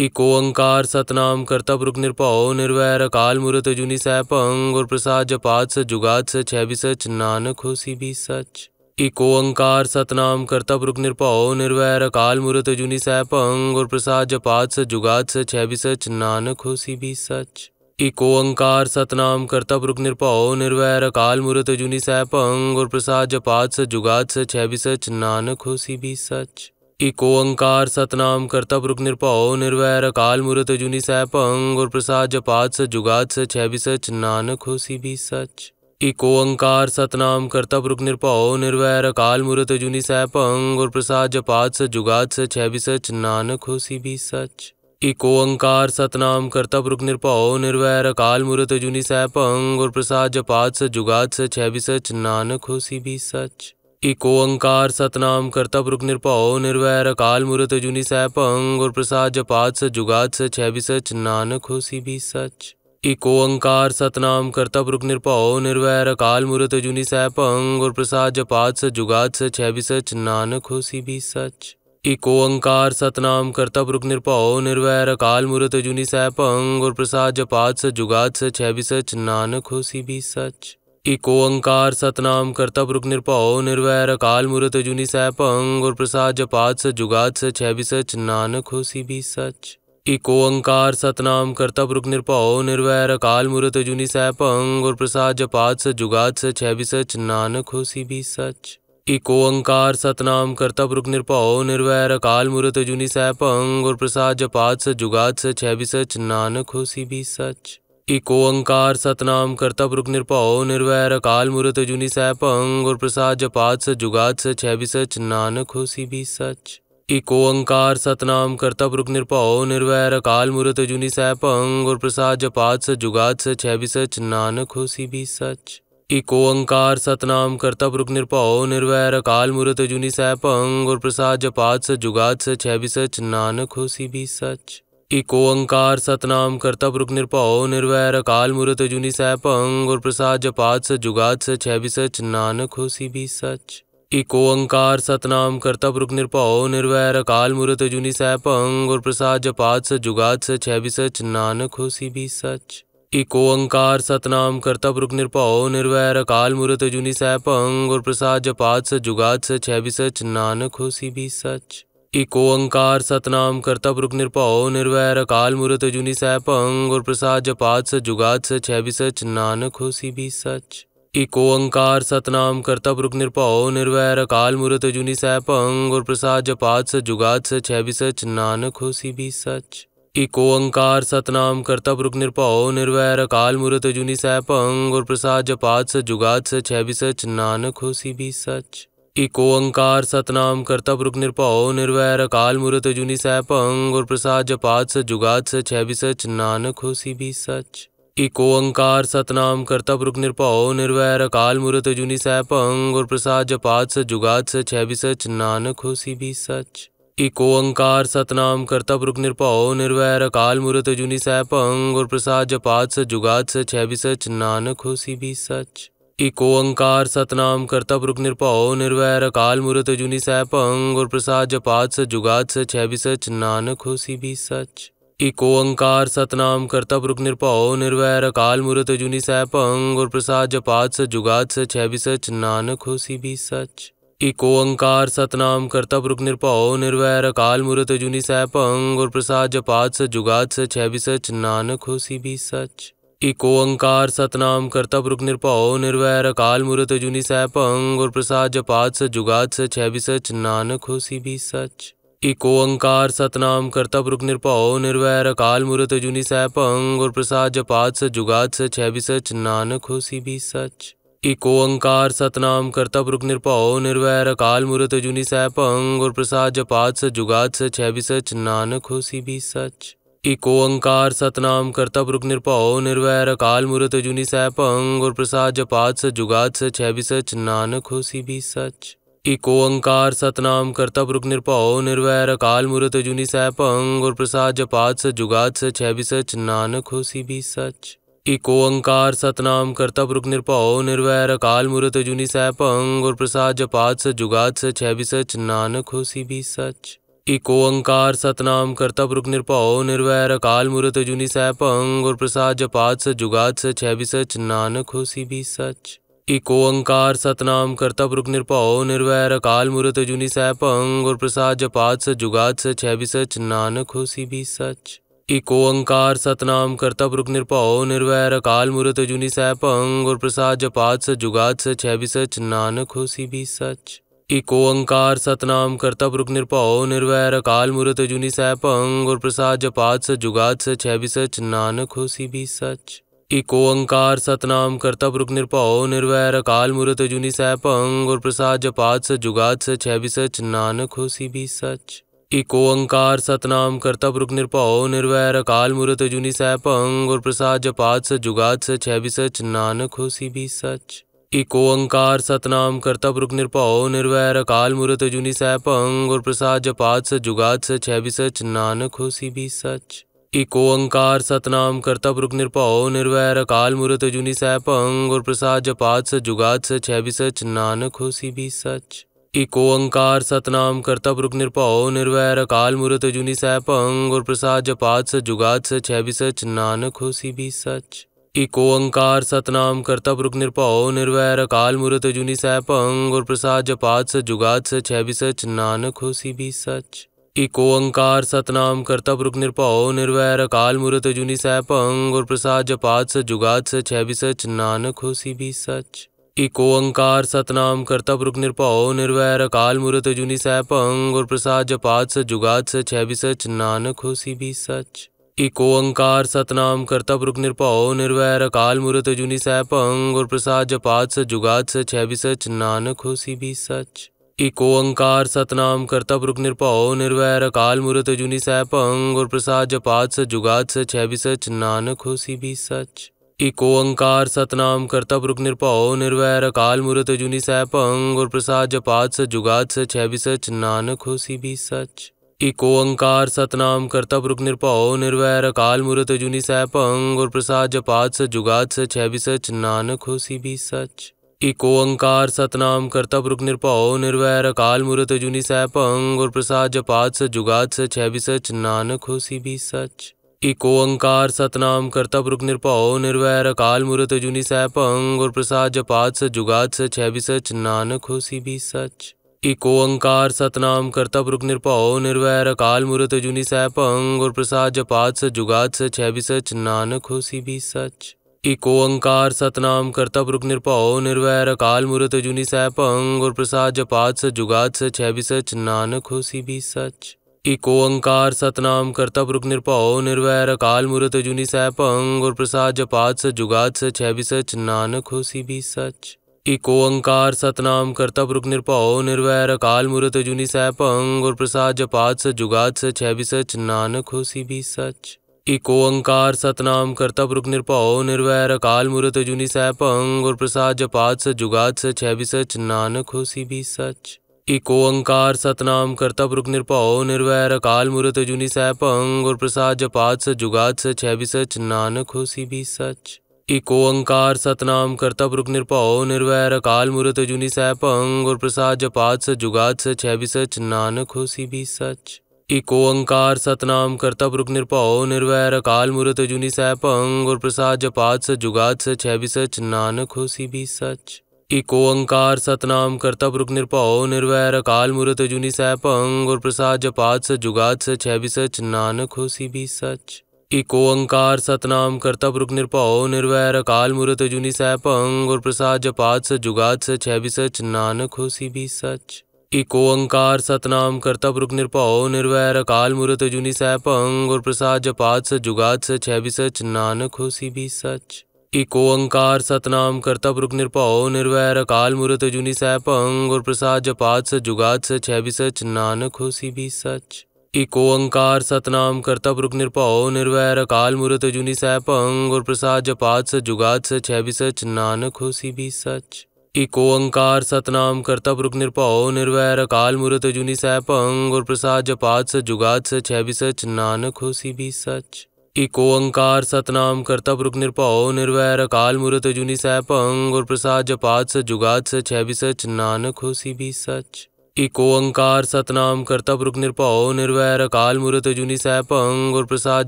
eco अंकार Satnam कर्तव्य रुक निरपाओ निर्वैर अकाल मूर्त जुनि सैप अंग और प्रसाद जपात सच जुगात सच है भी सच नानक हो सी भी सच इको अंकार सतनाम कर्तव्य रुक निरपाओ निर्वैर अकाल मूर्त जुनि सैप अंग और प्रसाद जपात सच जुगात सच है भी सच नानक हो सी भी सच इको अंकार सतनाम कर्तव्य रुक निरपाओ निर्वैर अकाल मूर्त जुनि सैप अंग और प्रसाद जपात सच जुगात सच है भी सच नानक हो सी भी सच इको अंकार सतनाम कर्तप रुक निरपाओ निर्वैर अकाल मूर्त जुनि सह पंग और प्रसाद जपात सच जुगात सच है भी सच नानक हो सी भी सच इको अंकार सतनाम कर्तप रुक निरपाओ निर्वैर अकाल मूर्त जुनि सह पंग और प्रसाद जपात सच जुगात सच है भी सच नानक हो सी भी सच इको अंकार सतनाम कर्तप रुक निरपाओ निर्वैर अकाल मूर्त जुनि सह पंग और प्रसाद जपात सच जुगात सच है भी सच नानक हो सी भी सच इको अंकार सतनाम करता पुरुक निरपाओ निर्वैर अकाल मूर्त जुनी सह अंग और प्रसाद जपात सच जुगात सच है भी सच नानक हो सी भी सच इको अंकार सतनाम करता पुरुक निरपाओ निर्वैर अकाल मूर्त जुनी सह अंग और प्रसाद जपात सच जुगात सच है भी सच नानक हो सी भी सच इको अंकार सतनाम करता पुरुक निरपाओ निर्वैर अकाल मूर्त जुनी सह अंग और प्रसाद जपात सच जुगात सच है भी सच नानक हो सी भी सच एक ओंकार सतनाम करता पुरुक निरभाओ निर्वैर अकाल मूर्त जुनी सह भंग और प्रसाद जपात सच जुगात सच है भी सच नानक होसी भी सच एक ओंकार सतनाम करता पुरुक निरभाओ निर्वैर अकाल मूर्त जुनी सह भंग और प्रसाद जपात सच जुगात सच है भी सच नानक होसी भी सच एक ओंकार सतनाम करता पुरुक निरभाओ निर्वैर अकाल मूर्त जुनि सह भंग और प्रसाद जपात सच जुगात सच है भी सच नानक होसी भी सच इको अंकार सतनाम करता पुरुख निरपाओ निर्वैर अकाल मूर्त जुनि सैप अंग और प्रसाद जपात सच जुगात सच है भी सच नानक हो सी भी सच इको अंकार सतनाम करता पुरुख निरपाओ निर्वैर अकाल मूर्त जुनि सैप अंग और प्रसाद जपात सच जुगात सच है भी सच नानक हो सी भी सच इको अंकार सतनाम करता पुरुख निरपाओ निर्वैर अकाल मूर्त जुनि सैप अंग और प्रसाद जपात सच जुगात सच है भी सच नानक हो सी भी सच एक ओंकार सतनाम कर्ता पुरुख निरपाओ निर्वैर अकाल मूर्त जुनी सह पंग और प्रसाद जपात सच जुगात सच है भी सच नानक हो सी भी सच एक ओंकार सतनाम कर्ता पुरुख निरपाओ निर्वैर अकाल मूर्त जुनी सह पंग और प्रसाद जपात सच जुगात सच है भी सच नानक हो सी भी सच एक ओंकार सतनाम कर्ता पुरुख निरपाओ निर्वैर अकाल मूर्त जुनी सह पंग और प्रसाद जपात सच जुगात सच है भी सच नानक हो सी भी सच इको अंकार सतनाम कर्तव्य पुरुक निरपाओ निर्वैर अकाल मूर्त जुनी सह पंग प्रसाद जपात सच जुगात सच है भी सच नानक हो सी भी सच इको अंकार सतनाम कर्तव्य पुरुक निरपाओ निर्वैर अकाल मूर्त जुनी सह पंग प्रसाद जपात सच जुगात सच है भी सच नानक हो सी भी सच इको अंकार सतनाम कर्तव्य पुरुक निरपाओ निर्वैर अकाल मूर्त जुनि सह पंग प्रसाद जपात सच जुगात सच है भी सच नानक हो सी भी सच एक ओंकार सतनाम करता पुरुक निरपाओ निर्वैर अकाल मूर्त जुनी सह पंग और प्रसाद जपात सच जुगात सच भी सच नानक हो सी भी सच एक ओंकार सतनाम करता पुरुक निरपाओ निर्वैर अकाल मूर्त जुनी सह पंग और प्रसाद जपात सच जुगात सच भी सच नानक हो सी भी सच एक ओंकार सतनाम करता पुरुक निरपाओ निर्वैर अकाल मूर्त जुनी सह पंग और प्रसाद जपात सच जुगात सच भी सच नानक हो सी भी सच इको ओंकार सतनाम करता पुरुख निरपाओ निर्वैर अकाल मूर्त जुनि सह पंग और प्रसाद जपात सच जुगात सच है भी सच नानक हो सी भी सच इको अंकार सतनाम करता पुरुख निरपाओ निर्वैर अकाल मूर्त जुनि सह पंग और प्रसाद जपात सच जुगात सच है भी सच नानक हो सी भी सच इको अंकार सतनाम करता पुरुख निरपाओ निर्वैर अकाल मूर्त जुनि सह पंग और प्रसाद जपात सच जुगात सच है भी सच नानक हो सी भी सच इको अंकार सतनाम करता पुरुख निरपाओ निर्वैर अकाल मूर्त जुनी सह पंग और प्रसाद जपात सच जुगात सच है भी सच नानक हो सी भी सच इको अंकार सतनाम करता पुरुख निरपाओ निर्वैर अकाल मूर्त जुनी सह पंग और प्रसाद जपात सच जुगात सच है भी सच नानक हो सी भी सच इको अंकार सतनाम करता पुरुख निरपाओ निर्वैर अकाल मूर्त जुनी सह पंग और प्रसाद जपात सच जुगात सच है भी सच नानक हो सी भी सच एक ओंकार सतनाम करता पुरुक निरपाओ निर्वैर अकाल मूर्त जुनि सह पंग और प्रसाद जपात सच जुगात सच है भी सच नानक हो सी भी सच एक ओंकार सतनाम करता पुरुक निरपाओ निर्वैर अकाल मूर्त जुनि सह पंग और प्रसाद जपात सच जुगात सच है भी सच नानक हो सी भी सच एक ओंकार सतनाम करता पुरुक निरपाओ निर्वैर अकाल मूर्त जुनि सह पंग और प्रसाद जपात सच जुगात सच है भी सच नानक हो सी भी सच इको अंकार सतनाम करता पुरुख निरपाओ निर्वैर अकाल मूर्त जुनि सैप अंग और प्रसाद जपात सच जुगात सच भी सच नानक हो सी भी सच इको अंकार सतनाम करता पुरुख निरपाओ निर्वैर अकाल मूर्त जुनि सैप अंग और प्रसाद जपात सच जुगात सच भी सच नानक हो सी भी सच इको अंकार सतनाम करता पुरुख निरपाओ निर्वैर अकाल मूर्त जुनि सैप अंग और प्रसाद जपात सच जुगात सच है भी सच नानक हो सी भी सच इको अंकार सतनाम कर्तव्य रुक निरपाओ निर्वैर अकाल मूर्त जुनि सह पंग और प्रसाद जपात सच जुगात सच है भी सच नानक हो सी भी सच इको अंकार सतनाम कर्तव्य रुक निरपाओ निर्वैर अकाल मूर्त जुनि सह पंग और प्रसाद जपात सच जुगात सच है भी सच नानक हो सी भी सच इको अंकार सतनाम कर्तव्य रुक निरपाओ निर्वैर अकाल मूर्त जुनि सह पंग और प्रसाद जपात सच जुगात सच है भी सच नानक हो सी भी सच इको अंकार सतनाम करता पुरुक निरपाओ निर्वैर अकाल मूर्त जुनी सह पंग और प्रसाद जपात सच जुगात सच है भी सच नानक हो सी भी सच इको अंकार सतनाम करता पुरुक निरपाओ निर्वैर अकाल मूर्त जुनी सह पंग और प्रसाद जपात सच जुगात सच है भी सच नानक हो सी भी सच इको अंकार सतनाम करता पुरुक निरपाओ निर्वैर अकाल मूर्त जुनी सह पंग और प्रसाद जपात सच जुगात सच है भी सच नानक हो सी भी सच एक ओंकार सतनाम करता पुरुख निरपाओ निर्वैर अकाल मूर्त जुनि सह पंग और प्रसाद जपात सच जुगात सच है भी सच नानक होसी भी सच एक ओंकार सतनाम करता पुरुख निरपाओ निर्वैर अकाल मूर्त जुनि सह पंग और प्रसाद जपात सच जुगात सच है भी सच नानक होसी भी सच एक ओंकार सतनाम करता पुरुख निरपाओ निर्वैर अकाल मूर्त जुनि सह पंग और प्रसाद जपात सच जुगात सच है भी सच नानक होसी भी सच इको अंकार सतनाम करता पुरुख निरपाओ निर्वैर अकाल मूर्त जुनी सह पंग और प्रसाद जपात सच जुगात सच है भी सच नानक हो सी भी सच इको अंकार सतनाम करता पुरुख निरपाओ निर्वैर अकाल मूर्त जुनी सह पंग और प्रसाद जपात सच जुगात सच है भी सच नानक हो सी भी सच इको अंकार सतनाम करता पुरुख निरपाओ निर्वैर अकाल मूर्त जुनी सह पंग और प्रसाद जपात सच जुगात सच है भी सच नानक हो सी भी सच एक ओंकार सतनाम कर्तव्य रुक निरपाओ निर्वैर अकाल मूर्त जुनी सह पंग और प्रसाद जपात सच जुगात सच है भी सच नानक हो सी भी सच एक ओंकार सतनाम कर्तव्य रुक निरपाओ निर्वैर अकाल मूर्त जुनी सह पंग और प्रसाद जपात सच जुगात सच है भी सच नानक हो सी भी सच एक ओंकार सतनाम कर्तव्य रुक निरपाओ निर्वैर अकाल मूर्त जुनी सह पंग और प्रसाद जपात सच जुगात सच है भी सच नानक हो सी भी सच इको अंकार सतनाम करता पुरुक निरपाओ निर्वैर अकाल मूर्त जुनी सह पंग और प्रसाद जपात सच जुगात सच है भी सच नानक हो सी भी सच इको अंकार सतनाम करता पुरुक निरपाओ निर्वैर अकाल मूर्त जुनी सह पंग और प्रसाद जपात सच जुगात सच है भी सच नानक हो सी भी सच इको अंकार सतनाम करता पुरुक निरपाओ निर्वैर अकाल मूर्त जुनी सह पंग और प्रसाद जपात सच जुगात सच है भी सच नानक हो सी भी सच एक ओंकार सतनाम करता पुरुक निरपाओ निर्वैर अकाल मूर्त जुनि सह पंग और प्रसाद जपात सच जुगात सच है भी सच नानक हो सी भी सच एक ओंकार सतनाम करता पुरुक निरपाओ निर्वैर अकाल मूर्त जुनि सह पंग और प्रसाद जपात सच जुगात सच है भी सच नानक हो सी भी सच एक ओंकार सतनाम करता पुरुक निरपाओ निर्वैर अकाल मूर्त जुनि सह पंग और प्रसाद जपात सच जुगात सच है भी सच नानक हो सी भी सच इको अंकार सतनाम करता पुरुख निरपाओ निर्वैर अकाल मूर्त जुनि सह पंग और प्रसाद जपात सच जुगात सच है भी सच नानक हो सी भी सच इको अंकार सतनाम करता पुरुख निरपाओ निर्वैर अकाल मूर्त जुनि सहपंग पंग और प्रसाद जपात सच जुगात सच है भी सच नानक हो सी भी सच इको अंकार सतनाम करता पुरुख निरपाओ निर्वैर अकाल मूर्त जुनि सह पंग और प्रसाद जपात सच जुगात सच है भी सच नानक हो सी भी सच इको अंकार सतनाम करता पुरुख निरपाओ निर्वैर अकाल मूर्त जुनी सह पंग और प्रसाद जपात सच जुगात सच है भी सच नानक हो सी भी सच इको अंकार सतनाम करता पुरुख निरपाओ निर्वैर अकाल मूर्त जुनी सह पंग और प्रसाद जपात सच जुगात सच है भी सच नानक हो सी भी सच इको अंकार सतनाम करता पुरुख निरपाओ निर्वैर अकाल मूर्त जुनी सह पंग और प्रसाद जपात सच जुगात सच है भी सच नानक हो सी भी सच इको अंकार सतनाम कर्ता पुरुक निरपाओ निर्वैर अकाल मूर्त जुनी सह पंग और प्रसाद जपात सच जुगात सच है भी सच नानक हो सी भी सच इको अंकार सतनाम कर्ता पुरुक निरपाओ निर्वैर अकाल मूर्त जुनी सह पंग और प्रसाद जपात सच जुगात सच है भी सच नानक हो सी भी सच इको अंकार सतनाम कर्ता पुरुक निरपाओ निर्वैर अकाल मूर्त जुनी सह पंग और प्रसाद जपात सच जुगात सच है भी सच नानक हो सी भी सच इको अंकार सतनाम करता पुरुख निरपाओ निर्वैर अकाल मूर्त जुनि सह पंग और प्रसाद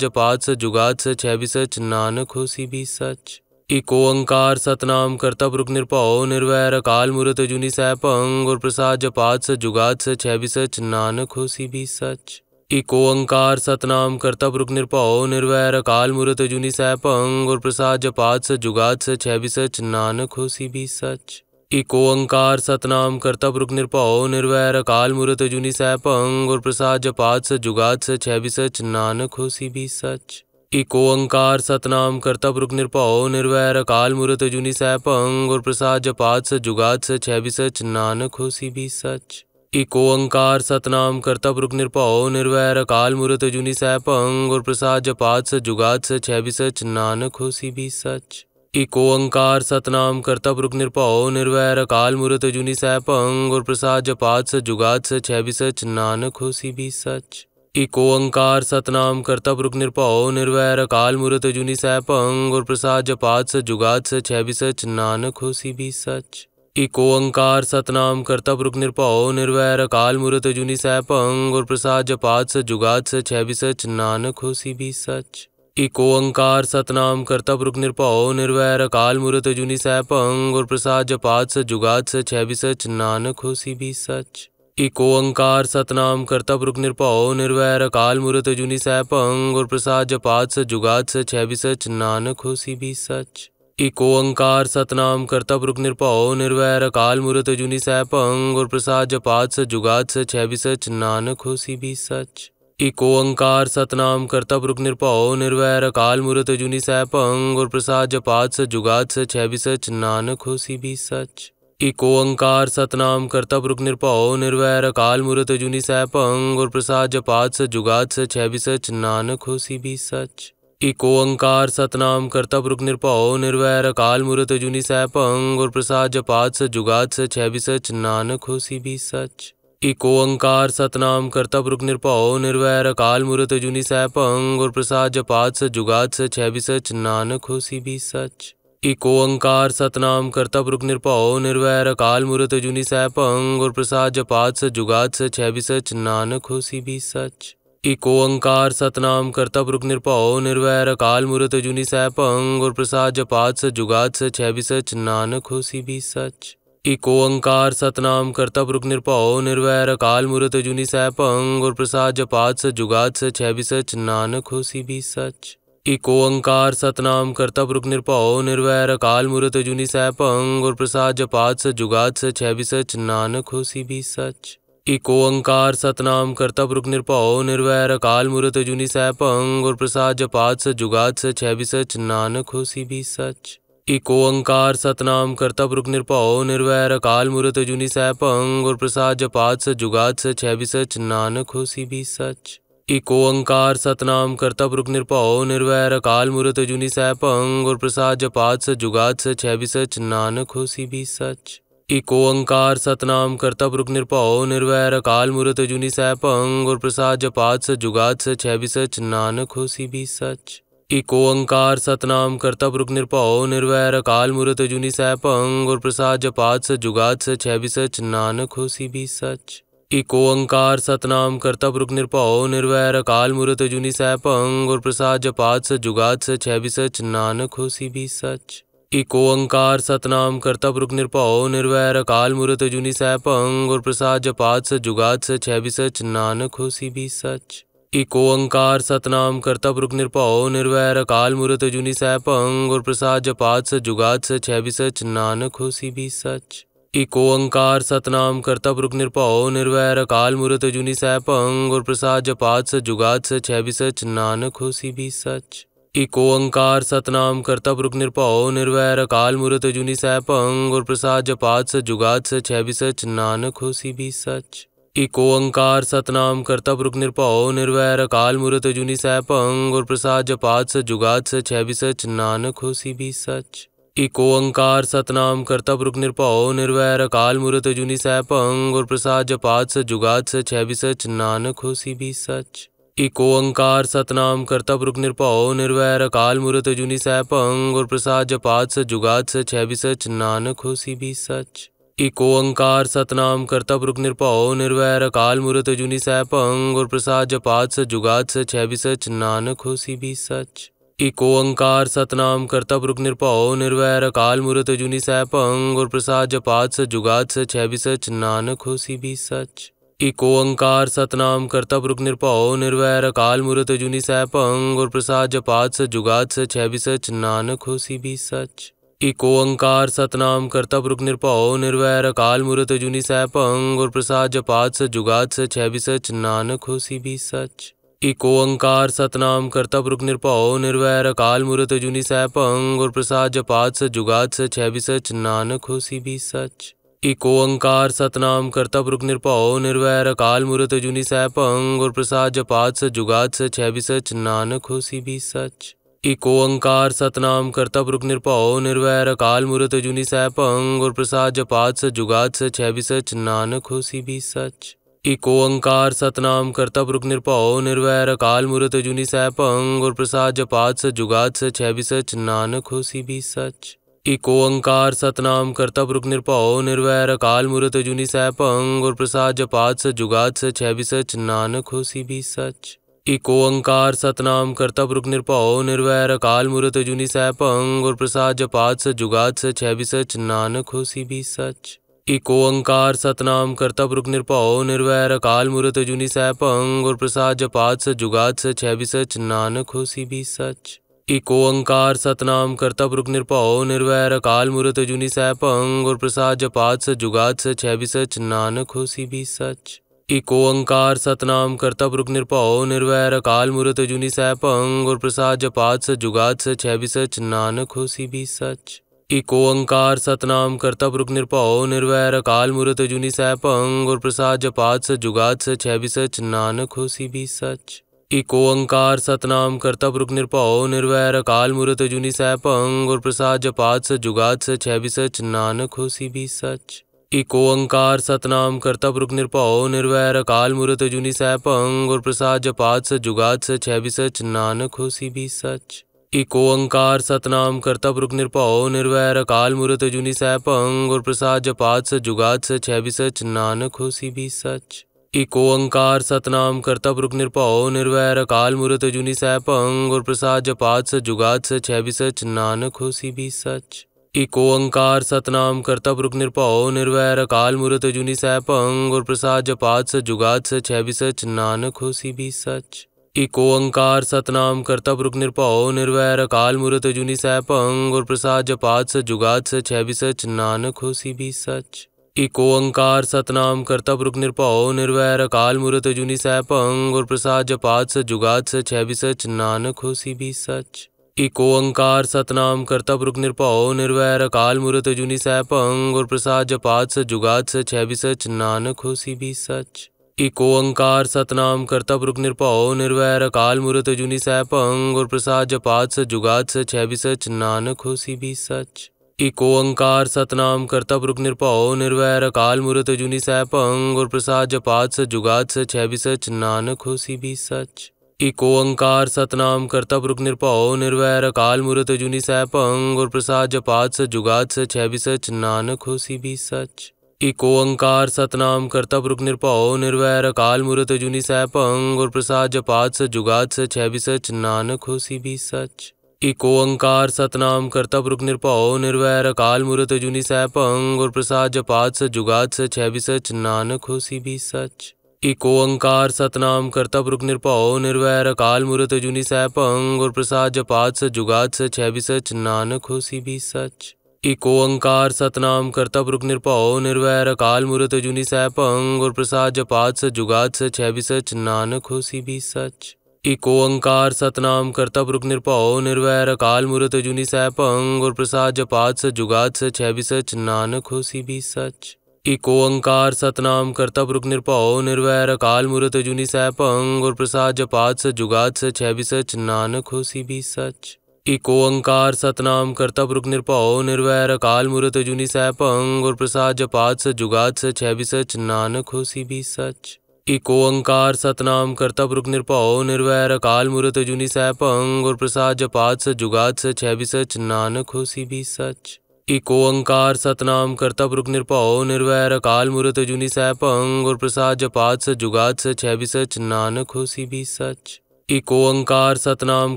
जपात सच जुगात सच भी सच नानक हो सी भी सच इको अंकार सतनाम करता पुरुख निरपाओ निर्वैर अकाल मूर्त जुनि सह पंग और प्रसाद जपात सच जुगात सच भी सच नानक हो सी भी सच इको अंकार सतनाम करता पुरुख निरपाओ निर्वैर अकाल मूर्त जुनि सह पंग और प्रसाद जपात सच जुगात सच भी सच नानक हो सी भी सच एक ओंकार सतनाम कर्तव्य रुख निरपाओ निर्वैर अकाल मूर्त जुनि सैपंग और प्रसाद जपात सच जुगात सच है भी सच नानक हो सी भी सच एक ओंकार सतनाम कर्तव्य रुख निरपाओ निर्वैर अकाल मूर्त जुनि सैपंग और प्रसाद जपात सच जुगात सच है भी सच नानक हो सी भी सच एक ओंकार सतनाम कर्तव्य रुख निरपाओ निर्वैर अकाल मूर्त जुनि सैपंग और प्रसाद जपात सच जुगात सच है भी सच नानक हो सी भी सच इको अंकार सतनाम करता पुरुक निरपाओ निर्वैर अकाल मूर्त जुनी सह पंग और प्रसाद जपात सच जुगात सच है भी सच नानक हो सी भी सच इको अंकार सतनाम करता पुरुक निरपाओ निर्वैर अकाल मूर्त जुनी सह पंग और प्रसाद जपात सच जुगात सच है भी सच नानक हो सी भी सच इको अंकार सतनाम करता पुरुक निरपाओ निर्वैर अकाल मूर्त जुनी सह पंग और प्रसाद जपात सच जुगात सच है भी सच नानक हो सी भी सच एक ओंकार सतनाम करता पुरुख निरभाओ निर्वैर अकाल मूर्त अजुनि सह भंग और प्रसाद जपात सच जुगात सच है भी सच नानक हो सी भी सच एक ओंकार सतनाम करता पुरुख निरभाओ निर्वैर अकाल मूर्त अजुनि सह भंग और प्रसाद जपात सच जुगात सच है भी सच नानक हो सी भी सच एक ओंकार सतनाम करता पुरुख निरभाओ निर्वैर अकाल मूर्त अजुनि सह भंग और प्रसाद जपात सच जुगात सच है भी सच नानक हो सी भी सच इको अंकार सतनाम कर्तव्य रुक निरपाओ निर्वैर अकाल मूर्त जुनि सैप अंग और प्रसाद जपात सच जुगात सच है भी सच नानक हो सी भी सच इको अंकार सतनाम कर्तव्य रुक निरपाओ निर्वैर अकाल मूर्त जुनि सैप अंग और प्रसाद जपात सच जुगात सच है भी सच नानक हो सी भी सच इको अंकार सतनाम कर्तव्य रुक निरपाओ निर्वैर अकाल मूर्त जुनि सैप अंग और प्रसाद जपात सच जुगात सच है भी सच नानक हो सी भी सच इको अंकार सतनाम कर्तव्य रुक निरपाओ निर्वैर अकाल मूर्त जुनि सह पंग और प्रसाद जपात सच जुगात सच है भी सच नानक हो सी भी सच इको अंकार सतनाम कर्तव्य रुक निरपाओ निर्वैर अकाल मूर्त जुनि सह पंग और प्रसाद जपात सच जुगात सच है भी सच नानक हो सी भी सच इको अंकार सतनाम कर्तव्य रुक निरपाओ निर्वैर अकाल मूर्त जुनि सह पंग और प्रसाद जपात सच जुगात सच है भी सच नानक हो सी भी सच इको अंकार सतनाम करता पुरुक निरपाओ निर्वैर काल मूर्त जुनि सह अंग गुर प्रसाद जपात सच जुगात सच है भी सच नानक हो सी भी सच इको अंकार सतनाम करता पुरुक निरपाओ निर्वैर काल मूर्त जुनि सह अंग गुर प्रसाद जपात सच जुगात सच है भी सच नानक हो सी भी सच इको अंकार सतनाम करता पुरुक निरपाओ निर्वैर काल मूर्त जुनि सह अंग गुर प्रसाद जपात सच जुगात सच है भी सच नानक हो सी भी सच एक ओंकार सतनाम करता पुरुख निरपाओ निर्वैर अकाल मूर्त जुनि सह पंग और प्रसाद जपात सच जुगात सच है भी सच नानक हो सी भी सच एक ओंकार सतनाम करता पुरुख निरपाओ निर्वैर अकाल मूर्त जुनि सह पंग और प्रसाद जपात सच जुगात सच है भी सच नानक हो सी भी सच एक ओंकार सतनाम करता पुरुख निरपाओ निर्वैर अकाल मूर्त जुनि सह पंग और प्रसाद जपात सच जुगात सच है भी सच नानक हो सी भी सच एक ओंकार सतनाम कर्तव्य पुरुक निरपाओ निर्वैर अकाल मूर्त जुनि सैपंग और प्रसाद जपात सच जुगात सच है भी सच नानक हो सी भी सच एक ओंकार सतनाम कर्तव्य पुरुक निरपाओ निर्वैर अकाल मूर्त जुनि सैपंग और प्रसाद जपात सच जुगात सच है भी सच नानक हो सी भी सच एक ओंकार सतनाम कर्तव्य पुरुक निरपाओ निर्वैर अकाल मूर्त जुनि सैपंग और प्रसाद जपात सच जुगात सच है भी सच नानक हो सी भी सच एक ओंकार सतनाम कर्ता पुरुष निरपाओ निर्वैर अकाल मूर्त जुनी सह पंग और प्रसाद जपात सच जुगात सच है भी सच नानक हो सी भी सच एक ओंकार सतनाम कर्ता पुरुष निरपाओ निर्वैर अकाल मूर्त जुनी सह पंग और प्रसाद जपात सच जुगात सच है भी सच नानक हो सी भी सच एक ओंकार सतनाम कर्ता पुरुष निरपाओ निर्वैर अकाल मूर्त जुनी सह पंग और प्रसाद जपात सच जुगात सच है भी सच नानक हो सी भी सच इको अंकार सतनाम कर्तव्य पुरुक निरपाओ निर्वैर अकाल मूर्त जुनि सह पंग प्रसाद जपात सच जुगात सच है भी सच नानक हो सी भी सच इको अंकार सतनाम कर्तव्य पुरुक निरपाओ निर्वैर अकाल मूर्त जुनि सह पंग प्रसाद जपात सच जुगात सच है भी सच नानक हो सी भी सच इको अंकार सतनाम कर्तव्य पुरुक निरपाओ निर्वैर अकाल मूर्त जुनि सह पंग प्रसाद जपात सच जुगात सच है भी सच नानक हो सी भी सच इको अंकार सतनाम करता पुरुख निरपाओ निर्वैर अकाल मूर्त जुनी सह पंग और प्रसाद जपात सच जुगात सच है भी सच नानक हो सी भी सच इको अंकार सतनाम करता पुरुख निरपाओ निर्वैर अकाल मूर्त जुनी सह पंग और प्रसाद जपात सच जुगात सच है भी सच नानक हो सी भी सच इको अंकार सतनाम करता पुरुख निरपाओ निर्वैर अकाल मूर्त जुनी सह पंग और प्रसाद जपात सच जुगात सच भी सच नानक हो सी भी सच एक ओंकार सतनाम कर्ता पुरुख निरपौ निर्वैर अकाल मूर्त जुनि सैपंग और प्रसाद जपात सच जुगात सच है भी सच नानक हो सी भी सच एक ओंकार सतनाम कर्ता पुरुख निरपौ निर्वैर अकाल मूर्त जुनि सैपंग और प्रसाद जपात सच जुगात सच है भी सच नानक हो सी भी सच एक ओंकार सतनाम कर्ता पुरुख निरपौ निर्वैर अकाल मूर्त जुनि सैपंग और प्रसाद जपात सच जुगात सच है भी सच नानक हो सी भी सच इको अंकार सतनाम करता पुरुख निरपाओ निर्वैर अकाल मूर्त जुनी सह पंग और प्रसाद जपात सच जुगात सच है भी सच नानक हो सी भी सच इको अंकार सतनाम करता पुरुख निरपाओ निर्वैर अकाल मूर्त जुनी सह पंग और प्रसाद जपात सच जुगात सच है भी सच नानक हो सी भी सच इको अंकार सतनाम करता पुरुख निरपाओ निर्वैर अकाल मूर्त जुनी सह पंग और प्रसाद जपात सच जुगात सच है भी सच नानक हो सी भी सच इको ओंकार सतनाम कर्ता पुरुख निरपाओ निर्वैर अकाल मूर्त जुनी सह अंग और प्रसाद जपात सच जुगात सच है भी सच नानक हो सी भी सच एक ओंकार सतनाम कर्ता पुरुख निरपाओ निर्वैर अकाल मूर्त जुनी सह अंग और प्रसाद जपात सच जुगात सच है भी सच नानक हो सी भी सच एक ओंकार सतनाम कर्ता पुरुख निरपाओ निर्वैर अकाल मूर्त जुनी सह अंग और प्रसाद जपात सच जुगात सच है भी सच नानक हो सी भी सच इको अंकार सतनाम करतब रुक निरपाओ निर्वैर अकाल मूर्त जुनि सैप अंग और प्रसाद जपात सच जुगात सच भी सच नानक हो सी भी सच इको अंकार सतनाम करतब रुक निरपाओ निर्वैर अकाल मूर्त जुनि सैप अंग और प्रसाद जपात सच जुगात सच भी सच नानक हो सी भी सच इको अंकार सतनाम करतब रुक निरपाओ निर्वैर अकाल मूर्त जुनि सैप अंग और प्रसाद जपात सच जुगात सच है भी सच नानक हो सी भी सच इको अंकार सतनाम कर्तप रुक निरपौ निर्वैर अकाल मूर्त जुनि सह पंग और प्रसाद जपात सच जुगात सच है भी सच नानक हो सी भी सच इको अंकार सतनाम कर्तप रुक निरपौ निर्वैर अकाल मूर्त जुनि सह पंग और प्रसाद जपात सच जुगात सच है भी सच नानक हो सी भी सच इको अंकार सतनाम कर्तप रुक निरपौ निर्वैर अकाल मूर्त जुनि सह पंग और प्रसाद जपात सच जुगात सच है भी सच नानक हो सी भी सच इको अंकार सतनाम करता पुरुक निरपाओ निर्वैर अकाल मूर्त जुनी सह पंग और प्रसाद जपात सच जुगात सच है भी सच नानक हो सी भी सच इको अंकार सतनाम करता पुरुक निरपाओ निर्वैर अकाल मूर्त जुनी सह पंग और प्रसाद जपात सच जुगात सच है भी सच नानक हो सी भी सच इको अंकार सतनाम करता पुरुक निरपाओ निर्वैर अकाल मूर्त जुनी सह पंग और प्रसाद जपात सच जुगात सच है भी सच नानक हो सी भी सच एक ओंकार सतनाम करता पुरुक निरपाओ निर्वैर अकाल मूर्त जुनी सह पंग और प्रसाद जपात सच जुगात सच है भी सच नानक होसी भी सच एक ओंकार सतनाम करता पुरुक निरपाओ निर्वैर अकाल मूर्त जुनी सह पंग और प्रसाद जपात सच जुगात सच है भी सच नानक होसी भी सच एक ओंकार सतनाम करता पुरुक निरपाओ निर्वैर अकाल मूर्त जुनि सह पंग और प्रसाद जपात सच जुगात सच है भी सच नानक होसी भी सच इको अंकार सतनाम करता पुरुक निरपाओ निर्वैर अकाल मूर्त जुनी सैप अंग और प्रसाद जपात सच जुगात सच है भी सच नानक हो सी भी सच इको अंकार सतनाम करता पुरुक निरपाओ निर्वैर अकाल मूर्त जुनी सैप अंग और प्रसाद जपात सच जुगात सच है भी सच नानक हो सी भी सच इको अंकार सतनाम करता पुरुक निरपाओ निर्वैर अकाल मूर्त जुनी सैप अंग और प्रसाद जपात सच जुगात सच है भी सच नानक हो सी भी सच एक ओंकार सतनाम कर्तव्य रुक निरपाओ निर्वैर अकाल मूर्त जुनी सह पंग और प्रसाद जपात सच जुगात सच है भी सच नानक हो सी भी सच एक ओंकार सतनाम कर्तव्य रुक निरपाओ निर्वैर अकाल मूर्त जुनी सह पंग और प्रसाद जपात सच जुगात सच है भी सच नानक हो सी भी सच एक ओंकार सतनाम कर्तव्य रुक निरपाओ निर्वैर अकाल मूर्त जुनी सह पंग और प्रसाद जपात सच जुगात सच है भी सच नानक हो सी भी सच इको अंकार सतनाम कर्तव्य पुरुक निरपाओ निर्वैर अकाल मूर्त जुनी सह पंग और प्रसाद जपात सच जुगात सच है भी सच नानक हो सी भी सच इको अंकार सतनाम कर्तव्य पुरुक निरपाओ निर्वैर अकाल मूर्त जुनी सह पंग और प्रसाद जपात सच जुगात सच है भी सच नानक हो सी भी सच इको अंकार सतनाम कर्तव्य पुरुक निरपाओ निर्वैर अकाल मूर्त जुनि सह पंग और प्रसाद जपात सच जुगात सच है भी सच नानक हो सी भी सच एक ओंकार सतनाम करता पुरुक निरपाओ निर्वैर अकाल मूर्त जुनि सह पंग और प्रसाद जपात सच जुगात सच भी सच नानक हो सी भी सच एक ओंकार सतनाम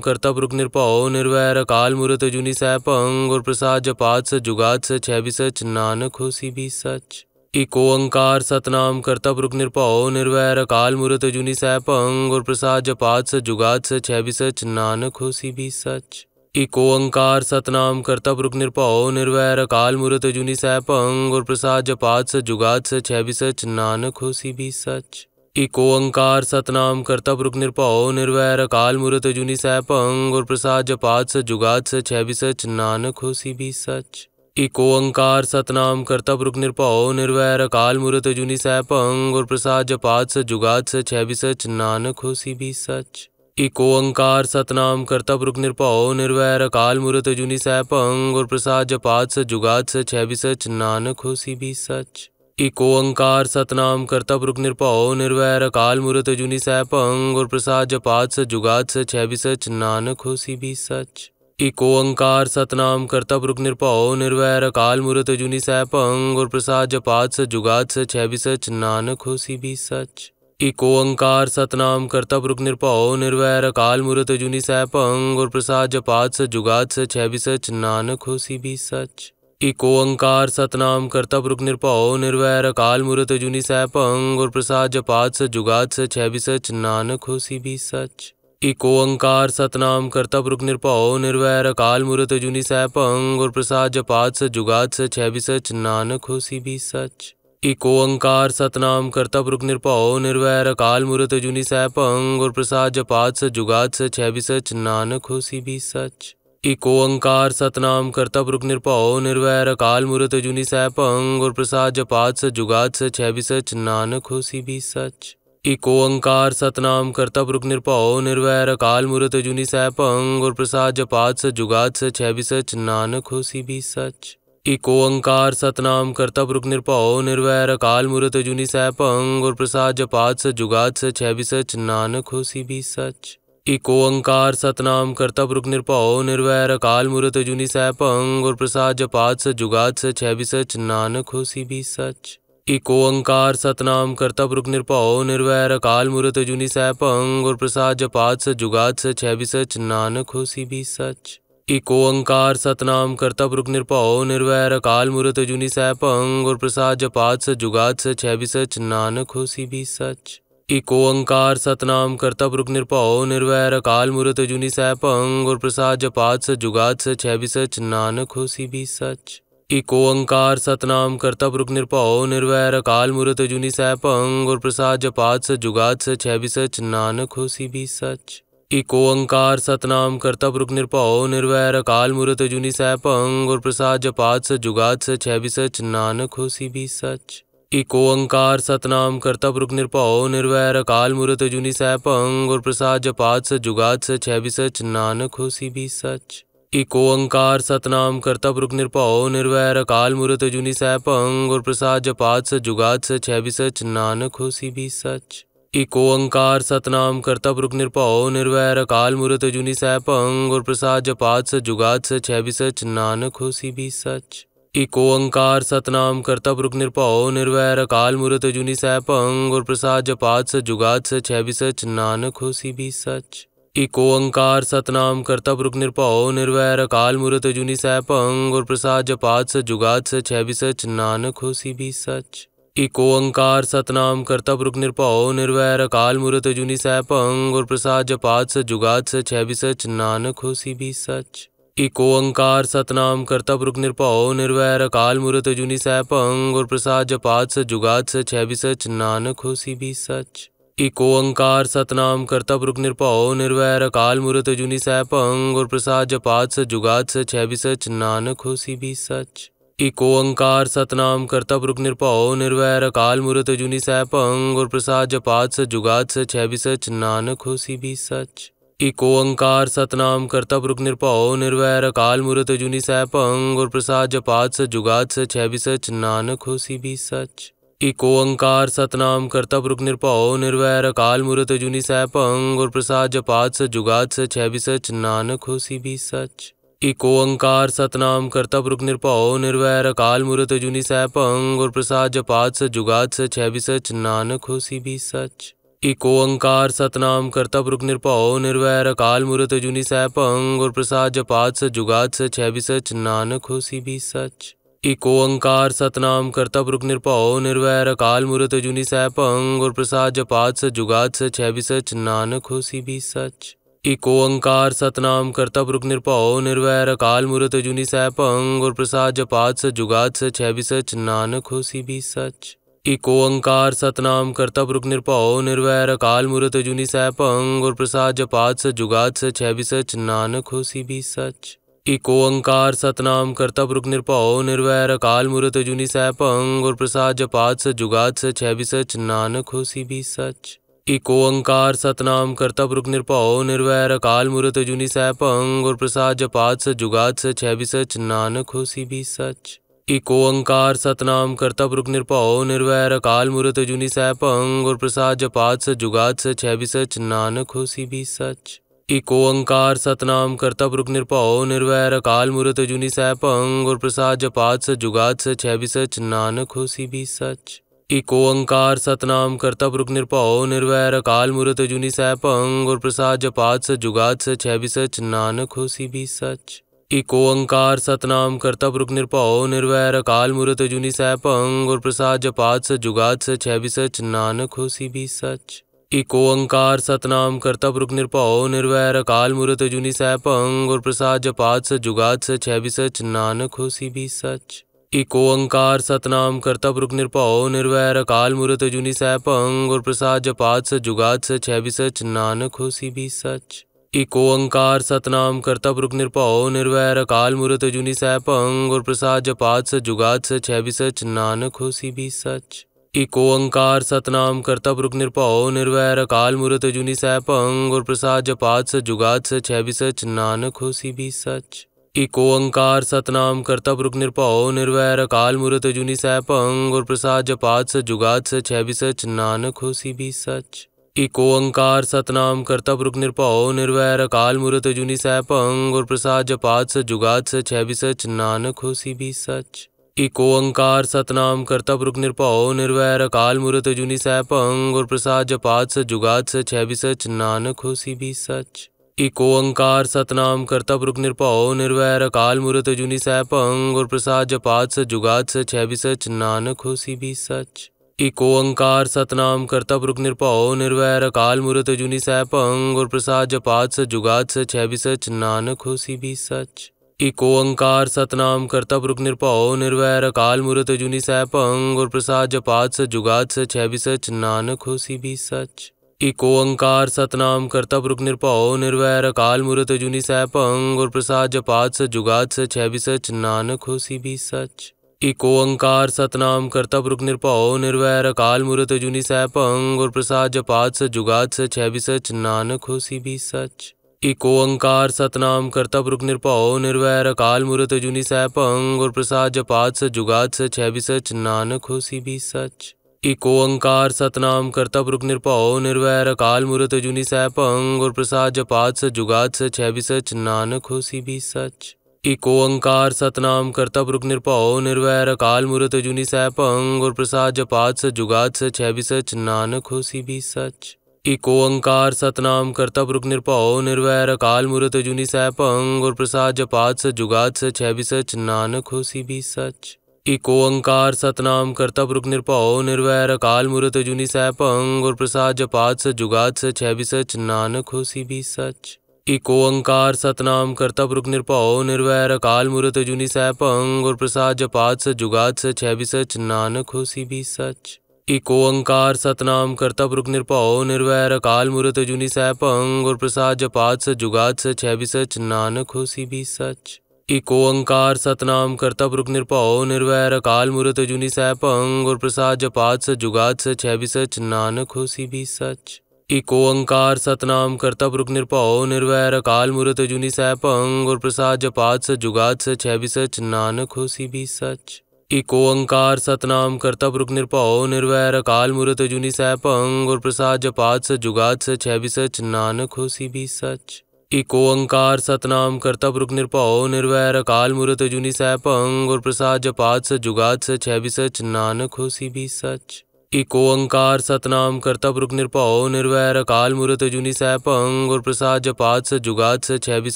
करता पुरुक निरपाओ निर्वैर अकाल मूर्त जुनि सह पंग और प्रसाद जपात सच जुगात सच भी सच नानक हो सी भी सच एक ओंकार सतनाम करता पुरुक निरपाओ निर्वैर अकाल मूर्त जुनि सैप पंग और प्रसाद जपात सच जुगात सच है भी सच नानक हो सी भी सच इको ओंकार सतनाम करता पुरुख निरपाओ निर्वैर अकाल मूर्त जुनि सैपंग और प्रसाद जपात सच जुगात सच है भी सच नानक हो सी भी सच इको अंकार सतनाम करता पुरुख निरपाओ निर्वैर अकाल मूर्त जुनि सैपंग और प्रसाद जपात सच जुगात सच है भी सच नानक हो सी भी सच इको अंकार सतनाम करता पुरुख निरपाओ निर्वैर अकाल मूर्त जुनि सैपंग और प्रसाद जपात सच जुगात सच है भी सच नानक हो सी भी सच इको अंकार सतनाम करता पुरुख निरपौ निर्वैर अकाल मूर्त जुनी सह पंग और प्रसाद जपात सच जुगात सच है भी सच नानक हो सी भी सच इको अंकार सतनाम करता पुरुख निरपौ निर्वैर अकाल मूर्त जुनी सह पंग और प्रसाद जपात सच जुगात सच है भी सच नानक हो सी भी सच इको अंकार सतनाम करता पुरुख निरपौ निर्वैर अकाल मूर्त जुनी सह पंग और प्रसाद जपात सच जुगात सच है भी सच नानक हो सी भी सच इको अंकार सतनाम करता पुरुख निरपाओ निर्वैर अकाल मूर्त जुनी सह पंग और प्रसाद जपात सच जुगात सच है भी सच नानक हो सी भी सच इको अंकार सतनाम करता पुरुख निरपाओ निर्वैर अकाल मूर्त जुनी सह पंग और प्रसाद जपात सच जुगात सच है भी सच नानक हो सी भी सच इको अंकार सतनाम करता पुरुख निरपाओ निर्वैर अकाल मूर्त जुनि सह पंग और प्रसाद जपात सच जुगात सच है भी सच नानक हो सी भी सच इको अंकार सतनाम करता पुरुख निरपाओ निर्वैर अकाल मूर्त जुनि सह पंग और प्रसाद जपात सच जुगात सच भी सच नानक हो सी भी सच इको अंकार सतनाम करता पुरुख निरपाओ निर्वैर अकाल मूर्त जुनि सह पंग और प्रसाद जपात सच जुगात सच भी सच नानक हो सी भी सच इको अंकार सतनाम करता पुरुख निरपाओ निर्वैर अकाल मूर्त जुनि सह पंग और प्रसाद जपात सच जुगात सच है भी सच नानक हो सी भी सच एक ओंकार सतनाम कर्तव्य रुक निरपाओ निर्वैर अकाल मूर्त जुनी सह पंग और प्रसाद जपात सच जुगात सच है भी सच नानक हो सी भी सच एक ओंकार सतनाम कर्तव्य रुक निरपाओ निर्वैर अकाल मूर्त जुनी सह पंग और प्रसाद जपात सच जुगात सच है भी सच नानक हो सी भी सच एक ओंकार सतनाम कर्तव्य रुक निरपाओ निर्वैर अकाल मूर्त जुनी सह पंग और प्रसाद जपात सच जुगात सच है भी सच नानक हो सी भी सच इको अंकार सतनाम करता पुरुक निरपाओ निर्वैर अकाल मूर्त जुनी सह पंग और प्रसाद जपात सच जुगात सच है भी सच नानक हो सी भी सच इको अंकार सतनाम करता पुरुक निरपाओ निर्वैर अकाल मूर्त जुनी सह पंग और प्रसाद जपात सच जुगात सच है भी सच नानक हो सी भी सच इको अंकार सतनाम करता पुरुक निरपाओ निर्वैर अकाल मूर्त जुनी सह पंग और प्रसाद जपात सच जुगात सच है भी सच नानक हो सी भी सच एक ओंकार सतनाम करता पुरुख निरभाओ निर्वैर अकाल मूर्त जुनी सह भंग और प्रसाद जपात सच जुगात सच है भी सच नानक होसी भी सच एक ओंकार सतनाम करता पुरुख निरभाओ निर्वैर अकाल मूर्त जुनी सह भंग और प्रसाद जपात सच जुगात सच है भी सच नानक होसी भी सच एक ओंकार सतनाम करता पुरुख निरभाओ निर्वैर अकाल मूर्त जुनि सह भंग और प्रसाद जपात सच जुगात सच है भी सच नानक होसी भी सच इको अंकार सतनाम करता पुरुख निरपाओ निर्वैर अकाल मूर्त जुनी सैप अंग और प्रसाद जपात सच जुगात सच है भी सच नानक हो सी भी सच इको अंकार सतनाम करता पुरुख निरपाओ निर्वैर अकाल मूर्त जुनी सैप अंग और प्रसाद जपात सच जुगात सच है भी सच नानक हो सी भी सच इको अंकार सतनाम करता पुरुख निरपाओ निर्वैर अकाल मूर्त जुनी सैप अंग और प्रसाद जपात सच जुगात सच है भी सच नानक हो सी भी सच इको अंकार सतनाम कर्तव्य रुक निरपाओ निर्वैर अकाल मूर्त जुनि सह पंग और प्रसाद जपात सच जुगात सच है भी सच नानक हो सी भी सच इको अंकार सतनाम कर्तव्य रुक निरपाओ निर्वैर अकाल मूर्त जुनि सह पंग और प्रसाद जपात सच जुगात सच है भी सच नानक हो सी भी सच इको अंकार सतनाम कर्तव्य रुक निरपाओ निर्वैर अकाल मूर्त जुनि सह पंग और प्रसाद जपात सच जुगात सच है भी सच नानक हो सी भी सच इको अंकार सतनाम करता पुरुक निरपाओ निर्वैर अकाल मूर्त जुनी सह पंग और प्रसाद जपात सच जुगात सच है भी सच नानक हो सी भी सच इको अंकार सतनाम करता पुरुक निरपाओ निर्वैर अकाल मूर्त जुनी सह पंग और प्रसाद जपात सच जुगात सच है भी सच नानक हो सी भी सच इको अंकार सतनाम करता पुरुक निरपाओ निर्वैर अकाल मूर्त जुनी सह पंग प्रसाद जपात सच जुगात सच है भी सच नानक हो सी भी सच इको अंकार सतनाम करता पुरुख निरपाओ निर्वैर अकाल मूर्त जुनि सह पंग और प्रसाद जपात सच जुगात सच है भी सच नानक हो सी भी सच इको अंकार सतनाम करता पुरुख निरपाओ निर्वैर अकाल मूर्त जुनि सह पंग और प्रसाद जपात सच जुगात सच है भी सच नानक हो सी भी सच इको अंकार सतनाम करता पुरुख निरपाओ निर्वैर अकाल मूर्त जुनि सह पंग और प्रसाद जपात सच जुगात सच है भी सच नानक हो सी भी सच इको अंकार सतनाम करता पुरुख निरपाओ निर्वैर अकाल मूर्त जुनी सह पंग और प्रसाद जपात सच जुगात सच है भी सच नानक हो सी भी सच इको अंकार सतनाम करता पुरुख निरपाओ निर्वैर अकाल मूर्त जुनी सह पंग और प्रसाद जपात सच जुगात सच है भी सच नानक हो सी भी सच इको अंकार सतनाम करता पुरुख निरपाओ निर्वैर अकाल मूर्त जुनी सह पंग और प्रसाद जपात सच जुगात सच है भी सच नानक हो सी भी सच इको अंकार सतनाम कर्ता पुरुष निरपाओ निर्वैर अकाल मूर्त जुनी सह पंग और प्रसाद जपात सच जुगात सच है भी सच नानक हो सी भी सच इको अंकार सतनाम कर्ता पुरुष निरपाओ निर्वैर अकाल मूर्त जुनी सह पंग और प्रसाद जपात सच जुगात सच है भी सच नानक हो सी भी सच इको अंकार सतनाम कर्ता पुरुष निरपाओ निर्वैर अकाल मूर्त जुनी सह पंग और प्रसाद जपात सच जुगात सच है भी सच नानक हो सी भी सच इको अंकार सतनाम कर्तव्य पुरुक निरपाओ निर्वैर अकाल मूर्त जुनि सैप अंग और प्रसाद जपात सच जुगात सच है भी सच नानक होसी भी सच इको अंकार सतनाम कर्तव्य पुरुक निरपाओ निर्वैर अकाल मूर्त जुनि सैप अंग और प्रसाद जपात सच जुगात सच है भी सच नानक होसी भी सच इको अंकार सतनाम कर्तव्य पुरुक निरपाओ निर्वैर अकाल मूर्त जुनि सैपंग अंग और प्रसाद जपात सच जुगात सच है भी सच नानक होसी भी सच इको अंकार सतनाम करता पुरुख निरपाओ निर्वैर अकाल मूर्त जुनि सह पंग और प्रसाद जपात सच जुगात सच है भी सच नानक हो सी भी सच इको अंकार सतनाम करता पुरुख निरपाओ निर्वैर अकाल मूर्त जुनि सह पंग और प्रसाद जपात सच जुगात सच है भी सच नानक हो सी भी सच इको अंकार सतनाम करता पुरुख निरपाओ निर्वैर अकाल मूर्त जुनि सह पंग और प्रसाद जपात सच जुगात सच है भी सच नानक हो सी भी सच एक ओंकार सतनाम कर्ता पुरुष निरपाओ निर्वैर अकाल मूर्त जुनि सैपंग और प्रसाद जपात सच जुगात सच है भी सच नानक हो सी भी सच एक ओंकार सतनाम कर्ता पुरुष निरपाओ निर्वैर अकाल मूर्त जुनि सैपंग और प्रसाद जपात सच जुगात सच है भी सच नानक हो सी भी सच एक ओंकार सतनाम कर्ता पुरुष निरपाओ निर्वैर अकाल मूर्त जुनि सैपंग और प्रसाद जपात सच जुगात सच है भी सच नानक हो सी भी सच इको अंकार सतनाम करता पुरुख निरपौ निर्वैर अकाल मूर्त जुनी सह पंग और प्रसाद जपात सच जुगात सच है भी सच नानक हो सी भी सच इको अंकार सतनाम करता पुरुख निरपौ निर्वैर अकाल मूर्त जुनी सह पंग और प्रसाद जपात सच जुगात सच है भी सच नानक हो सी भी सच इको अंकार सतनाम करता पुरुख निरपौ निर्वैर अकाल मूर्त जुनी सह पंग और प्रसाद जपात सच जुगात सच है भी सच नानक हो सी भी सच एक ओंकार सतनाम करता रुक निरपाओ निर्वैर अकाल मूर्त जुनि सह पंग और प्रसाद जपात सच जुगात सच है भी सच नानक हो सी भी सच एक ओंकार सतनाम करता रुक निरपाओ निर्वैर अकाल मूर्त जुनि सह पंग और प्रसाद जपात सच जुगात सच है भी सच नानक हो सी भी सच एक ओंकार सतनाम करता रुक निरपाओ निर्वैर अकाल मूर्त जुनि सह पंग और प्रसाद जपात सच जुगात सच है भी सच नानक हो सी भी सच इको अंकार सतनाम कर्तव्य रुक निरपाओ निर्वैर अकाल मूर्त जुनि सैप अंग और प्रसाद जपात सच जुगात सच है भी सच नानक हो सी भी सच इको अंकार सतनाम कर्तव्य रुक निरपाओ निर्वैर अकाल मूर्त जुनि सैप अंग और प्रसाद जपात सच जुगात सच है भी सच नानक हो सी भी सच इको अंकार सतनाम कर्तव्य रुक निरपाओ निर्वैर अकाल मूर्त जुनि सैप अंग और प्रसाद जपात सच जुगात सच है भी सच नानक हो सी भी सच इको अंकार सतनाम कर्तव्य रुक निरपाओ निर्वैर अकाल मूर्त जुनि सह पंग और प्रसाद जपात सच जुगात सच है भी सच नानक हो सी भी सच इको अंकार सतनाम कर्तव्य रुक निरपाओ निर्वैर अकाल मूर्त जुनि सह पंग और प्रसाद जपात सच जुगात सच है भी सच नानक हो सी भी सच इको अंकार सतनाम कर्तव्य रुक निरपाओ निर्वैर अकाल मूर्त जुनि सह पंग और प्रसाद जपात सच जुगात सच है भी सच नानक हो सी भी सच इको अंकार सतनाम करता पुरुक निरपाओ निर्वैर अकाल मूर्त जुनी सह अंग और प्रसाद जपात सच जुगात सच है भी सच नानक हो सी भी सच इको अंकार सतनाम करता पुरुक निरपाओ निर्वैर अकाल मूर्त जुनी सह अंग और प्रसाद जपात सच जुगात सच है भी सच नानक हो सी भी सच इको अंकार सतनाम करता पुरुक निरपाओ निर्वैर अकाल मूर्त जुनी सह अंग और प्रसाद जपात सच जुगात सच है भी सच नानक हो सी भी सच एक ओंकार सतनाम करता पुरुख निरभाओ निर्वैर अकाल मूर्त जुनी सह भंग और प्रसाद जपात सच जुगात सच है भी सच नानक हो सी भी सच एक ओंकार सतनाम करता पुरुख निरभाओ निर्वैर अकाल मूर्त जुनी सह भंग और प्रसाद जपात सच जुगात सच है भी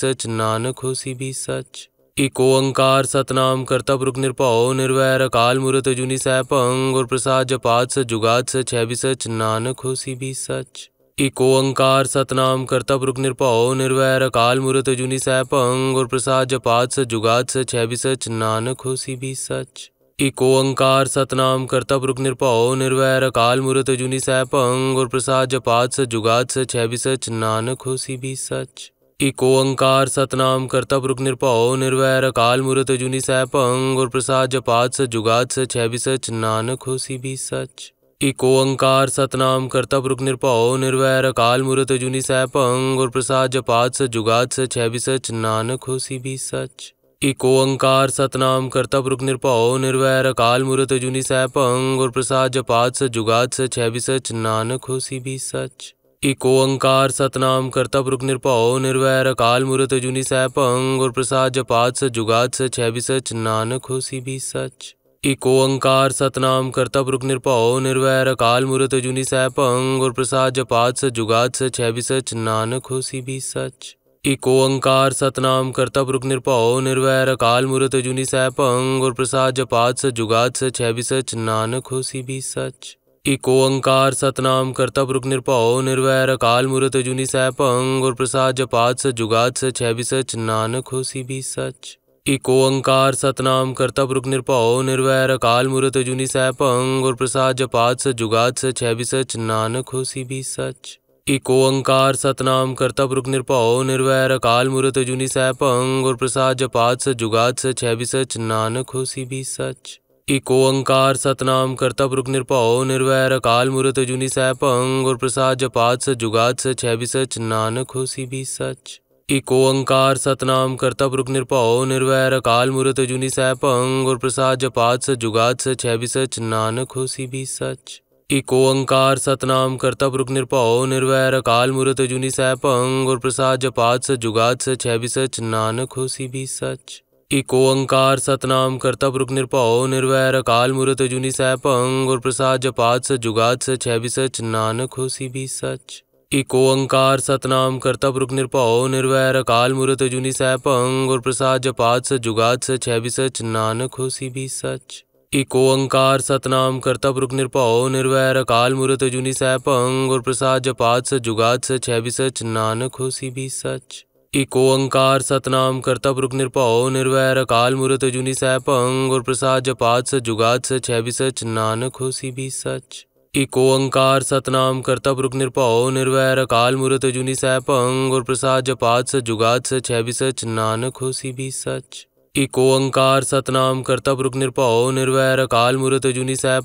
सच नानक हो सी भी सच एक ओंकार सतनाम करता पुरुख निरभाओ निर्वैर अकाल मूर्त जुनी सह भंग और प्रसाद जपात सच जुगात सच है भी सच नानक हो सी भी सच इको अंकार सतनाम कर्तव्य रुक निरपाओ निर्वैर अकाल मूर्त जुनि सैप अंग और प्रसाद जपात सच जुगात सच है भी सच नानक हो सी भी सच इको अंकार सतनाम कर्तव्य रुक निरपाओ निर्वैर अकाल मूर्त जुनि सैप अंग और प्रसाद जपात सच जुगात सच है भी सच नानक हो सी भी सच इको अंकार सतनाम कर्तव्य रुक निरपाओ निर्वैर अकाल मूर्त जुनि सैप अंग और प्रसाद जपात सच जुगात सच है भी सच नानक हो सी भी सच इको ओंकार सतनाम कर्ता पुरुष निरपाओ निर्वैर अकाल मूर्त जुनि सह पंग और प्रसाद जपात सच जुगात सच है भी सच नानक हो सी भी सच इको ओंकार सतनाम कर्ता पुरुष निरपाओ निर्वैर अकाल मूर्त जुनि सह और प्रसाद जपात सच जुगात सच है भी सच नानक हो सी भी सच इको ओंकार सतनाम कर्ता पुरुष निरपाओ निर्वैर अकाल मूर्त जुनि सह पंग और प्रसाद जपात सच जुगात सच है भी सच नानक हो सी भी सच इको अंकार सतनाम कर्तव्य पुरुक निरपौ निर्वैर अकाल मूर्त जुनि सह पंग प्रसाद जपात सच जुगात सच है भी सच नानक हो सी भी सच इको अंकार सतनाम कर्तव्य पुरुक निरपौ निर्वैर अकाल मूर्त जुनि सह पंग प्रसाद जपात सच जुगात सच है भी सच नानक हो सी भी सच इको अंकार सतनाम कर्तव्य पुरुक निरपौ निर्वैर अकाल मूर्त जुनि सह पंग प्रसाद जपात सच जुगात सच है भी सच नानक हो सी भी सच इको अंकार सतनाम करता पुरुख निरपाओ निर्वैर अकाल मूर्त जुनि सह पंग और प्रसाद जपात सच जुगात सच भी सच नानक हो सी भी सच इको अंकार सतनाम करता पुरुख निरपाओ निर्वैर अकाल मूर्त जुनि सह पंग और प्रसाद जपात सच जुगात सच भी सच नानक हो सी भी सच इको अंकार सतनाम करता पुरुख निरपाओ निर्वैर अकाल मूर्त जुनि सह पंग और प्रसाद जपात सच जुगात सच भी सच नानक हो सी भी सच इको अंकार सतनाम करता पुरुख निरपाओ निर्वैर अकाल मूर्त जुनि सैपंग और प्रसाद जपात सच जुगात सच है भी सच नानक हो सी भी सच इको अंकार सतनाम करता पुरुख निरपाओ निर्वैर अकाल मूर्त जुनि सैपंग और प्रसाद जपात सच जुगात सच है भी सच नानक हो सी भी सच इको अंकार सतनाम करता पुरुख निरपाओ निर्वैर अकाल मूर्त जुनि सैपंग और प्रसाद जपात सच जुगात सच है भी सच नानक हो सी भी सच इको अंकार सतनाम करता पुरुख निरपौ निर्वैर अकाल मूर्त जुनी सह पंग और प्रसाद जपात सच जुगात सच है भी सच नानक हो सी भी सच इको अंकार सतनाम करता पुरुख निरपौ निर्वैर अकाल मूर्त जुनी सह पंग और प्रसाद जपात सच जुगात सच है भी सच नानक हो सी भी सच इको अंकार सतनाम करता पुरुख निरपौ निर्वैर अकाल मूर्त जुनी सह पंग और प्रसाद जपात सच जुगात सच है भी सच नानक हो सी भी सच इको अंकार ओंकार सतनाम कर्तव्य रुक निरपाओ निर्वैर अकाल मूर्त जुनि सह और प्रसाद जपात सच जुगात सच है भी सच नानक हो सी भी सच इको ओंकार सतनाम कर्तव्य रुक निरपाओ निर्वैर अकाल मूर्त जुनि सह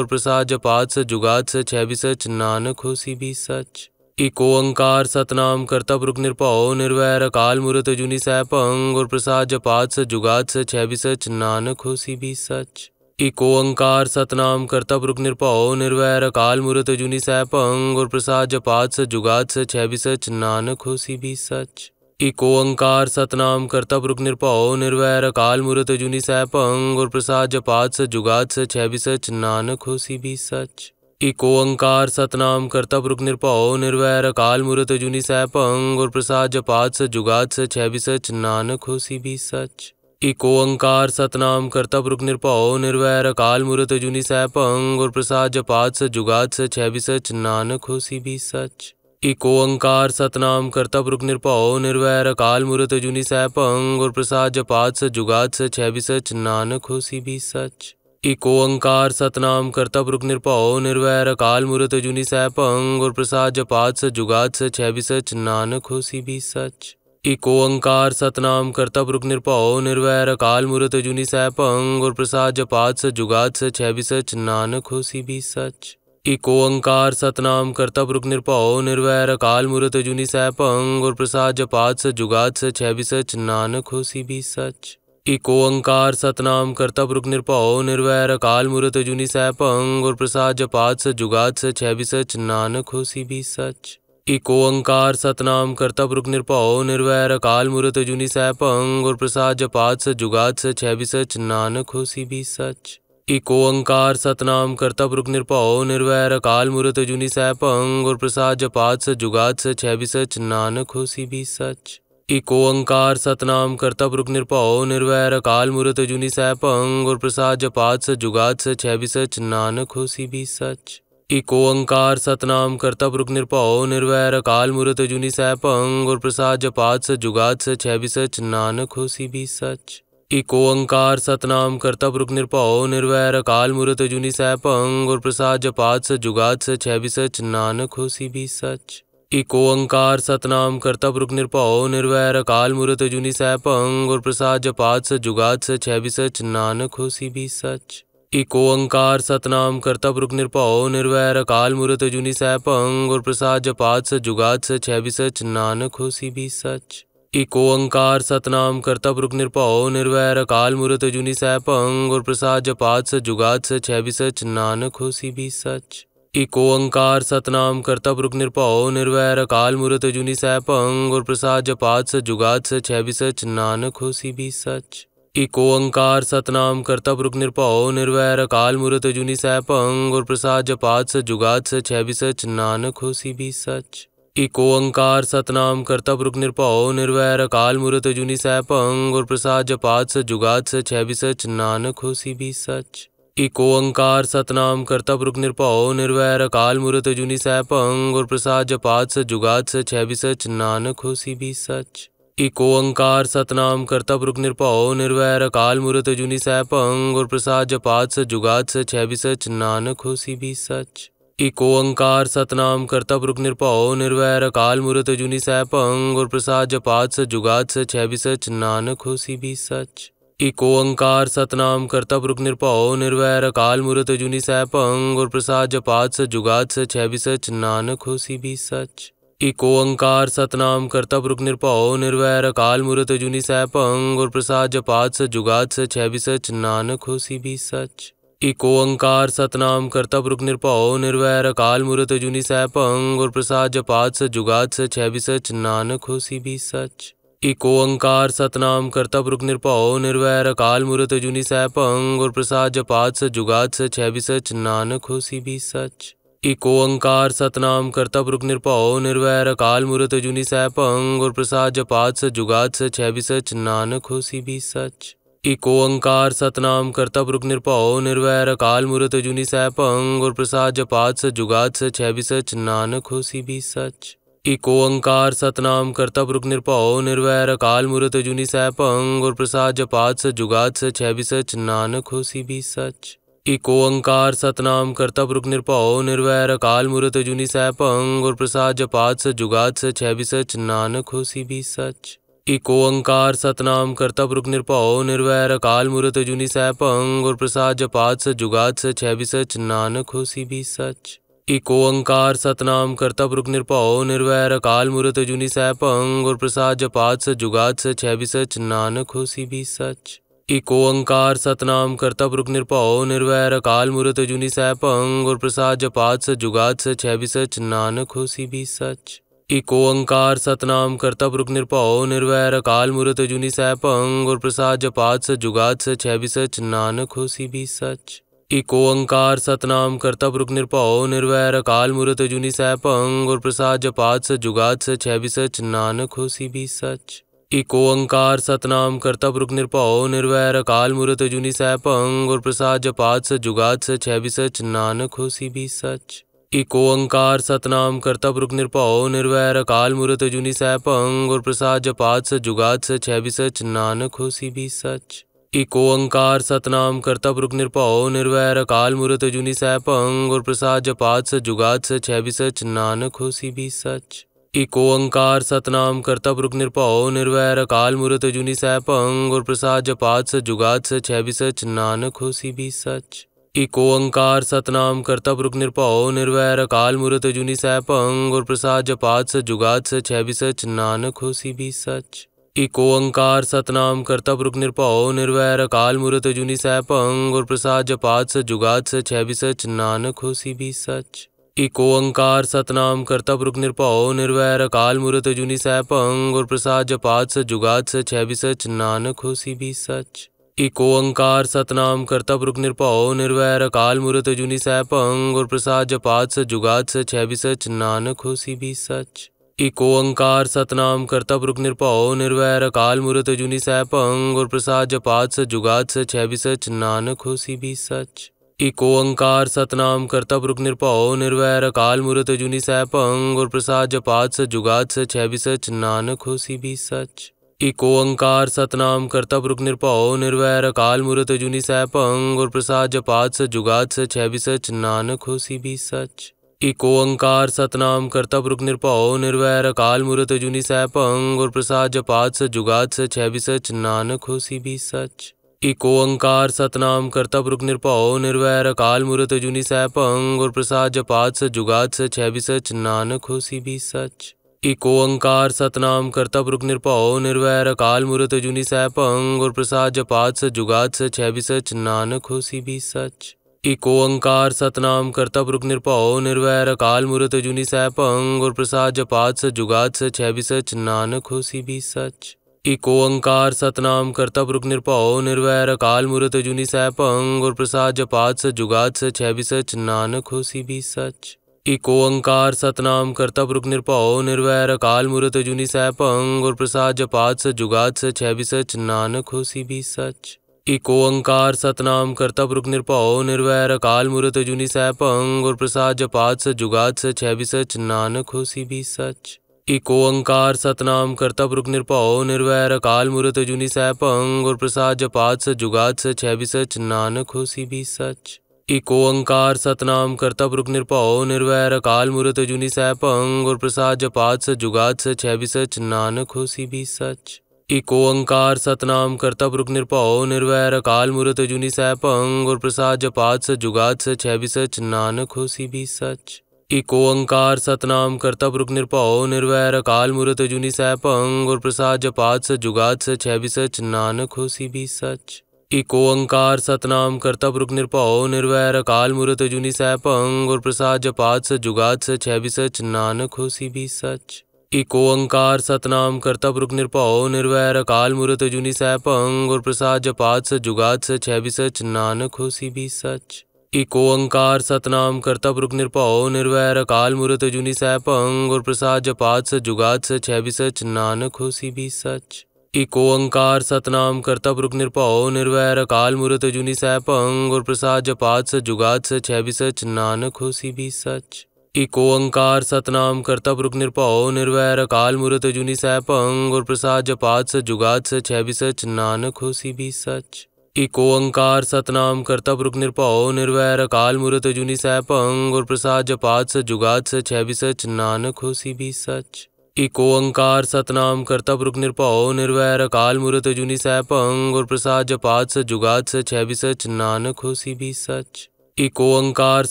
और प्रसाद जपात सच जुगात सच है भी सच नानक हो सी भी सच इको ओंकार सतनाम कर्तव्य रुक निरपाओ निर्वैर अकाल मूर्त जुनि सह और प्रसाद जपात सच जुगात सच है भी सच नानक हो सी भी सच इको अंकार सतनाम करता पुरुख निरपाओ निर्वैर अकाल मूर्त जुनि सैप अंग और प्रसाद जपात सच जुगात सच भी सच नानक हो सी भी सच इको अंकार सतनाम करता पुरुख निरपाओ निर्वैर अकाल मूर्त जुनि सैप अंग और प्रसाद जपात सच जुगात सच भी सच नानक हो सी भी सच इको अंकार सतनाम करता पुरुख निरपाओ निर्वैर अकाल मूर्त जुनि सैप अंग और प्रसाद जपात सच जुगात सच भी सच नानक हो सी भी सच इको अंकार सतनाम कर्तप रुक निरपौ निर्वैर अकाल मूर्त जुनि सह पंग और प्रसाद जपात सच जुगात सच है भी सच नानक हो सी भी सच इको अंकार सतनाम कर्तप रुक निरपौ निर्वैर अकाल मूर्त जुनि सह पंग और प्रसाद जपात सच जुगात सच है भी सच नानक हो सी भी सच इको अंकार सतनाम कर्तप रुक निरपौ निर्वैर अकाल मूर्त जुनि सह पंग और प्रसाद जपात सच जुगात सच है भी सच नानक हो सी भी सच इको अंकार सतनाम करता पुरुक निरपाओ निर्वैर अकाल मूर्त जुनी सह अंग और प्रसाद जपात सच जुगात सच है भी सच नानक हो सी भी सच इको अंकार सतनाम करता पुरुक निरपाओ निर्वैर अकाल मूर्त जुनी सह अंग और प्रसाद जपात सच जुगात सच है भी सच नानक हो सी भी सच इको अंकार सतनाम करता पुरुक निरपाओ निर्वैर अकाल मूर्त जुनी सह अंग और प्रसाद जपात सच जुगात सच है भी सच नानक हो सी भी सच एक ओंकार सतनाम करता पुरुख निरपाओ निर्वैर अकाल मूर्त जुनी सह पंग और प्रसाद जपात सच जुगात सच है भी सच नानक होसी भी सच एक ओंकार सतनाम करता पुरुख निरपाओ निर्वैर अकाल मूर्त जुनी सह पंग और प्रसाद जपात सच जुगात सच है भी सच नानक होसी भी सच एक ओंकार सतनाम करता पुरुख निरपाओ निर्वैर अकाल मूर्त जुनि सह पंग और प्रसाद जपात सच जुगात सच है भी सच नानक होसी भी सच इको अंकार सतनाम कर्तव्य रुक निरपाओ निर्वैर अकाल मूर्त जुनि सैपंग और प्रसाद जपात सच जुगात सच है भी सच नानक हो सी भी सच इको अंकार सतनाम कर्तव्य रुक निरपाओ निर्वैर अकाल मूर्त जुनि सैपंग और प्रसाद जपात सच जुगात सच है भी सच नानक हो सी भी सच इको अंकार सतनाम कर्तव्य रुक निरपाओ निर्वैर अकाल मूर्त जुनि सैपंग और प्रसाद जपात सच जुगात सच है भी सच नानक हो सी भी सच इको अंकार सतनाम कर्तव्य रुक निरपाओ निर्वैर अकाल मूर्त जुनी सह पंग और प्रसाद जपात सच जुगात सच है भी सच नानक हो सी भी सच इको अंकार सतनाम कर्तव्य रुक निरपाओ निर्वैर अकाल मूर्त जुनी सह पंग और प्रसाद जपात सच जुगात सच है भी सच नानक हो सी भी सच इको अंकार सतनाम कर्तव्य रुक निरपाओ निर्वैर अकाल मूर्त जुनी सह पंग और प्रसाद जपात सच जुगात सच है भी सच नानक हो सी भी सच इको अंकार सतनाम करता पुरुक निरपाओ निर्वैर अकाल मूर्त जुनी सह पंग प्रसाद जपात सच जुगात सच है भी सच नानक हो सी भी सच इको अंकार सतनाम करता पुरुक निरपाओ निर्वैर अकाल मूर्त जुनी सह पंग प्रसाद जपात सच जुगात सच है भी सच नानक हो सी भी सच इको अंकार सतनाम करता पुरुक निरपाओ निर्वैर अकाल मूर्त जुनी सह पंग प्रसाद जपात सच जुगात सच है भी सच नानक हो सी भी सच एक ओंकार सतनाम करता पुरुक निरपाओ निर्वैर अकाल मूर्त जुनि सह पंग और प्रसाद जपात सच जुगात सच है भी सच नानक हो सी भी सच एक ओंकार सतनाम करता पुरुक निरपाओ निर्वैर अकाल मूर्त जुनि सह पंग और प्रसाद जपात सच जुगात सच है भी सच नानक हो सी भी सच एक ओंकार सतनाम करता पुरुक निरपाओ निर्वैर अकाल मूर्त जुनि सह पंग और प्रसाद जपात सच जुगात सच है भी सच नानक हो सी भी सच इको अंकार सतनाम करता पुरुख निरपाओ निर्वैर अकाल मूर्त जुनी सह पंग और प्रसाद जपात सच जुगात सच है भी सच नानक हो सी भी सच इको अंकार सतनाम करता पुरुख निरपाओ निर्वैर अकाल मूर्त जुनि सह पंग और प्रसाद जपात सच जुगात सच है भी सच नानक हो सी भी सच इको अंकार सतनाम करता पुरुख निरपाओ निर्वैर अकाल मूर्त जुनी सह पंग और प्रसाद जपात सच जुगात सच है भी सच नानक हो सी भी सच इको अंकार सतनाम करता पुरुख निरपौ निर्वैर अकाल मूर्त जुनी सह पंग और प्रसाद जपात सच जुगात सच है भी सच नानक हो सी भी सच इको अंकार सतनाम करता पुरुख निरपौ निर्वैर अकाल मूर्त जुनी सह पंग और प्रसाद जपात सच जुगात सच है भी सच नानक हो सी भी सच इको अंकार सतनाम करता पुरुख निरपौ निर्वैर अकाल मूर्त जुनी सह पंग और प्रसाद जपात सच जुगात सच है भी सच नानक हो सी भी सच इको अंकार सतनाम कर्ता पुरुख निरपाओ निर्वैर अकाल मूर्त जुनी सह पंग और प्रसाद जपात सच जुगात सच है भी सच नानक हो सी भी सच इको अंकार सतनाम कर्ता पुरुख निरपाओ निर्वैर अकाल मूर्त जुनी सह पंग और प्रसाद जपात सच जुगात सच है भी सच नानक हो सी भी सच इको अंकार सतनाम कर्ता पुरुख निरपाओ निर्वैर अकाल मूर्त जुनी सह पंग और प्रसाद जपात सच जुगात सच है भी सच नानक हो सी भी सच इको अंकार सतनाम करता पुरुख निरपाओ निर्वैर अकाल मूर्त जुनि सह पंग और प्रसाद जपात सच जुगात सच भी सच नानक हो सी भी सच इको अंकार सतनाम करता पुरुख निरपाओ निर्वैर अकाल मूर्त जुनि सह पंग और प्रसाद जपात सच जुगात सच भी सच नानक हो सी भी सच इको अंकार सतनाम करता पुरुख निरपाओ निर्वैर अकाल मूर्त जुनि सह पंग और प्रसाद जपात सच जुगात सच भी सच नानक हो सी भी सच एक ओंकार सतनाम करतप रुख निरपौ निर्वैर अकाल मूर्त जुनि सह भंग और प्रसाद जपात सच जुगात सच है भी सच नानक हो सी भी सच एक ओंकार सतनाम करतप रुख निरपौ निर्वैर अकाल मूर्त जुनि सह भंग और प्रसाद जपात सच जुगात सच है भी सच नानक हो सी भी सच एक ओंकार सतनाम करतप रुख निरपौ निर्वैर अकाल मूर्त जुनि सह भंग और प्रसाद जपात सच जुगात सच है भी सच नानक हो सी भी सच इको अंकार सतनाम करता पुरुख निरपाओ निर्वैर अकाल मूर्त जुनी सह पंग और प्रसाद जपात सच जुगात सच है भी सच नानक हो सी भी सच इको अंकार सतनाम करता पुरुख निरपाओ निर्वैर अकाल मूर्त जुनी सह पंग और प्रसाद जपात सच जुगात सच है भी सच नानक हो सी भी सच इको अंकार सतनाम करता पुरुख निरपाओ निर्वैर अकाल मूर्त जुनी सह पंग और प्रसाद जपात सच जुगात सच है भी सच नानक हो सी भी सच एक ओंकार सतनाम करता पुरुख निरपाओ निर्वैर अकाल मूर्त जुनी सह पंग और प्रसाद जपात सच जुगात सच है भी सच नानक हो सी भी सच एक ओंकार सतनाम करता पुरुख निरपाओ निर्वैर अकाल मूर्त जुनी सह पंग और प्रसाद जपात सच जुगात सच है भी सच नानक हो सी भी सच एक ओंकार सतनाम करता पुरुख निरपाओ निर्वैर अकाल मूर्त जुनी सह पंग और प्रसाद जपात सच जुगात सच है भी सच नानक हो सी भी सच इको अंकार सतनाम कर्तव्य रुख निरपाओ निर्वैर अकाल मूर्त जुनि सह पंग और प्रसाद जपात सच जुगात सच है भी सच नानक हो सी भी सच इको अंकार सतनाम कर्तव्य रुख निरपाओ निर्वैर अकाल मूर्त जुनि सह पंग और प्रसाद जपात सच जुगात सच है भी सच नानक हो सी भी सच इको अंकार सतनाम कर्तव्य रुख निरपाओ निर्वैर अकाल मूर्त जुनि सह पंग और प्रसाद जपात सच जुगात सच है भी सच नानक हो सी भी सच इको अंकार सतनाम कर्तव्य रुक निरपाओ निर्वैर अकाल मूर्त जुनि सह पंग और प्रसाद जपात सच जुगात सच है भी सच नानक हो सी भी सच इको अंकार सतनाम कर्तव्य रुक निरपाओ निर्वैर अकाल मूर्त जुनि सह पंग और प्रसाद जपात सच जुगात सच है भी सच नानक हो सी भी सच इको अंकार सतनाम कर्तव्य रुक निरपाओ निर्वैर अकाल मूर्त जुनि सह पंग और प्रसाद जपात सच जुगात सच है भी सच नानक हो सी भी सच इको अंकार सतनाम करता पुरुक निरपाओ निर्वैर अकाल मूर्त जुनी सह अंग प्रसाद जपात सच जुगात सच है भी सच नानक हो सी भी सच इको अंकार सतनाम करता पुरुक निरपाओ निर्वैर अकाल मूर्त जुनी सह अंग प्रसाद जपात सच जुगात सच है भी सच नानक हो सी भी सच इको अंकार सतनाम करता पुरुक निरपाओ निर्वैर अकाल मूर्त जुनी सह अंग प्रसाद जपात सच जुगात सच है भी सच नानक हो सी भी सच इको अंकार सतनाम करता पुरुख निरपाओ निर्वैर अकाल मूर्त जुनि सह पंग और प्रसाद जपात सच जुगात सच है भी सच नानक हो सी भी सच इको अंकार सतनाम करता पुरुख निरपाओ निर्वैर अकाल मूर्त जुनि सह पंग और प्रसाद जपात सच जुगात सच है भी सच नानक हो सी भी सच इको अंकार सतनाम करता पुरुख निरपाओ निर्वैर अकाल मूर्त जुनि सह पंग और प्रसाद जपात सच जुगात सच है भी सच नानक हो सी भी सच इको अंकार सतनाम करता पुरुख निरपाओ निर्वैर अकाल मूर्त जुनी सह पंग और प्रसाद जपात सच जुगात सच है भी सच नानक हो सी भी सच इको अंकार सतनाम करता पुरुख निरपाओ निर्वैर अकाल मूर्त जुनी सह पंग और प्रसाद जपात सच जुगात सच है भी सच नानक हो सी भी सच इको अंकार सतनाम करता पुरुख निरपाओ निर्वैर अकाल मूर्त जुनी सह पंग और प्रसाद जपात सच जुगात सच है भी सच नानक हो सी भी सच एक ओंकार सतनाम कर्ता पुरुष निरपाओ निर्वैर अकाल मूर्त जुनी सह पंग और प्रसाद जपात सच जुगात सच है भी सच नानक हो सी भी सच एक ओंकार सतनाम कर्ता पुरुष निरपाओ निर्वैर अकाल मूर्त जुनी सह पंग और प्रसाद जपात सच जुगात सच है भी सच नानक हो सी भी सच एक ओंकार सतनाम कर्ता पुरुष निरपाओ निर्वैर अकाल मूर्त जुनी सह पंग और प्रसाद जपात सच जुगात सच है भी सच नानक हो सी भी सच इको अंकार सतनाम कर्तव्य रुक निरपाओ निर्वैर अकाल मूर्त जुनि सह पंग और प्रसाद जपात सच जुगात सच है भी सच नानक हो सी भी सच इको अंकार सतनाम कर्तव्य रुक निरपाओ निर्वैर अकाल मूर्त जुनि सह पंग और प्रसाद जपात सच जुगात सच है भी सच नानक हो सी भी सच इको अंकार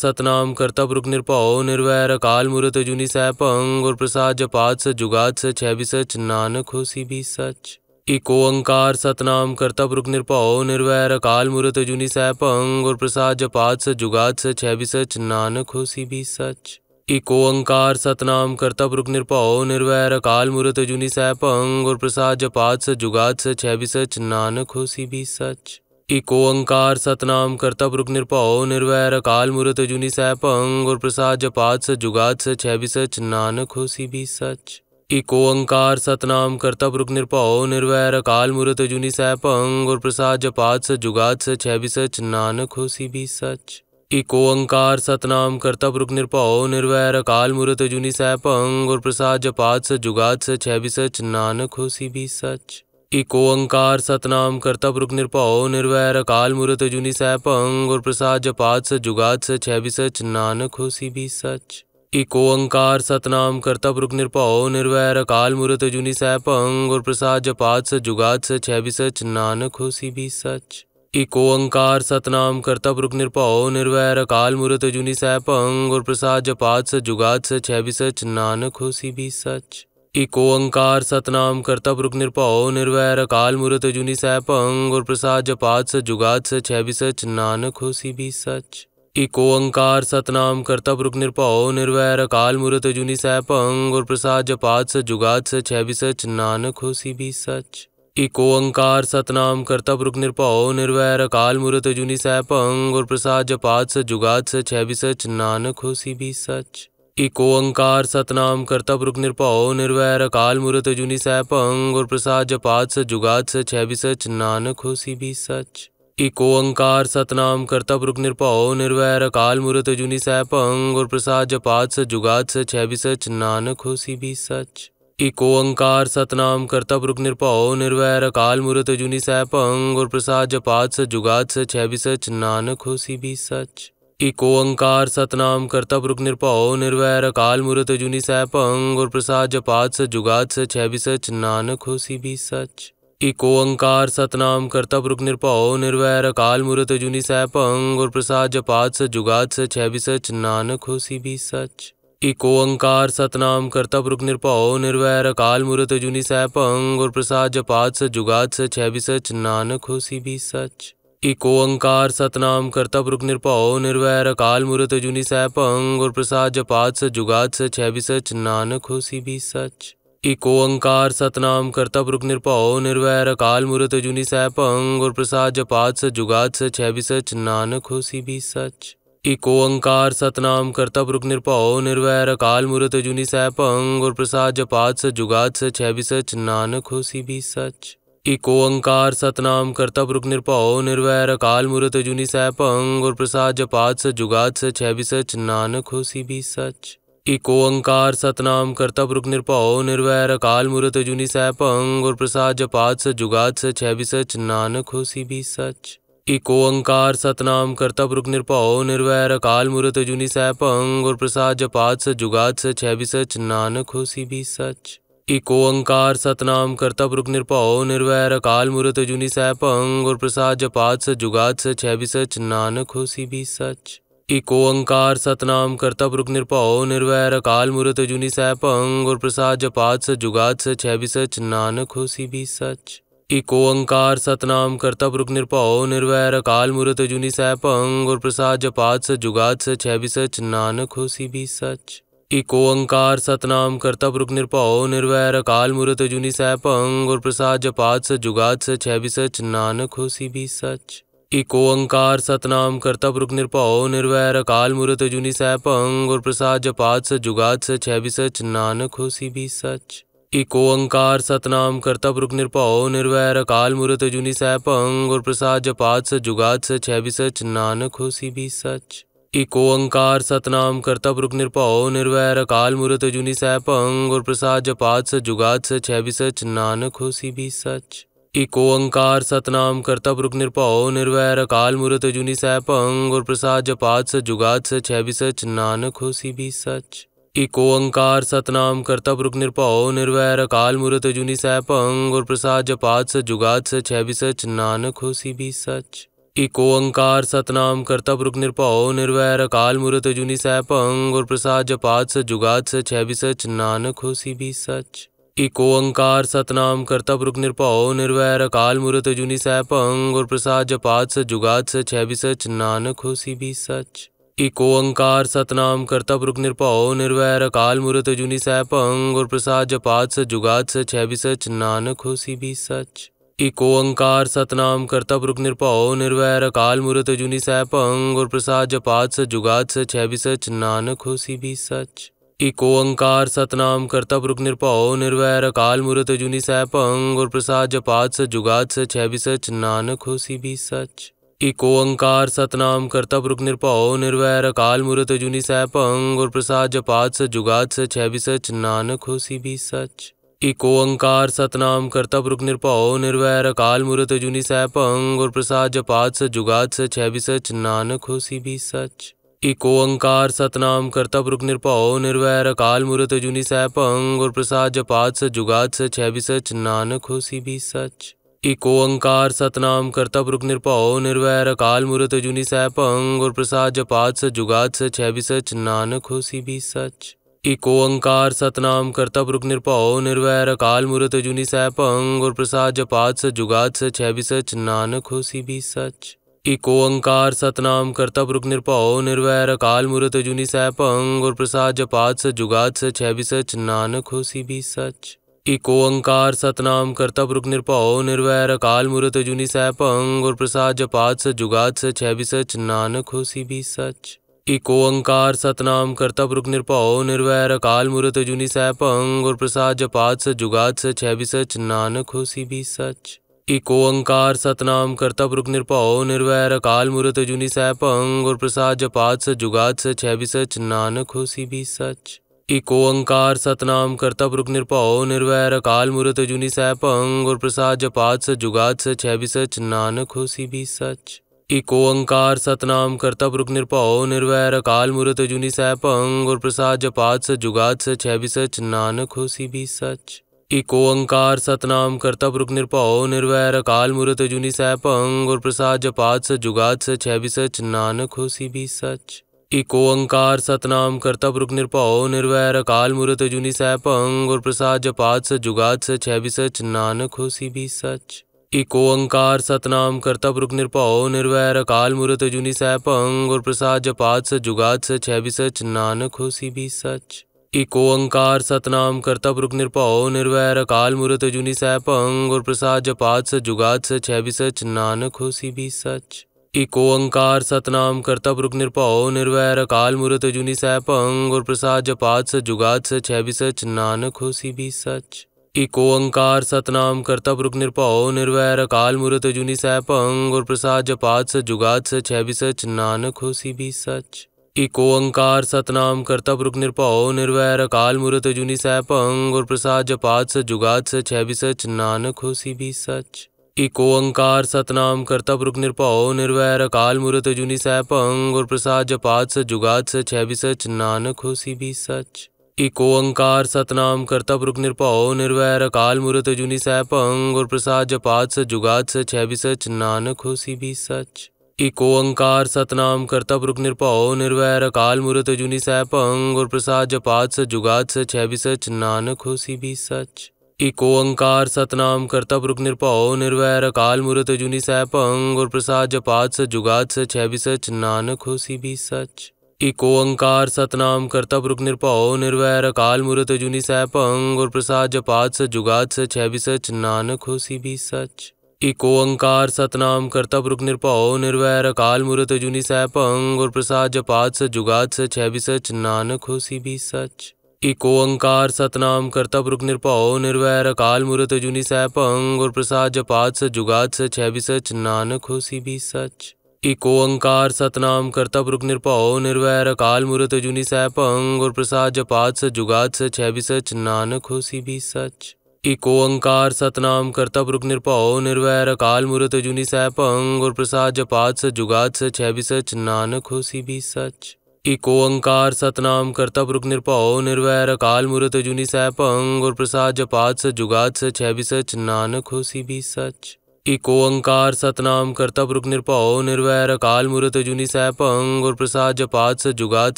सतनाम कर्तव्य रुक निरपाओ निर्वैर अकाल मूर्त जुनि सैपंग पंग और प्रसाद जपात सच जुगात सच है भी सच नानक हो सी भी सच इको अंकार सतनाम करता पुरुख निरपाओ निर्वैर अकाल मूर्त जुनी सहपंग पंग और प्रसाद जपात सच जुगात सच है भी सच नानक हो सी भी सच इको अंकार सतनाम करता पुरुख निरपाओ निर्वैर अकाल मूर्त जुनी सह पंग और प्रसाद जपात सच जुगात सच है भी सच नानक हो सी भी सच इको अंकार सतनाम करता पुरुख निरपाओ निर्वैर अकाल मूर्त जुनी सह पंग और प्रसाद जपात सच जुगात सच है भी सच नानक हो सी भी सच इको अंकार सतनाम कर्ता पुरुख निरपौ निर्वैर अकाल मूर्त जुनि सैपंग और प्रसाद जपात सच जुगात सच है भी सच नानक हो सी भी सच इको अंकार सतनाम कर्ता पुरुख निरपौ निर्वैर अकाल मूर्त जुनि सैपंग और प्रसाद जपात सच जुगात सच है भी सच नानक हो सी भी सच इको अंकार सतनाम कर्ता पुरुख निरपौ निर्वैर अकाल मूर्त जुनि सैपंग और प्रसाद जपात सच जुगात सच है भी सच नानक हो सी भी सच इको अंकार सतनाम करता पुरुख निरपाओ निर्वैर अकाल मूर्त जुनी सह पंग और प्रसाद जपात सच जुगात सच है भी सच नानक हो सी भी सच इको अंकार सतनाम करता पुरुख निरपाओ निर्वैर अकाल मूर्त जुनी सह पंग और प्रसाद जपात सच जुगात सच है भी सच नानक हो सी भी सच इको अंकार सतनाम करता पुरुख निरपाओ निर्वैर अकाल मूर्त जुनी सह पंग और प्रसाद जपात सच जुगात सच है भी सच नानक हो सी भी सच इको अंकार सतनाम कर्तव्य रुक निरपाओ निर्वैर अकाल मूर्त जुनि सह पंग और प्रसाद जपात सच जुगात सच है भी सच नानक हो सी भी सच इको अंकार सतनाम कर्तव्य रुक निरपाओ निर्वैर अकाल मूर्त जुनि सह पंग और प्रसाद जपात सच जुगात सच है भी सच नानक हो सी भी सच इको अंकार सतनाम कर्तव्य रुक निरपाओ निर्वैर अकाल मूर्त जुनि सह पंग और प्रसाद जपात सच जुगात सच है भी सच नानक हो सी भी सच इको अंकार सतनाम कर्तव्य रुक निरपाओ निर्वैर अकाल मूर्त जुनि सैप अंग और प्रसाद जपात सच सच है भी सच नानक हो सी भी सच इको अंकार सतनाम कर्तव्य रुक निरपाओ निर्वैर अकाल मूर्त जुनि सैप अंग और प्रसाद जपात सच जुगात सच है भी सच नानक हो सी भी सच इको अंकार सतनाम कर्तव्य रुक निरपाओ निर्वैर अकाल मूर्त जुनि सैप अंग और प्रसाद जपात सच जुगात सच है भी सच नानक हो सी भी सच इको अंकार सतनाम कर्तव्य रुक निरपाओ निर्वैर अकाल मूर्त जुनि सह पंग और प्रसाद जपात सच जुगात सच है भी सच नानक हो सी भी सच इको अंकार सतनाम कर्तव्य रुक निरपाओ निर्वैर अकाल मूर्त जुनि सह पंग और प्रसाद जपात सच जुगात सच है भी सच नानक हो सी भी सच इको अंकार सतनाम कर्तव्य रुक निरपाओ निर्वैर अकाल मूर्त जुनि सह पंग और प्रसाद जपात सच जुगात सच है भी सच नानक हो सी भी सच इको अंकार सतनाम करता पुरुख निरपाओ निर्वैर अकाल मूर्त जुनी सह पंग और प्रसाद जपात सच जुगात सच है भी सच नानक हो सी भी सच इको अंकार सतनाम करता पुरुख निरपाओ निर्वैर अकाल मूर्त जुनी सह पंग और प्रसाद जपात सच जुगात सच है भी सच नानक हो सी भी सच इको अंकार सतनाम करता पुरुख निरपाओ निर्वैर अकाल मूर्त जुनी सह पंग और प्रसाद जपात सच जुगात सच है भी सच नानक हो सी भी सच एक ओंकार सतनाम करता पुरुख निरपाओ निर्वैर अकाल मूर्त जुनी सह पंग और प्रसाद जपात सच जुगात सच है भी सच नानक हो सी भी सच एक ओंकार सतनाम करता पुरुख निरपाओ निर्वैर अकाल मूर्त जुनी सह पंग और प्रसाद जपात सच जुगात सच है भी सच नानक हो सी भी सच एक ओंकार सतनाम करता पुरुख निरपाओ निर्वैर अकाल मूर्त जुनी सह पंग और प्रसाद जपात सच जुगात सच है भी सच नानक हो सी भी सच इको अंकार सतनाम कर्तव्य पुरुक निरपाओ निर्वैर अकाल मूर्त जुनि सैप अंग और प्रसाद जपात सच जुगात सच है भी सच नानक हो सी भी सच इको अंकार सतनाम कर्तव्य पुरुक निरपाओ निर्वैर अकाल मूर्त जुनि सैप अंग और प्रसाद जपात सच जुगात सच है भी सच नानक हो सी भी सच इको अंकार सतनाम कर्तव्य पुरुक निरपाओ निर्वैर अकाल मूर्त जुनि सैप अंग और प्रसाद जपात सच जुगात सच है भी सच नानक हो सी भी सच एक ओंकार सतनाम कर्ता पुरुष निरपाओ निर्वैर अकाल मूर्त जुनी सह पंग और प्रसाद जपात सच जुगात सच है भी सच नानक हो सी भी सच एक ओंकार सतनाम कर्ता पुरुष निरपाओ निर्वैर अकाल मूर्त जुनी सह पंग और प्रसाद जपात सच जुगात सच है भी सच नानक हो सी भी सच एक ओंकार सतनाम कर्ता पुरुष निरपाओ निर्वैर अकाल मूर्त जुनी सह पंग और प्रसाद जपात सच जुगात सच है भी सच नानक हो सी भी सच इको अंकार सतनाम कर्ता पुरुक निरपाओ निर्वैर अकाल मूर्त जुनी सहपंग पंग और प्रसाद जपात सच जुगात सच है भी सच नानक हो सी भी सच इको अंकार सतनाम कर्ता पुरुक निरपाओ निर्वैर अकाल मूर्त जुनी सहपंग पंग और प्रसाद जपात सच जुगात सच है भी सच नानक हो सी भी सच इको अंकार सतनाम कर्ता पुरुक निरपाओ निर्वैर अकाल मूर्त जुनी सह पंग और प्रसाद जपात सच जुगात सच है भी सच नानक हो सी भी सच इको अंकार सतनाम करता पुरुख निरपाओ निर्वैर अकाल मूर्त जुनि सह पंग और प्रसाद जपात सच जुगात सच भी सच नानक हो सी भी सच इको अंकार सतनाम करता पुरुख निरपाओ निर्वैर अकाल मूर्त जुनि सह पंग और प्रसाद जपात सच जुगात सच भी सच नानक हो सी भी सच इको अंकार सतनाम करता पुरुख निरपाओ निर्वैर अकाल मूर्त जुनि सैपंग पंग और प्रसाद जपात सच जुगात सच भी सच नानक हो सी भी सच इको ओंकार सतनाम करता पुरुख निरपाओ निर्वैर अकाल मूर्त जुनि सैपंग और प्रसाद जपात सच जुगात सच है भी सच नानक हो सी भी सच इको अंकार सतनाम करता पुरुख निरपाओ निर्वैर अकाल मूर्त जुनि सैपंग और प्रसाद जपात सच जुगात सच है भी सच नानक हो सी भी सच इको अंकार सतनाम करता पुरुख निरपाओ निर्वैर अकाल मूर्त जुनि सैपंग और प्रसाद जपात सच जुगात सच है भी सच नानक हो सी भी सच इको अंकार सतनाम करता पुरुख निरपाओ निर्वैर अकाल मूर्त जुनी सह पंग और प्रसाद जपात सच जुगात सच है भी सच नानक हो सी भी सच इको अंकार सतनाम करता पुरुख निरपाओ निर्वैर अकाल मूर्त जुनी सह पंग और प्रसाद जपात सच जुगात सच है भी सच नानक हो सी भी सच इको अंकार सतनाम करता पुरुख निरपाओ निर्वैर अकाल मूर्त जुनी सह पंग और प्रसाद जपात सच जुगात सच है भी सच नानक हो सी भी सच इको ओंकार सतनाम करता रुक निरपाओ निर्वैर अकाल मूर्त जुनि सह अंग और प्रसाद जपात सच जुगात सच है भी सच नानक हो सी भी सच इको ओंकार सतनाम करता रुक निरपाओ निर्वैर अकाल मूर्त जुनि सह अंग और प्रसाद जपात सच जुगात सच है भी सच नानक हो सी भी सच इको ओंकार सतनाम करता रुक निरपाओ निर्वैर अकाल मूर्त जुनि सह अंग और प्रसाद जपात सच जुगात सच है भी सच नानक हो सी भी सच इको अंकार सतनाम करता पुरुख निरपाओ निर्वैर अकाल मूर्त जुनि सैप अंग और प्रसाद जपात सच जुगात सच भी सच नानक हो सी भी सच इको अंकार सतनाम करता पुरुख निरपाओ निर्वैर अकाल मूर्त जुनि सैप अंग और प्रसाद जपात सच जुगात सच भी सच नानक हो सी भी सच इको अंकार सतनाम करता पुरुख निरपाओ निर्वैर अकाल मूर्त जुनि सैप अंग और प्रसाद जपात सच जुगात सच भी सच नानक हो सी भी सच इको अंकार सतनाम कर्तव्य रुक निरपाओ निर्वैर अकाल मूर्त जुनी सह पंग और प्रसाद जपात सच जुगात सच है भी सच नानक हो सी भी सच इको अंकार सतनाम कर्तव्य रुक निरपाओ निर्वैर अकाल मूर्त जुनी सह पंग और प्रसाद जपात सच जुगात सच है भी सच नानक हो सी भी सच इको अंकार सतनाम कर्तव्य रुक निरपाओ निर्वैर अकाल मूर्त जुनी सह पंग और प्रसाद जपात सच जुगात सच है भी सच नानक हो सी भी सच इको अंकार सतनाम करता पुरुक निरपाओ निर्वैर अकाल मूर्त जुनि सह पंग और प्रसाद जपात सच जुगात सच है भी सच नानक हो सी भी सच इको अंकार सतनाम करता पुरुक निरपाओ निर्वैर अकाल मूर्त जुनि सह पंग और प्रसाद जपात सच जुगात सच है भी सच नानक हो सी भी सच इको अंकार सतनाम करता पुरुक निरपाओ निर्वैर अकाल मूर्त जुनि सह पंग और प्रसाद जपात सच जुगात सच है भी सच नानक हो सी भी सच एक ओंकार सतनाम करता पुरुख निरभाओ निर्वैर अकाल मूर्त जुनी सह और प्रसाद जपात सच जुगात सच है भी सच नानक होसी भी सच एक ओंकार सतनाम करता पुरुख निरभाओ निर्वैर अकाल मूर्त जुनी सह भंग और प्रसाद जपात सच जुगात सच है भी सच नानक होसी भी सच एक ओंकार सतनाम करता पुरुख निरभाओ निर्वैर अकाल मूर्त जुनि सह भंग और प्रसाद जपात सच जुगात सच है भी सच नानक होसी भी सच इको अंकार सतनाम करता पुरुख निरपाओ निर्वैर अकाल मूर्त जुनी सह पंग और प्रसाद जपात सच जुगात सच है भी सच नानक हो सी भी सच इको अंकार सतनाम करता पुरुख निरपाओ निर्वैर अकाल मूर्त जुनी सह पंग और प्रसाद जपात सच जुगात सच है भी सच नानक हो सी भी सच इको अंकार सतनाम करता पुरुख निरपाओ निर्वैर अकाल मूर्त जुनी सह पंग और प्रसाद जपात सच जुगात सच है भी सच नानक हो सी भी सच इको अंकार सतनाम कर्तव्य रुक निरपाओ निर्वैर अकाल मूर्त जुनि सह पंग और प्रसाद जपात सच जुगात सच है भी सच नानक हो सी भी सच इको अंकार सतनाम कर्तव्य रुक निरपाओ निर्वैर अकाल मूर्त जुनि सह पंग और प्रसाद जपात सच जुगात सच है भी सच नानक हो सी भी सच इको अंकार सतनाम कर्तव्य रुक निरपाओ निर्वैर अकाल मूर्त जुनि सह पंग और प्रसाद जपात सच जुगात सच है भी सच नानक हो सी भी सच इको अंकार सतनाम करता पुरुक निरपाओ निर्वैर अकाल मूर्त जुनी सह पंग और प्रसाद जपात सच जुगात सच है भी सच नानक हो सी भी सच इको अंकार सतनाम करता पुरुक निरपाओ निर्वैर अकाल मूर्त जुनी सह पंग और प्रसाद जपात सच जुगात सच है भी सच नानक हो सी भी सच इको अंकार सतनाम करता पुरुक निरपाओ निर्वैर अकाल मूर्त जुनी सह पंग और प्रसाद जपात सच जुगात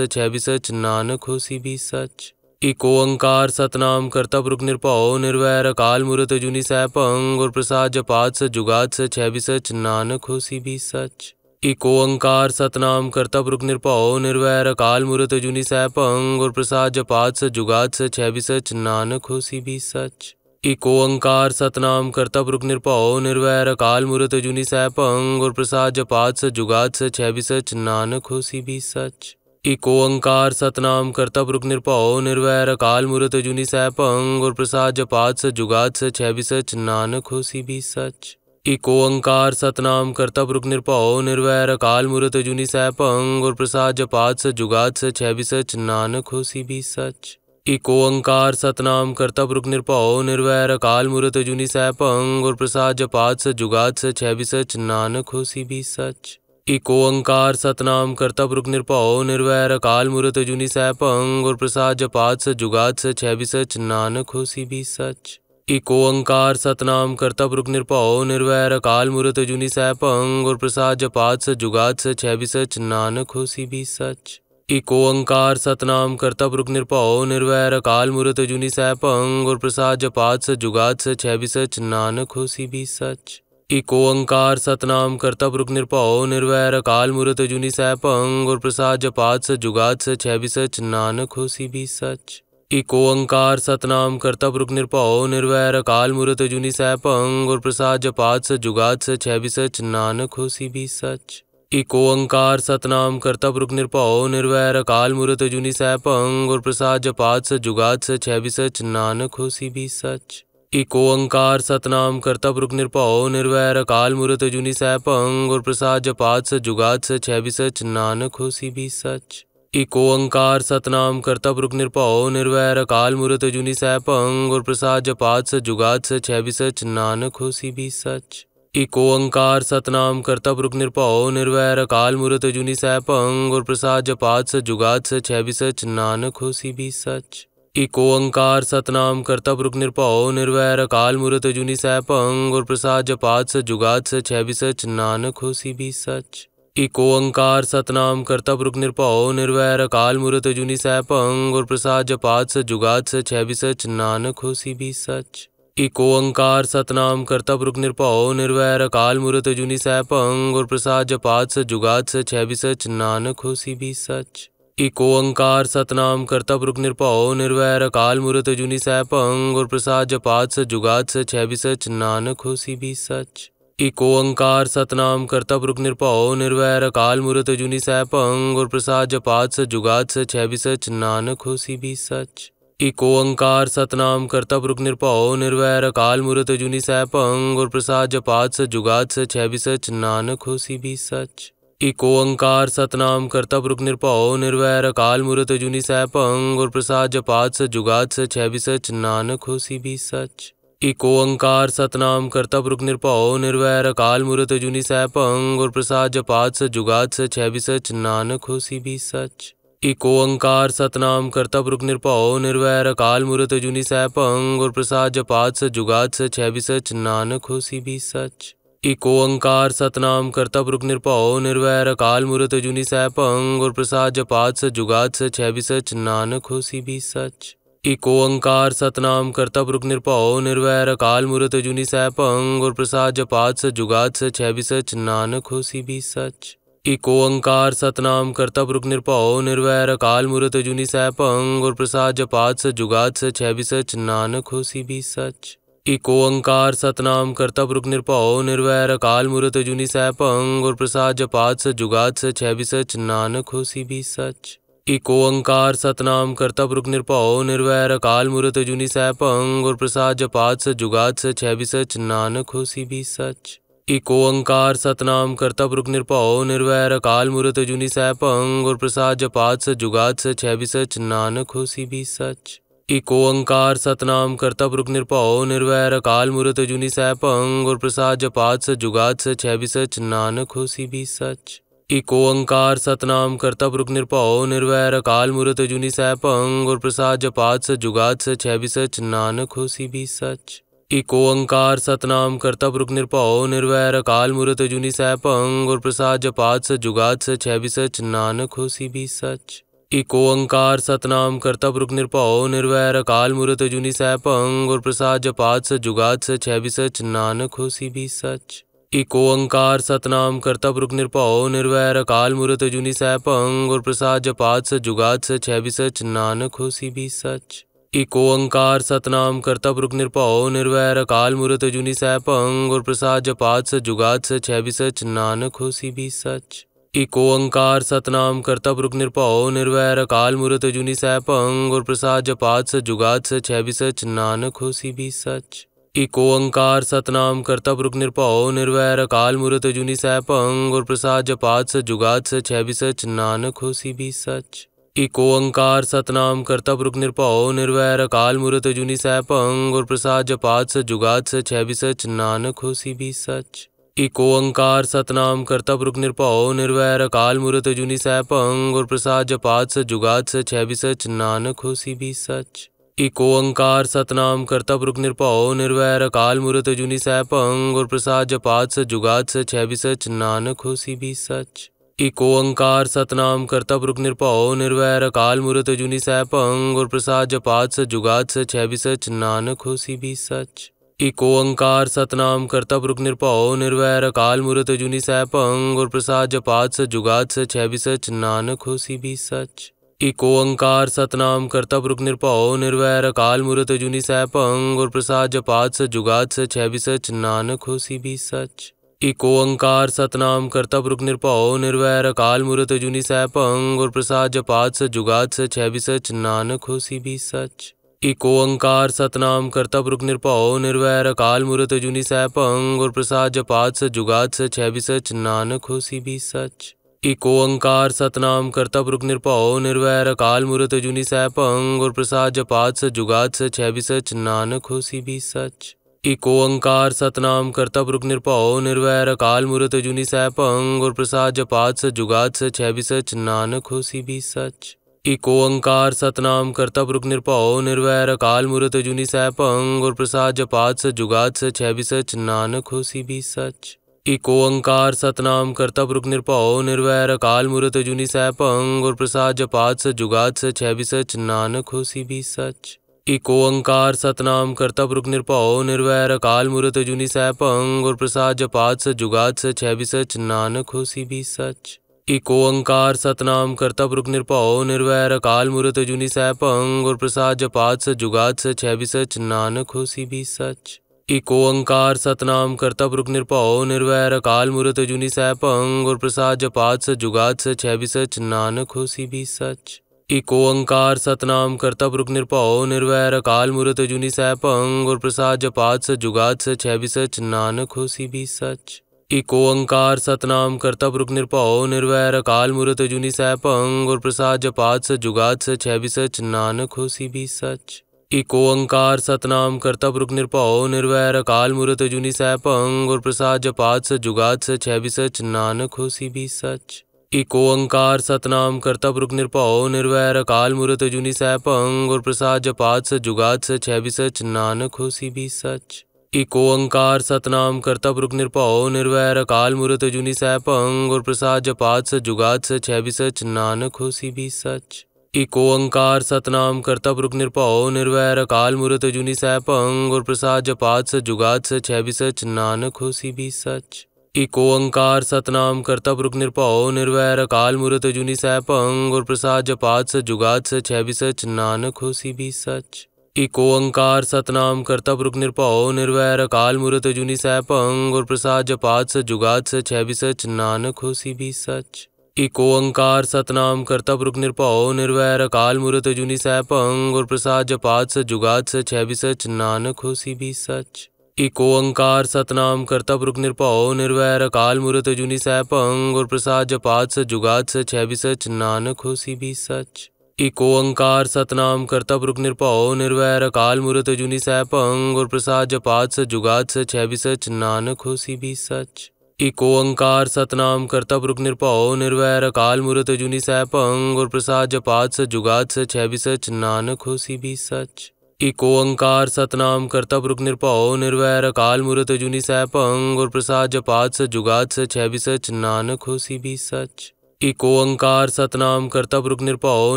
सच है भी सच नानक हो सी भी सच एक ओंकार सतनाम करता पुरुक निरपाओ निर्वैर अकाल मूर्त जुनि सह पंग और प्रसाद जपात सच जुगात सच है भी सच नानक हो सी भी सच एक ओंकार सतनाम करता पुरुक निरपाओ निर्वैर अकाल मूर्त जुनि सह पंग और प्रसाद जपात सच जुगात सच है भी सच नानक हो सी भी सच एक ओंकार सतनाम करता पुरुक निरपाओ निर्वैर अकाल मूर्त जुनि सह पंग और प्रसाद जपात सच जुगात सच है भी सच नानक हो सी भी सच इको ओंकार सतनाम कर्ता पुरुक निरपाओ निर्वैर अकाल मूर्त जुनि सह पंग और प्रसाद जपात सच जुगात सच है भी सच नानक हो सी भी सच इको अंकार सतनाम कर्ता पुरुक निरपाओ निर्वैर अकाल मूर्त जुनि सह पंग और प्रसाद जपात सच जुगात सच है भी सच नानक हो सी भी सच इको अंकार सतनाम कर्ता पुरुक निरपाओ निर्वैर अकाल मूर्त जुनि सह पंग और प्रसाद जपात सच जुगात सच है भी सच नानक हो सी भी सच इको अंकार सतनाम कर्ता पुरुष निरपौ निर्वैर अकाल मूर्त जुनि सैप अंग और प्रसाद जपात सच जुगात सच है भी सच नानक हो सी भी सच इको अंकार सतनाम कर्ता पुरुष निरपौ निर्वैर अकाल मूर्त जुनि सैप अंग और प्रसाद जपात सच जुगात सच है भी सच नानक हो सी भी सच इको अंकार सतनाम कर्ता पुरुष निरपौ निर्वैर अकाल मूर्त जुनि सैप अंग और प्रसाद जपात सच जुगात सच है भी सच नानक हो सी भी सच इको अंकार सतनाम कर्तव्य पुरुक निरपाओ निर्वैर अकाल मूर्त जुनि सह पंग और प्रसाद जपात सच जुगात सच है भी सच नानक हो सी भी सच इको अंकार सतनाम कर्तव्य पुरुक निरपाओ निर्वैर अकाल मूर्त जुनि सह पंग और प्रसाद जपात सच जुगात सच है भी सच नानक हो सी भी सच इको अंकार सतनाम कर्तव्य पुरुक निरपाओ निर्वैर अकाल मूर्त जुनि सह पंग और प्रसाद जपात सच जुगात सच है भी सच नानक हो सी भी सच इको अंकार सतनाम करता पुरुख निरपाओ निर्वैर अकाल मूर्त जुनि सह पंग और प्रसाद जपात सच जुगात सच है भी सच नानक हो सी भी सच इको अंकार सतनाम करता पुरुख निरपाओ निर्वैर अकाल मूर्त जुनि सह पंग और प्रसाद जपात सच जुगात सच है भी सच नानक हो सी भी सच इको अंकार सतनाम करता पुरुख निरपाओ निर्वैर अकाल मूर्त जुनि सह पंग और प्रसाद जपात सच जुगात सच है भी सच नानक हो सी भी सच एक ओंकार सतनाम करतप रुख निरपौ निर्वैर अकाल मूर्त जुनि सह पंग और प्रसाद जपात सच जुगात सच है भी सच नानक हो सी भी सच एक ओंकार सतनाम करतप रुख निरपौ निर्वैर अकाल मूर्त जुनि सह पंग और प्रसाद जपात सच जुगात सच है भी सच नानक हो सी भी सच एक ओंकार सतनाम करतप रुख निरपौ निर्वैर अकाल मूर्त जुनि सह पंग और प्रसाद जपात सच जुगात सच है भी सच नानक हो सी भी सच इको अंकार सतनाम करता पुरुख निरपाओ निर्वैर अकाल मूर्त जुनी सह पंग और प्रसाद जपात सच जुगात सच है भी सच नानक हो सी भी सच इको अंकार सतनाम करता पुरुख निरपाओ निर्वैर अकाल मूर्त जुनी सह पंग और प्रसाद जपात सच जुगात सच है भी सच नानक हो सी भी सच इको अंकार सतनाम करता पुरुख निरपाओ निर्वैर अकाल मूर्त जुनी सह पंग और प्रसाद जपात सच जुगात सच है भी सच नानक हो सी भी सच एक ओंकार सतनाम करता पुरुख निरपाओ निर्वैर अकाल मूर्त जुनि सह पंग और प्रसाद जपात सच जुगात सच है भी सच नानक हो सी भी सच एक ओंकार सतनाम करता पुरुख निरपाओ निर्वैर अकाल मूर्त जुनि सह पंग और प्रसाद जपात सच जुगात सच है भी सच नानक हो सी भी सच एक ओंकार सतनाम करता पुरुख निरपाओ निर्वैर अकाल मूर्त जुनि सह पंग और प्रसाद जपात सच जुगात सच है भी सच नानक हो सी भी सच इको अंकार सतनाम कर्तव्य रुक निरपाओ निर्वैर अकाल मूर्त जुनि सैपंग और प्रसाद जपात सच जुगात सच है भी सच नानक हो सी भी सच इको अंकार सतनाम कर्तव्य रुक निरपाओ निर्वैर अकाल मूर्त जुनि सैपंग और प्रसाद जपात सच जुगात सच है भी सच नानक हो सी भी सच इको अंकार सतनाम कर्तव्य रुक निरपाओ निर्वैर अकाल मूर्त जुनि सैपंग और प्रसाद जपात सच जुगात सच है भी सच नानक हो सी भी सच इको अंकार सतनाम कर्तव्य रुक निरपाओ निर्वैर अकाल मूर्त जुनि सह पंग और प्रसाद जपात सच जुगात सच है भी सच नानक हो सी भी सच इको अंकार सतनाम कर्तव्य रुक निरपाओ निर्वैर अकाल मूर्त जुनि सह पंग और प्रसाद जपात सच जुगात सच है भी सच नानक हो सी भी सच इको अंकार सतनाम कर्तव्य रुक निरपाओ निर्वैर अकाल मूर्त जुनि सह पंग और प्रसाद जपात सच जुगात सच है भी सच नानक हो सी भी सच इको अंकार सतनाम करता पुरुख निरपाओ निर्वैर अकाल मूर्त जुनी सह अंग और प्रसाद जपात सच जुगात सच है भी सच नानक हो सी भी सच इको अंकार सतनाम करता पुरुख निरपाओ निर्वैर अकाल मूर्त जुनी सह अंग और प्रसाद जपात सच जुगात सच है भी सच नानक हो सी भी सच इको अंकार सतनाम करता पुरुख निरपाओ निर्वैर अकाल मूर्त जुनी सह अंग और प्रसाद जपात सच जुगात सच है भी सच नानक हो सी भी सच एक ओंकार सतनाम करता पुरुख निरभाओ निर्वैर अकाल मूर्त जुनी सह भंग और प्रसाद जपात सच जुगात सच है भी सच नानक हो सी भी सच एक ओंकार सतनाम करता पुरुख निरभाओ निर्वैर अकाल मूर्त जुनी सह भंग और प्रसाद जपात सच जुगात सच है भी सच नानक हो सी भी सच एक ओंकार सतनाम करता पुरुख निरभाओ निर्वैर अकाल मूर्त जुनी सह भंग और प्रसाद जपात सच जुगात सच है भी सच नानक हो सी भी सच इको ओंकार सतनाम करता पुरुख निरपाओ निर्वैर अकाल मूर्त जुनी सैप अंग और प्रसाद जपात सच जुगात सच है भी सच नानक हो सी भी सच इको अंकार सतनाम करता पुरुख निरपाओ निर्वैर अकाल मूर्त जुनी सैप अंग और प्रसाद जपात सच जुगात सच है भी सच नानक हो सी भी सच इको अंकार सतनाम करता पुरुख निरपाओ निर्वैर अकाल मूर्त जुनी सैप अंग और प्रसाद जपात सच जुगात सच है भी सच नानक हो सी भी सच एक ओंकार सतनाम कर्ता पुरुष निरपाओ निर्वैर अकाल मूर्त जुनी सह पंग और प्रसाद जपात सच जुगात सच है भी सच नानक हो सी भी सच एक ओंकार सतनाम कर्ता पुरुष निरपाओ निर्वैर अकाल मूर्त जुनी सह पंग और प्रसाद जपात सच जुगात सच है भी सच नानक हो सी भी सच एक ओंकार सतनाम कर्ता पुरुष निरपाओ निर्वैर अकाल मूर्त जुनी सह पंग और प्रसाद जपात सच जुगात सच है भी सच नानक हो सी भी सच इको अंकार सतनाम कर्तव्य रुक निरपाओ निर्वैर अकाल मूर्त जुनि सह पंग और प्रसाद जपात सच जुगात सच है भी सच नानक हो सी भी सच इको अंकार सतनाम कर्तव्य रुक निरपाओ निर्वैर अकाल मूर्त जुनि सह पंग और प्रसाद जपात सच जुगात सच है भी सच नानक हो सी भी सच इको अंकार सतनाम कर्तव्य रुक निरपाओ निर्वैर अकाल मूर्त जुनि सह पंग और प्रसाद जपात सच जुगात सच है भी सच नानक हो सी भी सच इको अंकार सतनाम करता पुरुख निरपाओ निर्वैर अकाल मूर्त जुनी सह पंग और प्रसाद जपात सच जुगात सच है भी सच नानक हो सी भी सच इको अंकार सतनाम करता पुरुख निरपाओ निर्वैर अकाल मूर्त जुनी सैपंग पंग और प्रसाद जपात सच जुगात सच है भी सच नानक हो सी भी सच इको अंकार सतनाम करता पुरुख निरपाओ निर्वैर अकाल मूर्त जुनी सह पंग और प्रसाद जपात सच जुगात सच भी सच नानक हो सी भी सच इको अंकार सतनाम करता पुरुख निरपौ निर्वैर अकाल मूर्त जुनि सैपंग और प्रसाद जपात सच जुगात सच है भी सच नानक हो सी भी सच इको अंकार सतनाम करता पुरुख निरपौ निर्वैर अकाल मूर्त जुनि सैपंग और प्रसाद जपात सच जुगात सच है भी सच नानक हो सी भी सच इको अंकार सतनाम करता पुरुख निरपौ निर्वैर अकाल मूर्त जुनि सैपंग और प्रसाद जपात सच जुगात सच है भी सच नानक हो सी भी सच इको अंकार सतनाम करता पुरुक निरपाओ निर्वैर अकाल मूर्त जुनी सह पंग और प्रसाद जपात सच जुगात सच है भी सच नानक हो सी भी सच इको अंकार सतनाम करता पुरुक निरपाओ निर्वैर अकाल मूर्त जुनी सह पंग और प्रसाद जपात सच जुगात सच है भी सच नानक हो सी भी सच इको अंकार सतनाम करता पुरुक निरपाओ निर्वैर अकाल मूर्त जुनी सह पंग और प्रसाद जपात सच जुगात सच है भी सच नानक हो सी भी सच इको अंकार सतनाम कर्तव्य रुक निरपाओ निर्वैर अकाल मूर्त जुनि सह अंग और प्रसाद जपात सच जुगात सच है भी सच नानक हो सी भी सच इको अंकार सतनाम कर्तव्य रुक निरपाओ निर्वैर अकाल मूर्त जुनि सह अंग और प्रसाद जपात सच जुगात सच है भी सच नानक हो सी भी सच इको अंकार सतनाम कर्तव्य रुक निरपाओ निर्वैर अकाल मूर्त जुनि सह अंग और प्रसाद जपात सच जुगात सच है भी सच नानक हो सी भी सच इको अंकार सतनाम कर्तव्य रुक निरपाओ निर्वैर अकाल मूर्त जुनि सैप अंग और प्रसाद जपात सच जुगात सच भी सच नानक हो सी भी सच इको अंकार सतनाम कर्तव्य रुक निरपाओ निर्वैर अकाल मूर्त जुनि सैप अंग और प्रसाद जपात सच जुगात सच भी सच नानक हो सी भी सच इको अंकार सतनाम कर्तव्य रुक निरपाओ निर्वैर अकाल मूर्त जुनि सैप अंग और प्रसाद जपात सच जुगात सच भी सच नानक हो सी भी सच इको अंकार सतनाम कर्तप रुक निरपाओ निर्वैर अकाल मूर्त जुनि सह पंग और प्रसाद जपात सच जुगात सच है भी सच नानक हो सी भी सच इको अंकार सतनाम कर्तप रुक निरपाओ निर्वैर अकाल मूर्त जुनि सह पंग और प्रसाद जपात सच जुगात सच है भी सच नानक हो सी भी सच इको अंकार सतनाम कर्तप रुक निरपाओ निर्वैर अकाल मूर्त जुनि सह पंग और प्रसाद जपात सच जुगात सच है भी सच नानक हो सी भी सच इको अंकार सतनाम करता पुरुक निरपाओ निर्वैर अकाल मूर्त जुनी सह पंग और प्रसाद जपात सच जुगात सच है भी सच नानक हो सी भी सच इको अंकार सतनाम करता पुरुक निरपाओ निर्वैर अकाल मूर्त जुनी सह पंग और प्रसाद जपात सच जुगात सच है भी सच नानक हो सी भी सच इको अंकार सतनाम करता पुरुक निरपाओ निर्वैर अकाल मूर्त जुनी सह पंग और प्रसाद जपात सच जुगात सच है भी सच नानक हो सी भी सच एक ओंकार सतनाम करता पुरुख निरपाओ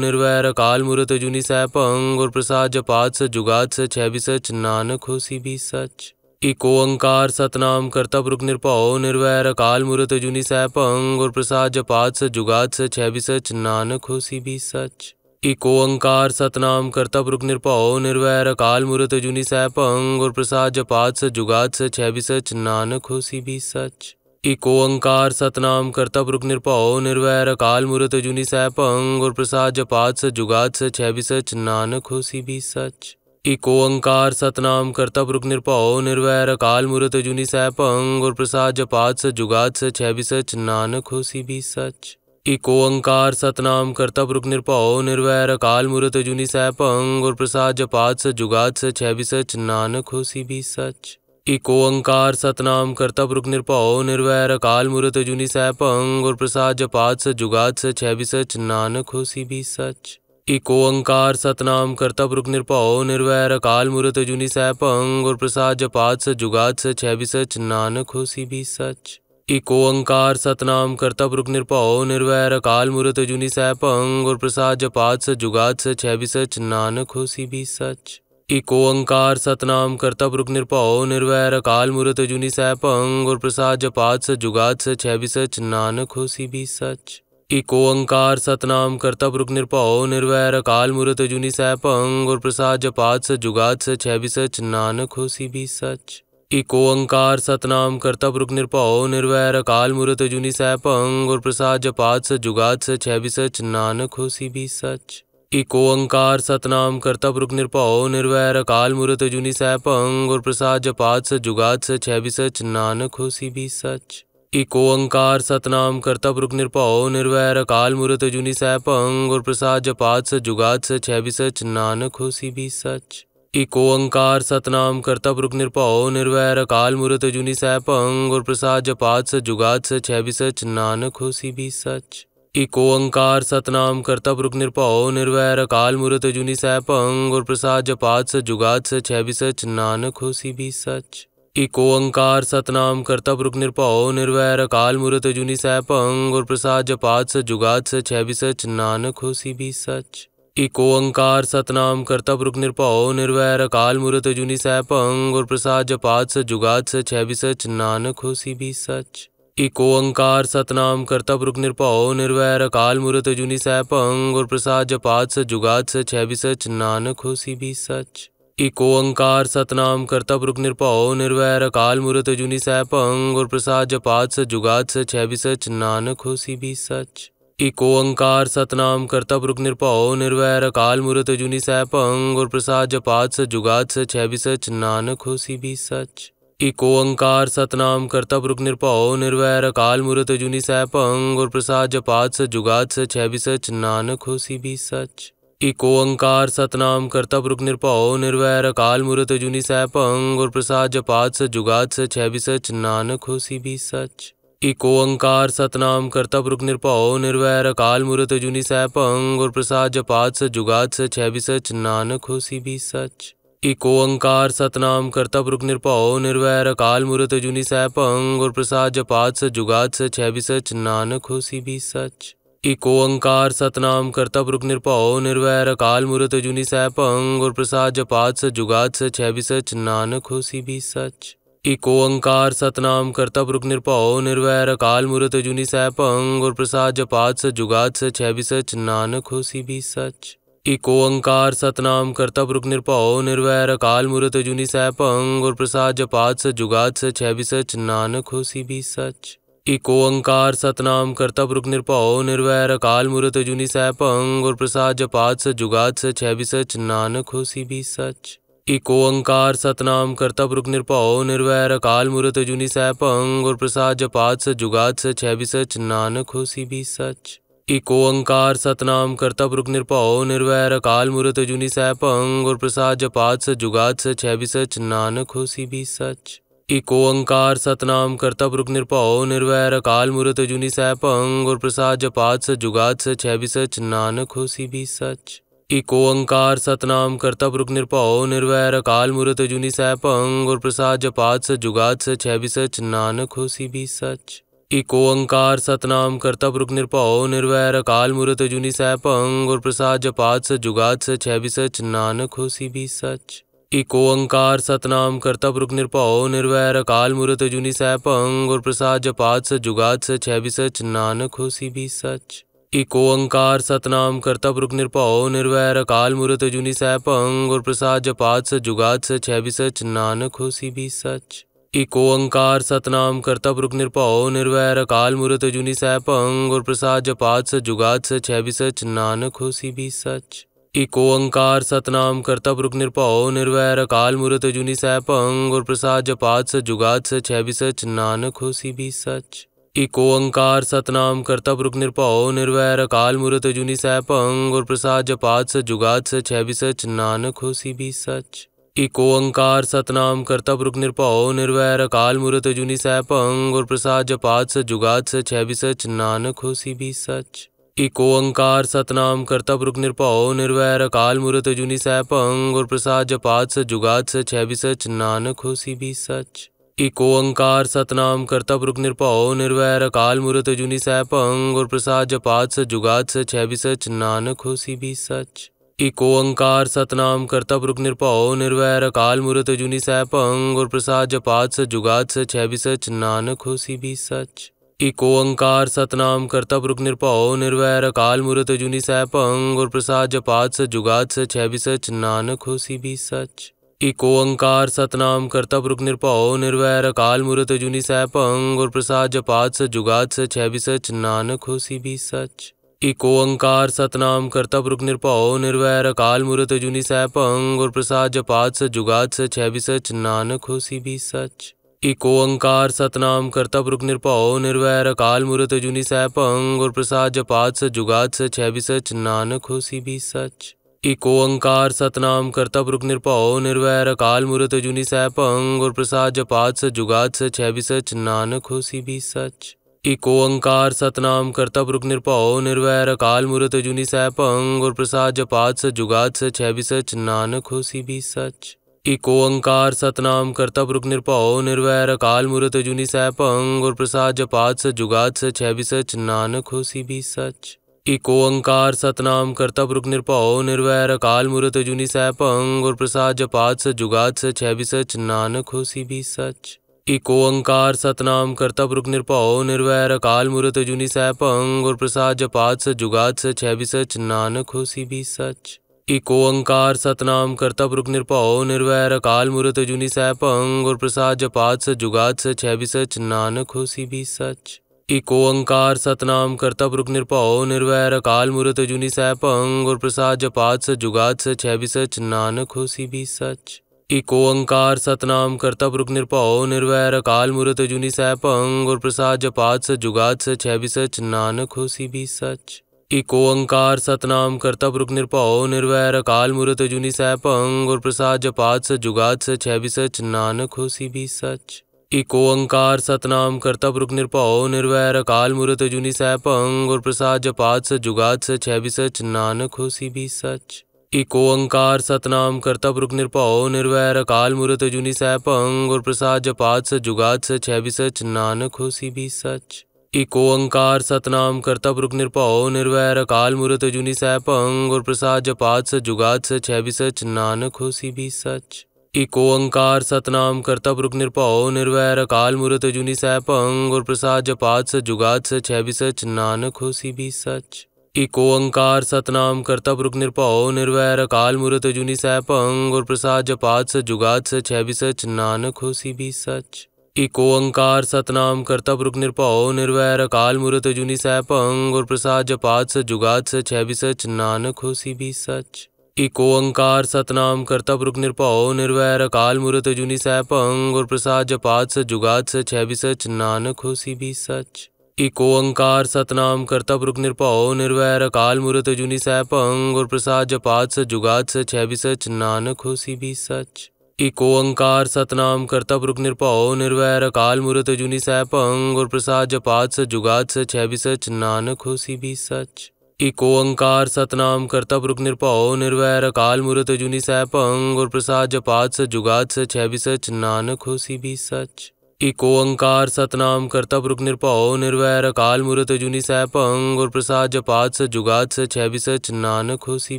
निर्वैर अकाल मूर्त जुनी सह पंग और प्रसाद जपात सच जुगात सच है भी सच नानक हो सी भी सच एक ओंकार सतनाम करता पुरुख निरपाओ निर्वैर अकाल मूर्त जुनी सह पंग और प्रसाद जपात सच जुगात सच है भी सच नानक हो सी भी सच एक ओंकार सतनाम करता पुरुख निरपाओ निर्वैर अकाल मूर्त जुनी सह पंग और प्रसाद जपात सच जुगात सच है भी सच नानक हो सी भी सच इको अंकार सतनाम कर्तव्य रुक निरपाओ निर्वैर अकाल मूर्त जुनि सैपंग और प्रसाद जपात सच जुगात सच है भी सच नानक हो सी भी सच इको अंकार सतनाम कर्तव्य रुक निरपाओ निर्वैर अकाल मूर्त जुनि सैपंग और प्रसाद जपात सच जुगात सच है भी सच नानक हो सी भी सच इको अंकार सतनाम कर्तव्य रुक निरपाओ निर्वैर अकाल मूर्त जुनि सैपंग और प्रसाद जपात सच जुगात सच है भी सच नानक हो सी भी सच एक ओंकार सतनाम कर्तव्य रुक निरपाओ निर्वैर अकाल मूर्त जुनी सह पंग और प्रसाद जपात सच जुगात सच है भी सच नानक हो सी भी सच एक ओंकार सतनाम कर्तव्य रुक निरपाओ निर्वैर अकाल मूर्त जुनी सह पंग और प्रसाद जपात सच जुगात सच है भी सच नानक हो सी भी सच एक ओंकार सतनाम कर्तव्य रुक निरपाओ निर्वैर अकाल मूर्त जुनी सह पंग और प्रसाद जपात सच जुगात सच है भी सच नानक हो सी भी सच इको अंकार सतनाम कर्तव्य पुरुक निरपाओ निर्वैर अकाल मूर्त जुनी सहपंग पंग प्रसाद जपात सच जुगात सच है भी सच नानक हो सी भी सच इको अंकार सतनाम कर्तव्य पुरुक निरपाओ निर्वैर अकाल मूर्त जुनी सहपंग गुर प्रसाद जपात सच जुगात सच है भी सच नानक हो सी भी सच इको अंकार सतनाम कर्तव्य पुरुक निरपाओ निर्वैर अकाल मूर्त जुनी सह पंग प्रसाद जपात सच जुगात सच है भी सच नानक हो सी भी सच इको अंकार सतनाम करता पुरुक निरपाओ निर्वैर अकाल मूर्त जुनि सह और प्रसाद जपात सच जुगात सच है भी सच नानक हो सी भी सच इको अंकार सतनाम करता पुरुक निरपाओ निर्वैर अकाल मूर्त जुनि सह पंग और प्रसाद जपात सच जुगात सच भी सच नानक हो सी भी सच इको अंकार सतनाम करता पुरुक निरपाओ निर्वैर अकाल मूर्त जुनि सह पंग और प्रसाद जपात सच जुगात सच भी सच नानक हो सी भी सच इको ओंकार सतनाम करता पुरुक निरपाओ निर्वैर अकाल मूर्त जुनि सह पंग और प्रसाद जपात सच जुगात सच है भी सच नानक हो सी भी सच इको अंकार सतनाम करता पुरुक निरपाओ निर्वैर अकाल मूर्त जुनि सह पंग और प्रसाद जपात सच जुगात सच है भी सच नानक हो सी भी सच इको अंकार सतनाम करता पुरुक निरपाओ निर्वैर अकाल मूर्त जुनि सह पंग और प्रसाद जपात सच जुगात सच है भी सच नानक हो सी भी सच इको अंकार सतनाम करता पुरुख निरभाव निर्वैर अकाल मूर्त जुनी सह भंग और प्रसाद जपात सच जुगात सच है भी सच नानक हो सी भी सच इको अंकार सतनाम करता पुरुख निरभाव निर्वैर अकाल मूर्त जुनी सह भंग और प्रसाद जपात सच जुगात सच है भी सच नानक हो सी भी सच इको अंकार सतनाम करता पुरुख निरभाव निर्वैर अकाल मूर्त जुनी सह भंग और प्रसाद जपात सच जुगात सच है भी सच नानक हो सी भी सच इको अंकार सतनाम कर्ता पुरुख निरपाओ निर्वैर अकाल मूर्त जुनी सह अंग और प्रसाद जपात सच जुगात सच है भी सच नानक हो सी भी सच इको अंकार सतनाम कर्ता पुरुख निरपाओ निर्वैर अकाल मूर्त जुनी सह अंग और प्रसाद जपात सच जुगात सच है भी सच नानक हो सी भी सच इको अंकार सतनाम कर्ता पुरुख निरपाओ निर्वैर अकाल मूर्त जुनी सह अंग और प्रसाद जपात सच जुगात सच है भी सच नानक हो सी भी सच इको अंकार सतनाम करता पुरुख निरपाओ निर्वैर अकाल मूर्त जुनि सह पंग और प्रसाद जपात सच जुगात सच भी सच नानक हो सी भी सच इको अंकार सतनाम करता पुरुख निरपाओ निर्वैर अकाल मूर्त जुनि सह पंग और प्रसाद जपात सच जुगात सच भी सच नानक हो सी भी सच इको अंकार सतनाम करता पुरुख निरपाओ निर्वैर अकाल मूर्त जुनि सह पंग और प्रसाद जपात सच जुगात सच भी सच नानक हो सी भी सच इको अंकार सतनाम कर्तव्य रुख निरपौ निर्वैर अकाल मूर्त जुनि सैपंग और प्रसाद जपात सच जुगात सच है भी सच नानक हो सी भी सच इको अंकार सतनाम कर्तव्य रुख निरपौ निर्वैर अकाल मूर्त जुनि सैपंग और प्रसाद जपात सच जुगात सच है भी सच नानक हो सी भी सच इको अंकार सतनाम कर्तव्य रुख निरपौ निर्वैर अकाल मूर्त जुनि सैपंग और प्रसाद जपात सच जुगात सच है भी सच नानक हो सी भी सच इको अंकार सतनाम करता पुरुक निरपाओ निर्वैर अकाल मूर्त जुनी सह पंग और प्रसाद जपात सच जुगात सच है भी सच नानक हो सी भी सच इको अंकार सतनाम करता पुरुक निरपाओ निर्वैर अकाल मूर्त जुनी सह पंग और प्रसाद जपात सच जुगात सच है भी सच नानक हो सी भी सच इको अंकार सतनाम करता पुरुक निरपाओ निर्वैर अकाल मूर्त जुनी सह पंग और प्रसाद जपात सच जुगात सच है भी सच नानक हो सी भी सच एक ओंकार सतनाम करता पुरुख निरभाओ निर्वैर अकाल मूर्त जुनी सह भंग और प्रसाद जपात सच जुगात सच है भी सच नानक हो सी भी सच एक ओंकार सतनाम करता पुरुख निरभाओ निर्वैर अकाल मूर्त जुनी सह भंग और प्रसाद जपात सच जुगात सच है भी सच नानक हो सी भी सच एक ओंकार सतनाम करता पुरुख निरभाओ निर्वैर अकाल मूर्त जुनि सह भंग और प्रसाद जपात सच जुगात सच है भी सच नानक हो सी भी सच इको अंकार सतनाम करता पुरुख निरपाओ निर्वैर अकाल मूर्त जुनी सैप अंग और प्रसाद जपात सच जुगात सच है भी सच नानक हो सी भी सच इको अंकार सतनाम करता पुरुख निरपाओ निर्वैर अकाल मूर्त जुनी सैप अंग और प्रसाद जपात सच जुगात सच है भी सच नानक हो सी भी सच इको अंकार सतनाम करता पुरुख निरपाओ निर्वैर अकाल मूर्त जुनी सैप अंग और प्रसाद जपात सच जुगात सच है भी सच नानक हो सी भी सच इको अंकार सतनाम कर्तव्य रुक निरपाओ निर्वैर अकाल मूर्त जुनि सह पंग और प्रसाद जपात सच जुगात सच है भी सच नानक हो सी भी सच इको अंकार सतनाम कर्तव्य रुक निरपाओ निर्वैर अकाल मूर्त जुनि सह पंग और प्रसाद जपात सच जुगात सच है भी सच नानक हो सी भी सच इको अंकार सतनाम कर्तव्य रुक निरपाओ निर्वैर अकाल मूर्त जुनि सह पंग और प्रसाद जपात सच जुगात सच है भी सच नानक हो सी भी सच इको अंकार सतनाम करता पुरुक निरपाओ निर्वैर अकाल मूर्त जुनी सह पंग और प्रसाद जपात सच जुगात सच है भी सच नानक हो सी भी सच इको अंकार सतनाम करता पुरुक निरपाओ निर्वैर अकाल मूर्त जुनी सह पंग और प्रसाद जपात सच जुगात सच है भी सच नानक हो सी भी सच इको अंकार सतनाम करता पुरुक निरपाओ निर्वैर अकाल मूर्त जुनी सह पंग और प्रसाद जपात सच जुगात सच है भी सच नानक हो सी भी सच एक ओंकार सतनाम करता पुरुक निरपाओ निर्वैर अकाल मूर्त जुनि सह पंग और प्रसाद जपात सच जुगात सच है भी सच नानक हो सी भी सच एक ओंकार सतनाम करता पुरुक निरपाओ निर्वैर अकाल मूर्त जुनि सह पंग और प्रसाद जपात सच जुगात सच है भी सच नानक हो सी भी सच एक ओंकार सतनाम करता पुरुक निरपाओ निर्वैर अकाल मूर्त जुनि सह पंग और प्रसाद जपात सच जुगात सच है भी सच नानक हो सी भी सच इको अंकार सतनाम करता पुरुख निरपाओ निर्वैर अकाल मूर्त जुनी सह पंग और प्रसाद जपात सच जुगात सच है भी सच नानक हो सी भी सच इको अंकार सतनाम करता पुरुख निरपाओ निर्वैर अकाल मूर्त जुनी सह पंग और प्रसाद जपात सच जुगात सच है भी सच नानक हो सी भी सच इको अंकार सतनाम करता पुरुख निरपाओ निर्वैर अकाल मूर्त जुनी सह पंग और प्रसाद जपात सच जुगात सच है भी सच नानक हो सी भी सच एक ओंकार सतनाम कर्ता पुरुष निरपाओ निर्वैर अकाल मूर्त जुनि सह पंग और प्रसाद जपात सच जुगात सच है भी सच नानक हो सी भी सच एक ओंकार सतनाम कर्ता पुरुष निरपाओ निर्वैर अकाल मूर्त जुनि सह पंग और प्रसाद जपात सच जुगात सच है भी सच नानक हो सी भी सच एक ओंकार सतनाम कर्ता पुरुष निरपाओ निर्वैर अकाल मूर्त जुनि सह पंग और प्रसाद जपात सच जुगात सच है भी सच नानक हो सी भी सच इको अंकार सतनाम कर्ता पुरुख निरपाओ निर्वैर अकाल मूर्त जुनी सहपंग पंग और प्रसाद जपात सच जुगात सच है भी सच नानक हो सी भी सच इको अंकार सतनाम कर्ता पुरुख निरपाओ निर्वैर अकाल मूर्त जुनी सहपंग पंग और प्रसाद जपात सच जुगात सच है भी सच नानक हो सी भी सच इको अंकार सतनाम कर्ता पुरुख निरपाओ निर्वैर अकाल मूर्त जुनी सैपंग पंग और प्रसाद जपात सच जुगात सच है भी सच नानक हो सी भी सच इको अंकार सतनाम करता पुरुख निरपाओ निर्वैर अकाल मूर्त जुनी सह पंग और प्रसाद जपात सच जुगात सच है भी सच नानक हो सी भी सच इको अंकार सतनाम करता पुरुख निरपाओ निर्वैर अकाल मूर्त जुनी सह पंग और प्रसाद जपात सच जुगात सच है भी सच नानक हो सी भी सच इको अंकार सतनाम करता पुरुख निरपाओ निर्वैर अकाल मूर्त जुनी सह पंग और प्रसाद जपात सच जुगात सच भी सच नानक हो सी भी सच एक ओंकार सतनाम कर्ता पुरुष निरपाओ निर्वैर अकाल मूर्त जुनि सैपंग और प्रसाद जपात सच जुगात सच है भी सच नानक हो सी भी सच एक ओंकार सतनाम कर्ता पुरुष निरपाओ निर्वैर अकाल मूर्त जुनि सैपंग और प्रसाद जपात सच जुगात सच है भी सच नानक हो सी भी सच एक ओंकार सतनाम कर्ता पुरुष निरपाओ निर्वैर अकाल मूर्त जुनि सैपंग और प्रसाद जपात सच जुगात सच है भी सच नानक हो सी भी सच इको अंकार सतनाम करता पुरुख निरपाओ निर्वैर अकाल मूर्त जुनी सह पंग और प्रसाद जपात सच जुगात सच है भी सच नानक हो सी भी सच इको अंकार सतनाम करता पुरुख निरपाओ निर्वैर अकाल मूर्त जुनी सह पंग और प्रसाद जपात सच जुगात सच है भी सच नानक हो सी भी सच इको अंकार सतनाम करता पुरुख निरपाओ निर्वैर अकाल मूर्त जुनी सह पंग और प्रसाद जपात सच जुगात सच है भी सच नानक हो सी भी सच एक ओंकार सतनाम करता पुरुख निरपाओ निर्वैर अकाल मूर्त जुनि सह पंग और प्रसाद जपात सच जुगात सच है भी सच नानक हो सी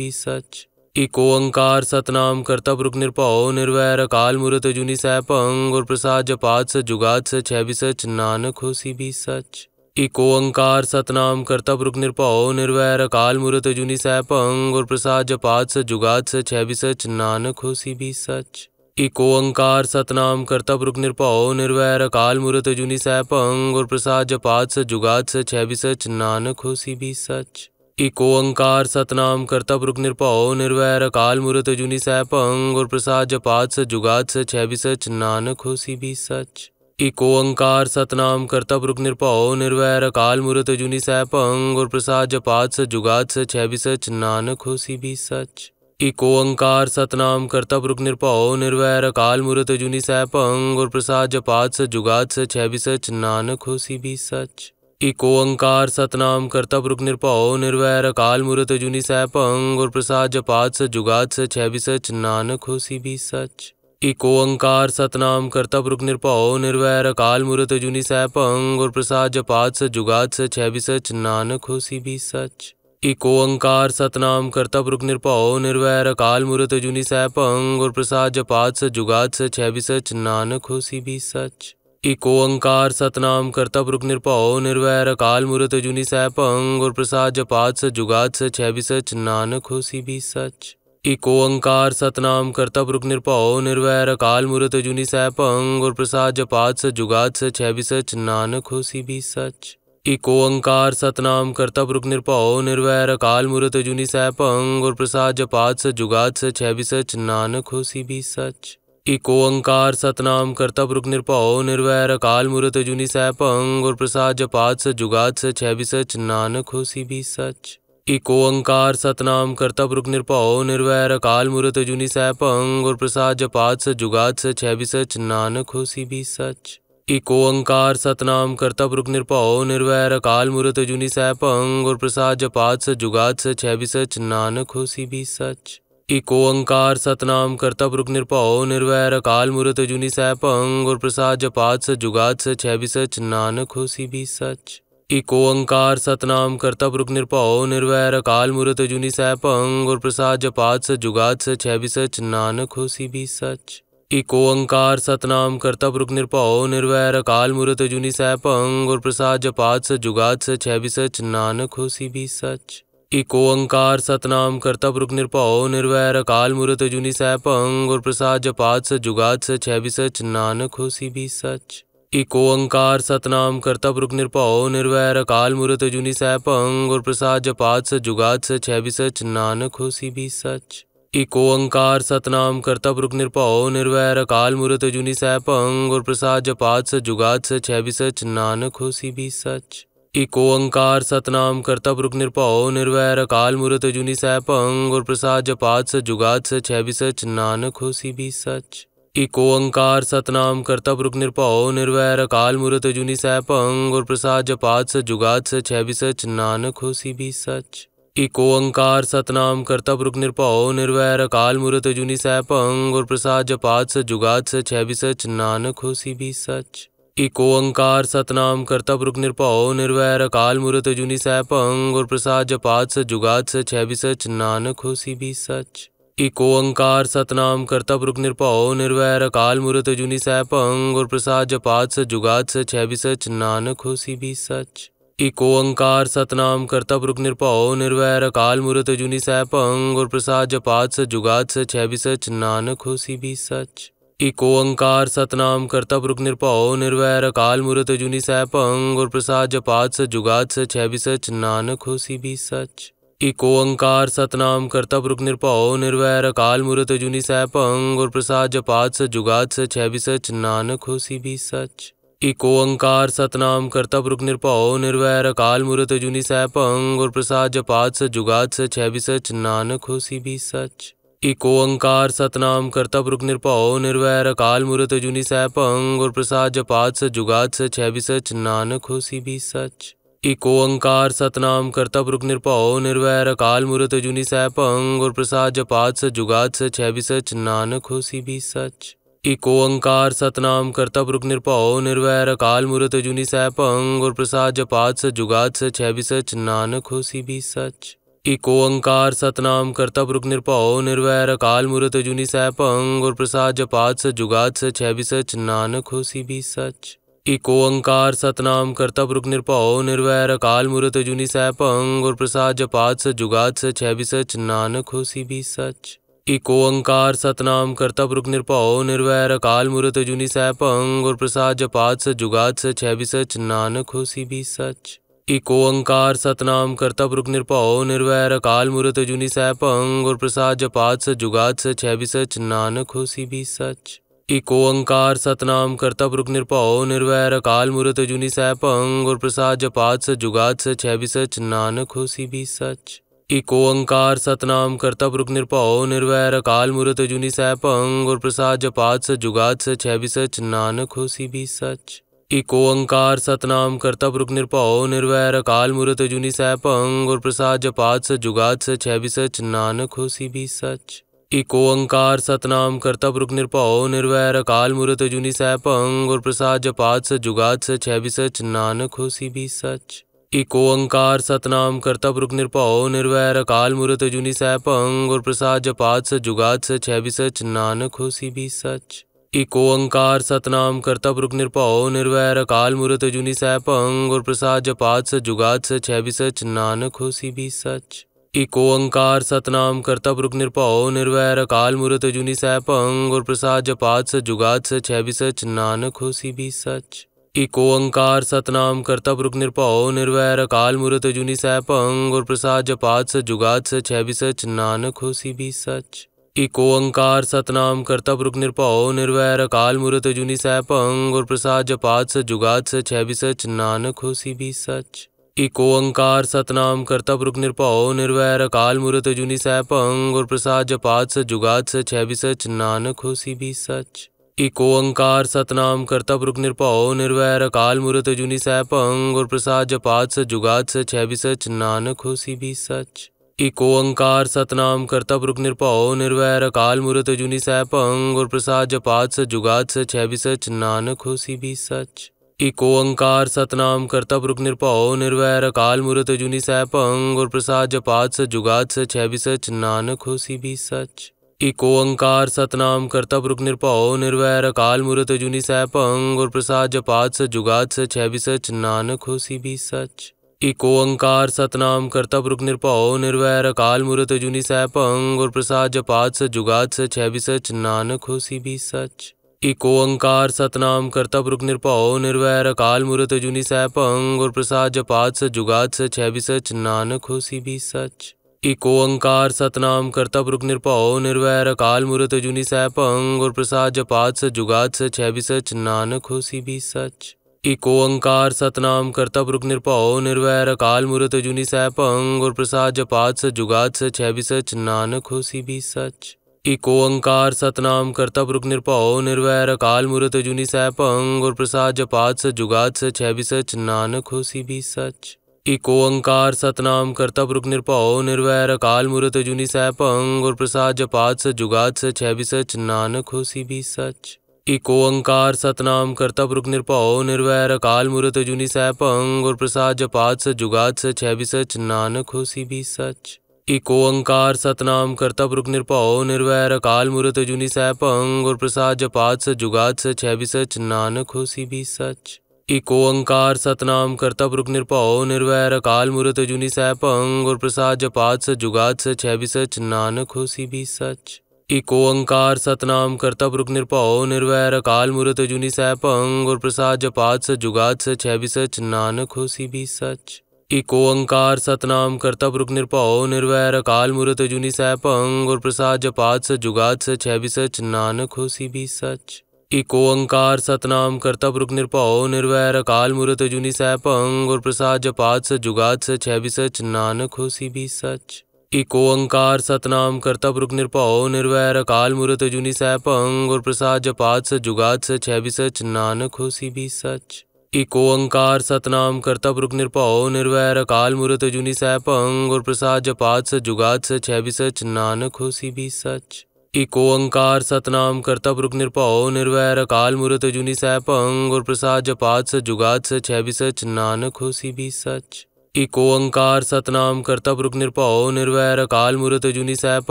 भी सच एक ओंकार सतनाम करता पुरुख निरपाओ निर्वैर अकाल मूर्त जुनि सह पंग और प्रसाद जपात सच जुगात सच है भी सच नानक हो सी भी सच एक ओंकार सतनाम करता पुरुख निरपाओ निर्वैर अकाल मूर्त जुनि सह पंग और प्रसाद जपात सच जुगात सच है भी सच नानक हो सी भी सच इको अंकार सतनाम कर्तव्य रुक निरपाओ निर्वैर अकाल मूर्त जुनि सैप अंग और प्रसाद जपात सच जुगात सच है भी सच नानक हो सी भी सच इको अंकार सतनाम कर्तव्य रुक निरपाओ निर्वैर अकाल मूर्त जुनि सैप अंग और प्रसाद जपात सच जुगात सच है भी सच नानक हो सी भी सच इको अंकार सतनाम कर्तव्य रुक निरपाओ निर्वैर अकाल मूर्त जुनि सैप अंग और प्रसाद जपात सच जुगात सच है भी सच नानक हो सी भी सच इको अंकार सतनाम कर्तप रुक निरपाओ निर्वैर अकाल मूर्त जुनि सह पंग और प्रसाद जपात सच जुगात सच है भी सच नानक हो सी भी सच इको अंकार सतनाम कर्तप रुक निरपाओ निर्वैर अकाल मूर्त जुनि सह पंग और प्रसाद जपात सच जुगात सच है भी सच नानक हो सी भी सच इको अंकार सतनाम कर्तप रुक निरपाओ निर्वैर अकाल मूर्त जुनि सह पंग और प्रसाद जपात सच जुगात सच है भी सच नानक हो सी भी सच इको अंकार सतनाम करता पुरुक निरपाओ निर्वैर अकाल मूर्त जुनी सह अंग और प्रसाद जपात सच जुगात सच है भी सच नानक हो सी भी सच इको अंकार सतनाम करता पुरुक निरपाओ निर्वैर अकाल मूर्त जुनी सह अंग और प्रसाद जपात सच जुगात सच है भी सच नानक हो सी भी सच इको अंकार सतनाम करता पुरुक निरपाओ निर्वैर अकाल मूर्त जुनी सह अंग और प्रसाद जपात सच जुगात सच है भी सच नानक हो सी भी सच एक ओंकार सतनाम करता पुरुक निरपाओ निर्वैर अकाल मूर्त जुनी सहपंग पंग और प्रसाद जपात सच जुगात सच है भी सच नानक हो सी भी सच एक ओंकार सतनाम करता पुरुक निरपाओ निर्वैर अकाल मूर्त जुनी सह पंग और प्रसाद जपात सच जुगात सच है भी सच नानक हो सी भी सच एक ओंकार सतनाम करता पुरुक निरपाओ निर्वैर अकाल मूर्त जुनी सह पंग और प्रसाद जपात सच जुगात सच है भी सच नानक हो सी भी सच इको अंकार सतनाम कर्तव्य रुख निरपाओ निर्वैर अकाल मूर्त जुनि सैप अंग और प्रसाद जपात सच जुगात सच है भी सच नानक हो सी भी सच इको अंकार सतनाम कर्तव्य रुख निरपाओ निर्वैर अकाल मूर्त जुनि सैप अंग और प्रसाद जपात सच जुगात सच है भी सच नानक हो सी भी सच इको अंकार सतनाम कर्तव्य रुख निरपाओ निर्वैर अकाल मूर्त जुनि सैप अंग और प्रसाद जपात सच जुगात सच है भी सच नानक हो सी भी सच इको अंकार सतनाम कर्ता पुरुष निरपाओ निर्वैर अकाल मूर्त जुनि सह पंग और प्रसाद जपात सच जुगात सच है भी सच नानक हो सी भी सच इको अंकार सतनाम कर्ता पुरुष निरपाओ निर्वैर अकाल मूर्त जुनि सह पंग और प्रसाद जपात सच जुगात सच है भी सच नानक हो सी भी सच इको अंकार सतनाम कर्ता पुरुष निरपाओ निर्वैर अकाल मूर्त जुनि सह पंग और प्रसाद जपात सच जुगात सच है भी सच नानक हो सी भी सच इको अंकार सतनाम कर्तव्य पुरुक निरपाओ निर्वैर अकाल मूर्त जुनि सह पंग और प्रसाद जपात सच जुगात सच है भी सच नानक हो सी भी सच इको अंकार सतनाम कर्तव्य पुरुक निरपाओ निर्वैर अकाल मूर्त जुनि सह पंग और प्रसाद जपात सच जुगात सच है भी सच नानक हो सी भी सच इको अंकार सतनाम कर्तव्य पुरुक निरपाओ निर्वैर अकाल मूर्त जुनि सह पंग और प्रसाद जपात सच जुगात सच है भी सच नानक हो सी भी सच इको अंकार सतनाम करता पुरुख निरपाओ निर्वैर अकाल मूर्त जुनी सैपंग पंग और प्रसाद जपात सच जुगात सच है भी सच नानक हो सी भी सच इको अंकार सतनाम करता पुरुख निरपाओ निर्वैर अकाल मूर्त जुनी सैपंग पंग और प्रसाद जपात सच जुगात सच है भी सच नानक हो सी भी सच इको अंकार सतनाम करता पुरुख निरपाओ निर्वैर अकाल मूर्त जुनी सह पंग और प्रसाद जपात सच जुगात सच भी सच नानक हो सी भी सच इको अंकार सतनाम करता पुरुख निरपौ निर्वैर अकाल मूर्त जुनि सैपंग और प्रसाद जपात सच जुगात सच है भी सच नानक हो सी भी सच इको अंकार सतनाम करता पुरुख निरपौ निर्वैर अकाल मूर्त जुनि सैपंग और प्रसाद जपात सच जुगात सच है भी सच नानक हो सी भी सच इको अंकार सतनाम करता पुरुख निरपौ निर्वैर अकाल मूर्त जुनि सैपंग और प्रसाद जपात सच जुगात सच है भी सच नानक हो सी भी सच इको अंकार सतनाम करता पुरुख निरपाओ निर्वैर अकाल मूर्त जुनी सह पंग और प्रसाद जपात सच जुगात सच है भी सच नानक हो सी भी सच इको अंकार सतनाम करता पुरुख निरपाओ निर्वैर अकाल मूर्त जुनी सह पंग और प्रसाद जपात सच जुगात सच है भी सच नानक हो सी भी सच इको अंकार सतनाम करता पुरुख निरपाओ निर्वैर अकाल मूर्त जुनी सह पंग और प्रसाद जपात सच जुगात सच है भी सच नानक हो सी भी सच इको अंकार सतनाम कर्तव्य रुक निरपाओ निर्वैर अकाल मूर्त जुनि सह पंग और प्रसाद जपात सच जुगात सच है भी सच नानक हो सी भी सच इको अंकार सतनाम कर्तव्य रुक निरपाओ निर्वैर अकाल मूर्त जुनि सह पंग और प्रसाद जपात सच जुगात सच है भी सच नानक हो सी भी सच इको अंकार सतनाम कर्तव्य रुक निरपाओ निर्वैर अकाल मूर्त जुनि सह पंग और प्रसाद जपात सच जुगात सच है भी सच नानक हो सी भी सच इको अंकार सतनाम करता पुरुख निरपाओ निर्वैर अकाल मूर्त जुनि सैप अंग और प्रसाद जपात सच जुगात सच भी सच नानक हो सी भी सच इको अंकार सतनाम करता पुरुख निरपाओ निर्वैर अकाल मूर्त जुनि सैप अंग और प्रसाद जपात सच जुगात सच भी सच नानक हो सी भी सच इको अंकार सतनाम करता पुरुख निरपाओ निर्वैर अकाल मूर्त जुनि सैप अंग और प्रसाद जपात सच जुगात सच भी सच नानक हो सी भी सच इको अंकार सतनाम कर्तव्य रुख निरपाओ निर्वैर अकाल मूर्त जुनि सह पंग और प्रसाद जपात सच जुगात सच है भी सच नानक हो सी भी सच इको अंकार सतनाम कर्तव्य रुख निरपाओ निर्वैर अकाल मूर्त जुनि सह पंग और प्रसाद जपात सच जुगात सच है भी सच नानक हो सी भी सच इको अंकार सतनाम कर्तव्य रुख निरपाओ निर्वैर अकाल मूर्त जुनि सह पंग और प्रसाद जपात सच जुगात सच है भी सच नानक हो सी भी सच इको अंकार सतनाम करता पुरुक निरपाओ निर्वैर अकाल मूर्त जुनी सह पंग और प्रसाद जपात सच जुगात सच है भी सच नानक हो सी भी सच इको अंकार सतनाम करता पुरुक निरपाओ निर्वैर अकाल मूर्त जुनी सह पंग और प्रसाद जपात सच जुगात सच है भी सच नानक हो सी भी सच इको अंकार सतनाम करता पुरुक निरपाओ निर्वैर अकाल मूर्त जुनी सह पंग और प्रसाद जपात सच जुगात सच है भी सच नानक हो सी भी सच एक ओंकार सतनाम करता पुरुख निरपाओ निर्वैर अकाल मूर्त जुनी सह पंग और प्रसाद जपात सच जुगात सच है भी सच नानक होसी भी सच एक ओंकार सतनाम करता पुरुख निरपाओ निर्वैर अकाल मूर्त जुनी सह पंग और प्रसाद जपात सच जुगात सच है भी सच नानक होसी भी सच एक ओंकार सतनाम करता पुरुख निरपाओ निर्वैर अकाल मूर्त जुनि सह पंग और प्रसाद जपात सच जुगात सच है भी सच नानक होसी भी सच इको अंकार सतनाम करता पुरुख निरपाओ निर्वैर अकाल मूर्त जुनी सैप अंग और प्रसाद जपात सच जुगात सच है भी सच नानक हो सी भी सच इको अंकार सतनाम करता पुरुख निरपाओ निर्वैर अकाल मूर्त जुनी सैप अंग और प्रसाद जपात सच जुगात सच है भी सच नानक हो सी भी सच इको अंकार सतनाम करता पुरुख निरपाओ निर्वैर अकाल मूर्त जुनी सैप अंग और प्रसाद जपात सच जुगात सच है भी सच नानक हो सी भी सच एक ओंकार सतनाम कर्तव्य रुक निरपाओ निर्वैर अकाल मूर्त जुनी सह पंग और प्रसाद जपात सच जुगात सच है भी सच नानक हो सी भी सच एक ओंकार सतनाम कर्तव्य रुक निरपाओ निर्वैर अकाल मूर्त जुनी सह पंग और प्रसाद जपात सच जुगात सच है भी सच नानक हो सी भी सच एक ओंकार सतनाम कर्तव्य रुक निरपाओ निर्वैर अकाल मूर्त जुनी सह पंग और प्रसाद जपात सच जुगात सच है भी सच नानक हो सी भी सच इको अंकार सतनाम करता पुरुक निरपाओ निर्वैर अकाल मूर्त जुनी सह पंग और प्रसाद जपात सच जुगात सच है भी सच नानक हो सी भी सच इको अंकार सतनाम करता पुरुक निरपाओ निर्वैर अकाल मूर्त जुनी सह पंग और प्रसाद जपात सच जुगात सच है भी सच नानक हो सी भी सच इको अंकार सतनाम करता पुरुक निरपाओ निर्वैर अकाल मूर्त जुनी सह पंग और प्रसाद जपात सच जुगात सच है भी सच नानक हो सी भी सच इको अंकार सतनाम करता पुरुक निरभाओ निर्वैर अकाल मूर्त जुनी सह भंग और प्रसाद जपात सच जुगात सच है भी सच नानक हो सी भी सच इको अंकार सतनाम करता पुरुक निरभाओ निर्वैर अकाल मूर्त जुनी सह भंग और प्रसाद जपात सच जुगात सच है भी सच नानक हो सी भी सच इको अंकार सतनाम करता पुरुक निरभाओ निर्वैर अकाल मूर्त जुनी सह भंग और प्रसाद जपात सच जुगात सच है भी सच नानक हो सी भी सच इको ओंकार सतनाम करता पुरुख निरपाओ निर्वैर अकाल मूर्त जुनि सह पंग और प्रसाद जपात सच जुगात सच है भी सच नानक हो सी भी सच इको अंकार सतनाम करता पुरुख निरपाओ निर्वैर अकाल मूर्त जुनि सह पंग और प्रसाद जपात सच जुगात सच है भी सच नानक हो सी भी सच इको अंकार सतनाम करता पुरुख निरपाओ निर्वैर अकाल मूर्त जुनि सह पंग और प्रसाद जपात सच जुगात सच है भी सच नानक हो सी भी सच इको अंकार सतनाम कर्ता पुरुख निरपाओ निर्वैर अकाल मूर्त जुनी सह पंग और प्रसाद जपात सच जुगात सच है भी सच नानक हो सी भी सच इको अंकार सतनाम कर्ता पुरुख निरपाओ निर्वैर अकाल मूर्त जुनी सह पंग और प्रसाद जपात सच जुगात सच है भी सच नानक हो सी भी सच इको अंकार सतनाम कर्ता पुरुख निरपाओ निर्वैर अकाल मूर्त जुनी सह पंग और प्रसाद जपात सच जुगात सच है भी सच नानक हो सी भी सच इको अंकार सतनाम कर्ता पुरुख निरपाओ निर्वैर अकाल मूर्त जुनी सह अंग और प्रसाद जपात सच जुगात सच है भी सच नानक हो सी भी सच इको अंकार सतनाम कर्ता पुरुख निरपाओ निर्वैर अकाल मूर्त जुनी सह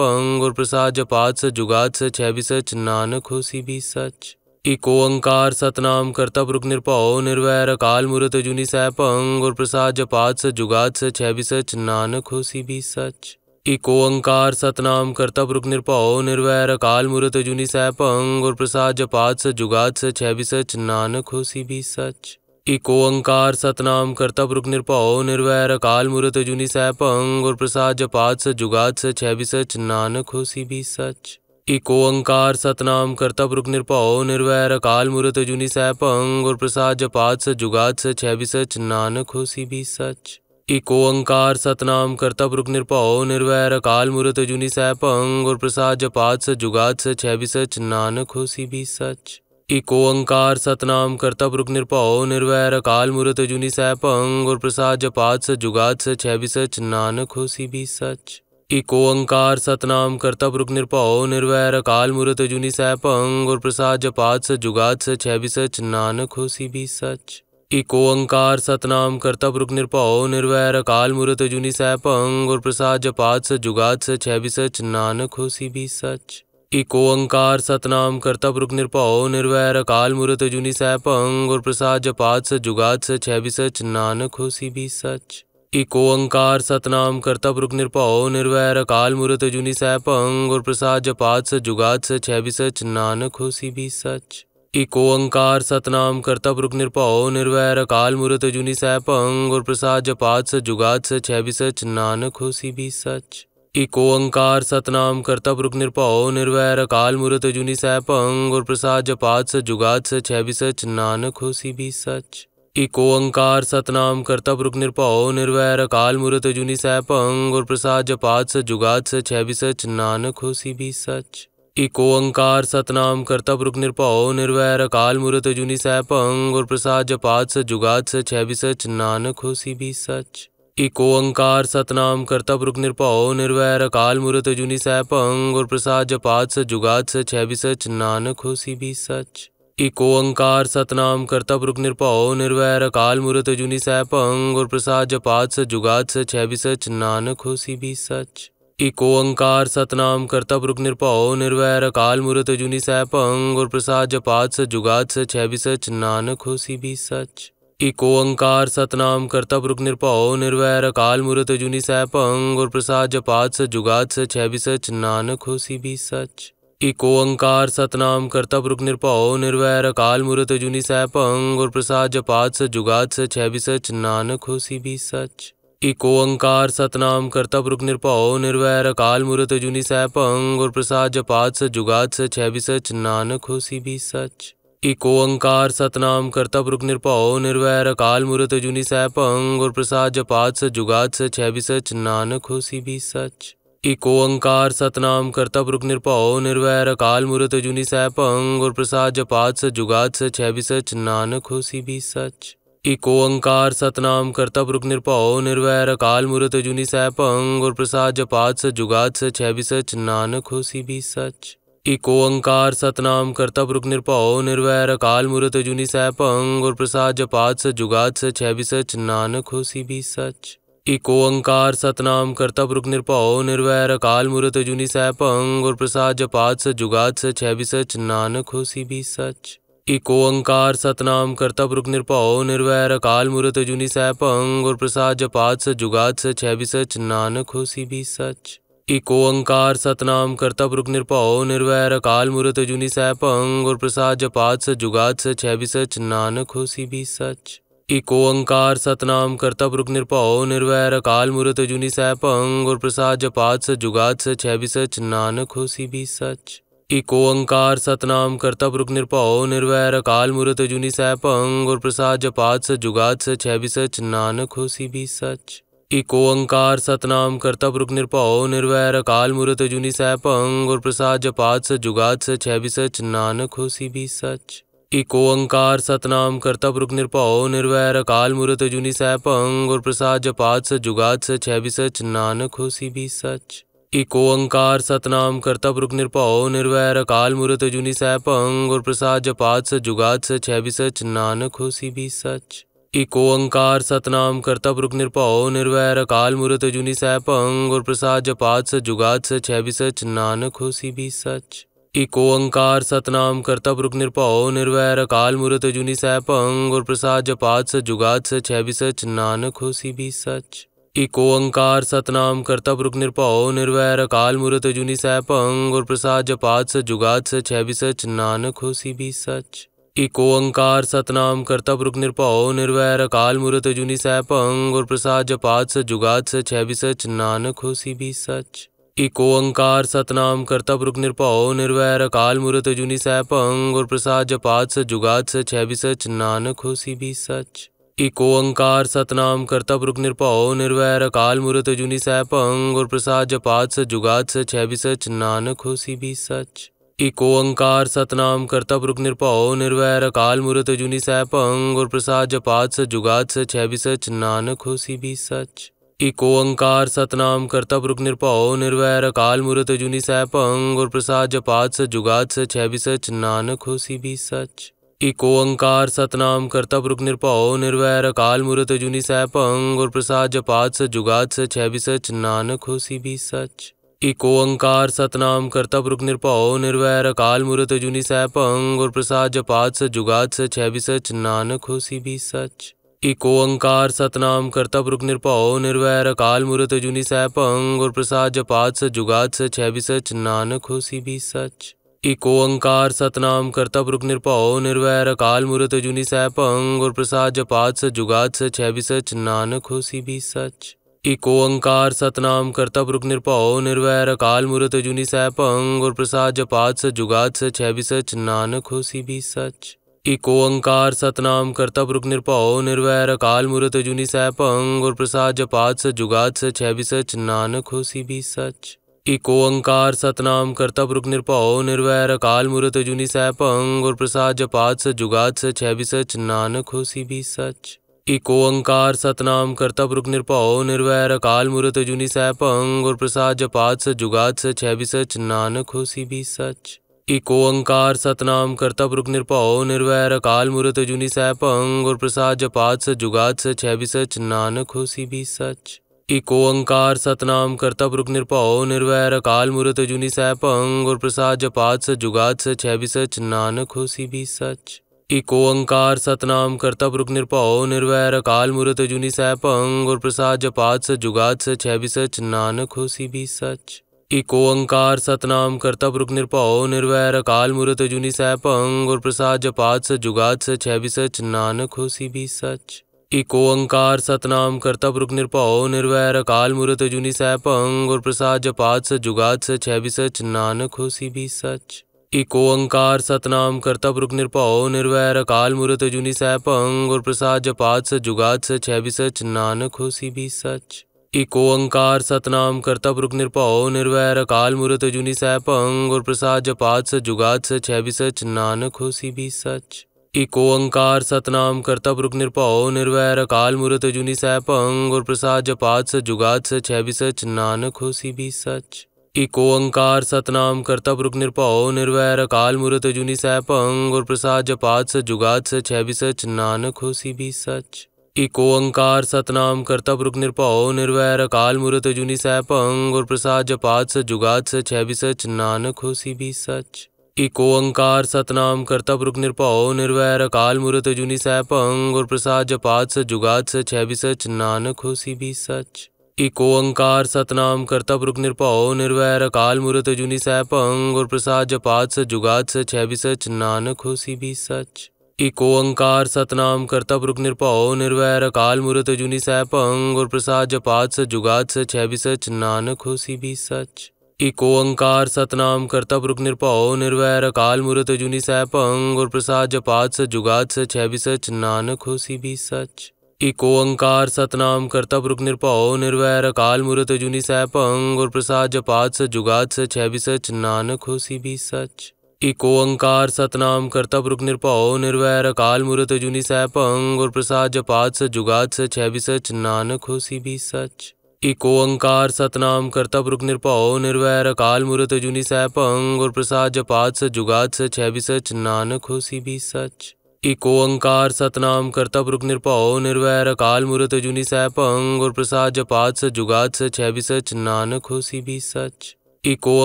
अंग और प्रसाद जपात सच जुगात सच है भी सच नानक हो सी भी सच इको अंकार सतनाम कर्ता पुरुख निरपाओ निर्वैर अकाल मूर्त जुनी सह अंग और प्रसाद जपात सच जुगात सच है भी सच नानक हो सी भी सच इको अंकार सतनाम करता पुरुख निरपाओ निर्वैर अकाल मूर्त जुनी सह पंग और प्रसाद जपात सच जुगात सच है भी सच नानक हो सी भी सच इको अंकार सतनाम करता पुरुख निरपाओ निर्वैर अकाल मूर्त जुनी सह पंग और प्रसाद जपात सच सच है भी सच नानक हो सी भी सच इको अंकार सतनाम करता पुरुख निरपाओ निर्वैर अकाल मूर्त जुनी सह पंग और प्रसाद जपात सच जुगात सच है भी सच नानक हो सी भी सच एक ओंकार सतनाम करतब रुक निरपौ निर्वैर अकाल मूर्त जुनि सह पंग और प्रसाद जपात सच जुगात सच है भी सच नानक हो सी भी सच एक ओंकार सतनाम करतब रुक निरपौ निर्वैर अकाल मूर्त जुनि सह पंग और प्रसाद जपात सच जुगात सच है भी सच नानक हो सी भी सच एक ओंकार सतनाम करतब रुक निरपौ निर्वैर अकाल मूर्त जुनि सह पंग और प्रसाद जपात सच जुगात सच है भी सच नानक हो सी भी सच इको अंकार सतनाम करता पुरुक निरपाओ निर्वैर अकाल मूर्त जुनि सह पंग और प्रसाद जपात सच जुगात सच है भी सच नानक हो सी भी सच इको अंकार सतनाम करता पुरुक निरपाओ निर्वैर अकाल मूर्त जुनि सह पंग और प्रसाद जपात सच जुगात सच है भी सच नानक हो सी भी सच इको अंकार सतनाम करता पुरुक निरपाओ निर्वैर अकाल मूर्त जुनि सह पंग और प्रसाद जपात सच जुगात सच है भी सच नानक हो सी भी सच एक ओंकार सतनाम करता पुरुख निरपाओ निर्वैर अकाल मूर्त जुनि सह पंग और प्रसाद जपात स जुगात स छ भी सच नानक होसी भी सच एक ओंकार सतनाम करता पुरुख निरपाओ निर्वैर अकाल मूर्त जुनि सह पंग और प्रसाद जपात सच जुगात स छ भी सच नानक होसी भी सच एक ओंकार सतनाम करता पुरुख निरपाओ निर्वैर अकाल मूर्त जुनि सह पंग और प्रसाद जपात स जुगात सच छ भी सच नानक होसी भी सच इको अंकार सतनाम करता पुरुख निरपाओ निर्वैर अकाल मूर्त जुनी सैप अंग और प्रसाद जपात सच जुगात सच है भी सच नानक हो सी भी सच इको अंकार सतनाम करता पुरुख निरपाओ निर्वैर अकाल मूर्त जुनी सैप अंग और प्रसाद जपात सच जुगात सच है भी सच नानक हो सी भी सच इको अंकार सतनाम करता पुरुख निरपाओ निर्वैर अकाल मूर्त जुनी सैप अंग और प्रसाद जपात सच जुगात सच है भी सच नानक हो सी भी सच इको अंकार सतनाम कर्तव्य रुक निरपाओ निर्वैर अकाल मूर्त जुनि सह पंग और प्रसाद जपात सच जुगात सच है भी सच नानक हो सी भी सच इको अंकार सतनाम कर्तव्य रुक निरपाओ निर्वैर अकाल मूर्त जुनि सह पंग और प्रसाद जपात सच जुगात सच है भी सच नानक हो सी भी सच इको अंकार सतनाम कर्तव्य रुक निरपाओ निर्वैर अकाल मूर्त जुनि सह पंग और प्रसाद जपात सच जुगात सच है भी सच नानक हो सी भी सच इको अंकार सतनाम करता पुरुक निरपाओ निर्वैर अकाल मूर्त जुनि सह अंग और प्रसाद जपात सच जुगात सच है भी सच नानक हो सी भी सच इको अंकार सतनाम करता पुरुक निरपाओ निर्वैर अकाल मूर्त जुनि सह अंग और प्रसाद जपात सच जुगात सच है भी सच नानक हो सी भी सच इको अंकार सतनाम करता पुरुक निरपाओ निर्वैर अकाल मूर्त जुनि सह अंग और प्रसाद जपात सच जुगात सच है भी सच नानक हो सी भी सच एक ओंकार सतनाम करता पुरुख निरपाओ निर्वैर अकाल मूर्त जुनि सह पंग और प्रसाद जपात सच जुगात सच है भी सच नानक हो सी भी सच एक ओंकार सतनाम करता पुरुख निरपाओ निर्वैर अकाल मूर्त जुनि सह पंग और प्रसाद जपात सच जुगात सच है भी सच नानक हो सी भी सच एक ओंकार सतनाम करता पुरुख निरपाओ निर्वैर अकाल मूर्त जुनि सह पंग और प्रसाद जपात सच जुगात सच है भी सच नानक हो सी भी सच इको अंकार सतनाम करता पुरुख निरपाओ निर्वैर अकाल मूर्त जुनी सह पंग और प्रसाद जपात सच जुगात सच है भी सच नानक हो सी भी सच इको अंकार सतनाम करता पुरुख निरपाओ निर्वैर अकाल मूर्त जुनी सह पंग और प्रसाद जपात सच जुगात सच है भी सच नानक हो सी भी सच इको अंकार सतनाम करता पुरुख निरपाओ निर्वैर अकाल मूर्त जुनी सह पंग और प्रसाद जपात सच जुगात सच है भी सच नानक हो सी भी सच इको अंकार सतनाम कर्ता पुरुष निरपौ निर्वैर अकाल मूर्त जुनि सह पंग और प्रसाद जपात सच जुगात सच है भी सच नानक हो सी भी सच इको अंकार सतनाम कर्ता पुरुष निरपौ निर्वैर अकाल मूर्त जुनि सह और प्रसाद जपात सच जुगात सच है भी सच नानक हो सी भी सच इको अंकार सतनाम कर्ता पुरुष निरपौ निर्वैर अकाल मूर्त जुनि सह पंग और प्रसाद जपात सच जुगात सच है भी सच नानक हो सी भी सच इको अंकार सतनाम कर्तव्य पुरुक निरपाओ निर्वैर अकाल मूर्त जुनि सह पंग और प्रसाद जपात सच जुगात सच है भी सच नानक हो सी भी सच इको अंकार सतनाम कर्तव्य पुरुक निरपाओ निर्वैर अकाल मूर्त जुनि सह पंग और प्रसाद जपात सच जुगात सच है भी सच नानक हो सी भी सच इको अंकार सतनाम कर्तव्य पुरुक निरपाओ निर्वैर अकाल मूर्त जुनि सह पंग और प्रसाद जपात सच जुगात सच है भी सच नानक हो सी भी सच इको अंकार सतनाम करता पुरुख निरभाओ निर्वैर अकाल मूर्त जुनी सह भंग और प्रसाद जपात सच जुगात सच है भी सच नानक हो सी भी सच इको अंकार सतनाम करता पुरुख निरभाओ निर्वैर अकाल मूर्त जुनी सह भंग और प्रसाद जपात सच जुगात सच है भी सच नानक हो सी भी सच इको अंकार सतनाम करता पुरुख निरभाओ निर्वैर अकाल मूर्त जुनी सह भंग और प्रसाद जपात सच जुगात सच भी सच नानक हो सी भी सच इको अंकार सतनाम करता पुरुख निरपौ निर्वैर अकाल मूर्त जुनि सैपंग और प्रसाद जपात सच जुगात सच है भी सच नानक हो सी भी सच इको अंकार सतनाम करता पुरुख निरपौ निर्वैर अकाल मूर्त जुनि सैपंग और प्रसाद जपात सच जुगात सच है भी सच नानक हो सी भी सच इको अंकार सतनाम करता पुरुख निरपौ निर्वैर अकाल मूर्त जुनि सैपंग और प्रसाद जपात सच जुगात सच है भी सच नानक हो सी भी सच इको अंकार सतनाम करता पुरुख निरपाओ निर्वैर अकाल मूर्त जुनी सह पंग और प्रसाद जपात सच जुगात सच है भी सच नानक हो सी भी सच इको अंकार सतनाम करता पुरुख निरपाओ निर्वैर अकाल मूर्त जुनी सह पंग और प्रसाद जपात सच जुगात सच है भी सच नानक हो सी भी सच इको अंकार सतनाम करता पुरुख निरपाओ निर्वैर अकाल मूर्त जुनी सह पंग और प्रसाद जपात सच जुगात सच है भी सच नानक हो सी भी सच एक ओंकार सतनाम करता रुक निरपाओ निर्वैर अकाल मूर्त जुनि सह पंग और प्रसाद जपात सच जुगात सच है भी सच नानक हो सी भी सच एक ओंकार सतनाम करता रुक निरपाओ निर्वैर अकाल मूर्त जुनि सह पंग और प्रसाद जपात सच जुगात सच है भी सच नानक हो सी भी सच एक ओंकार सतनाम करता रुक निरपाओ निर्वैर अकाल मूर्त जुनि सह पंग और प्रसाद जपात सच जुगात सच है भी सच नानक हो सी भी सच इको अंकार सतनाम कर्तव्य रुक निरपाओ निर्वैर अकाल मूर्त जुनि सैप अंग और प्रसाद जपात सच जुगात सच है भी सच नानक हो सी भी सच इको अंकार सतनाम कर्तव्य रुक निरपाओ निर्वैर अकाल मूर्त जुनि सैप अंग और प्रसाद जपात सच जुगात सच है भी सच नानक हो सी भी सच इको अंकार सतनाम कर्तव्य रुक निरपाओ निर्वैर अकाल मूर्त जुनि सैप अंग और प्रसाद जपात सच जुगात सच है भी सच नानक हो सी भी सच इको अंकार सतनाम कर्तव्य रुक निरपाओ निर्वैर अकाल मूर्त जुनि सह पंग और प्रसाद जपात सच जुगात सच है भी सच नानक हो सी भी सच इको अंकार सतनाम कर्तव्य रुक निरपाओ निर्वैर अकाल मूर्त जुनि सह पंग और प्रसाद जपात सच जुगात सच है भी सच नानक हो सी भी सच इको अंकार सतनाम कर्तव्य रुक निरपाओ निर्वैर अकाल मूर्त जुनि सह पंग और प्रसाद जपात सच जुगात सच है भी सच नानक हो सी भी सच इको अंकार सतनाम करता पुरुक निरपाओ निर्वैर काल मूर्त जुनि सह अंग और प्रसाद जपात सच जुगात सच है भी सच नानक हो सी भी सच इको अंकार सतनाम करता पुरुक निरपाओ निर्वैर काल मूर्त जुनि सह अंग और प्रसाद जपात सच जुगात सच है भी सच नानक हो सी भी सच इको अंकार सतनाम करता पुरुक निरपाओ निर्वैर अकाल मूर्त जुनि सह अंग और प्रसाद जपात सच जुगात सच है भी सच नानक हो सी भी सच एक ओंकार सतनाम करता पुरुक निरभाओ निर्वैर अकाल मूर्त जुनी सह भंग और प्रसाद जपात सच जुगात सच है भी सच नानक हो सी भी सच एक ओंकार सतनाम करता पुरुक निरभाओ निर्वैर अकाल मूर्त जुनी सह भंग और प्रसाद जपात सच जुगात सच है भी सच नानक हो सी भी सच एक ओंकार सतनाम करता पुरुक निरभाओ निर्वैर अकाल मूर्त जुनि सह भंग और प्रसाद जपात सच जुगात सच है भी सच नानक हो सी भी सच इको ओंकार सतनाम कर्तव्य रुक निरपाओ निर्वैर अकाल मूर्त जुनि सैप अंग और प्रसाद जपात सच जुगात सच है भी सच नानक हो सी भी सच इको अंकार सतनाम कर्तव्य रुक निरपाओ निर्वैर अकाल मूर्त जुनि सैप अंग और प्रसाद जपात सच जुगात सच है भी सच नानक हो सी भी सच इको अंकार सतनाम कर्तव्य रुक निरपाओ निर्वैर अकाल मूर्त जुनि सैप अंग और प्रसाद जपात सच जुगात सच है भी सच नानक हो सी भी सच इको अंकार सतनाम कर्तव्य रुक निरपाओ निर्वैर अकाल मूर्त जुनी सह पंग और प्रसाद जपात सच जुगात सच है भी सच नानक हो सी भी सच इको अंकार सतनाम कर्तव्य रुक निरपाओ निर्वैर अकाल मूर्त जुनी सह पंग और प्रसाद जपात सच जुगात सच है भी सच नानक हो सी भी सच इको अंकार सतनाम कर्तव्य रुक निरपाओ निर्वैर अकाल मूर्त जुनी सह पंग और प्रसाद जपात सच जुगात सच है भी सच नानक हो सी भी सच इको अंकार सतनाम कर्तव्य पुरुक निरपाओ निर्वैर अकाल मूर्त जुनी सह पंग प्रसाद जपात सच जुगात सच है भी सच नानक हो सी भी सच इको अंकार सतनाम कर्तव्य पुरुक निरपाओ निर्वैर अकाल मूर्त जुनी सह पंग प्रसाद जपात सच जुगात सच है भी सच नानक हो सी भी सच इको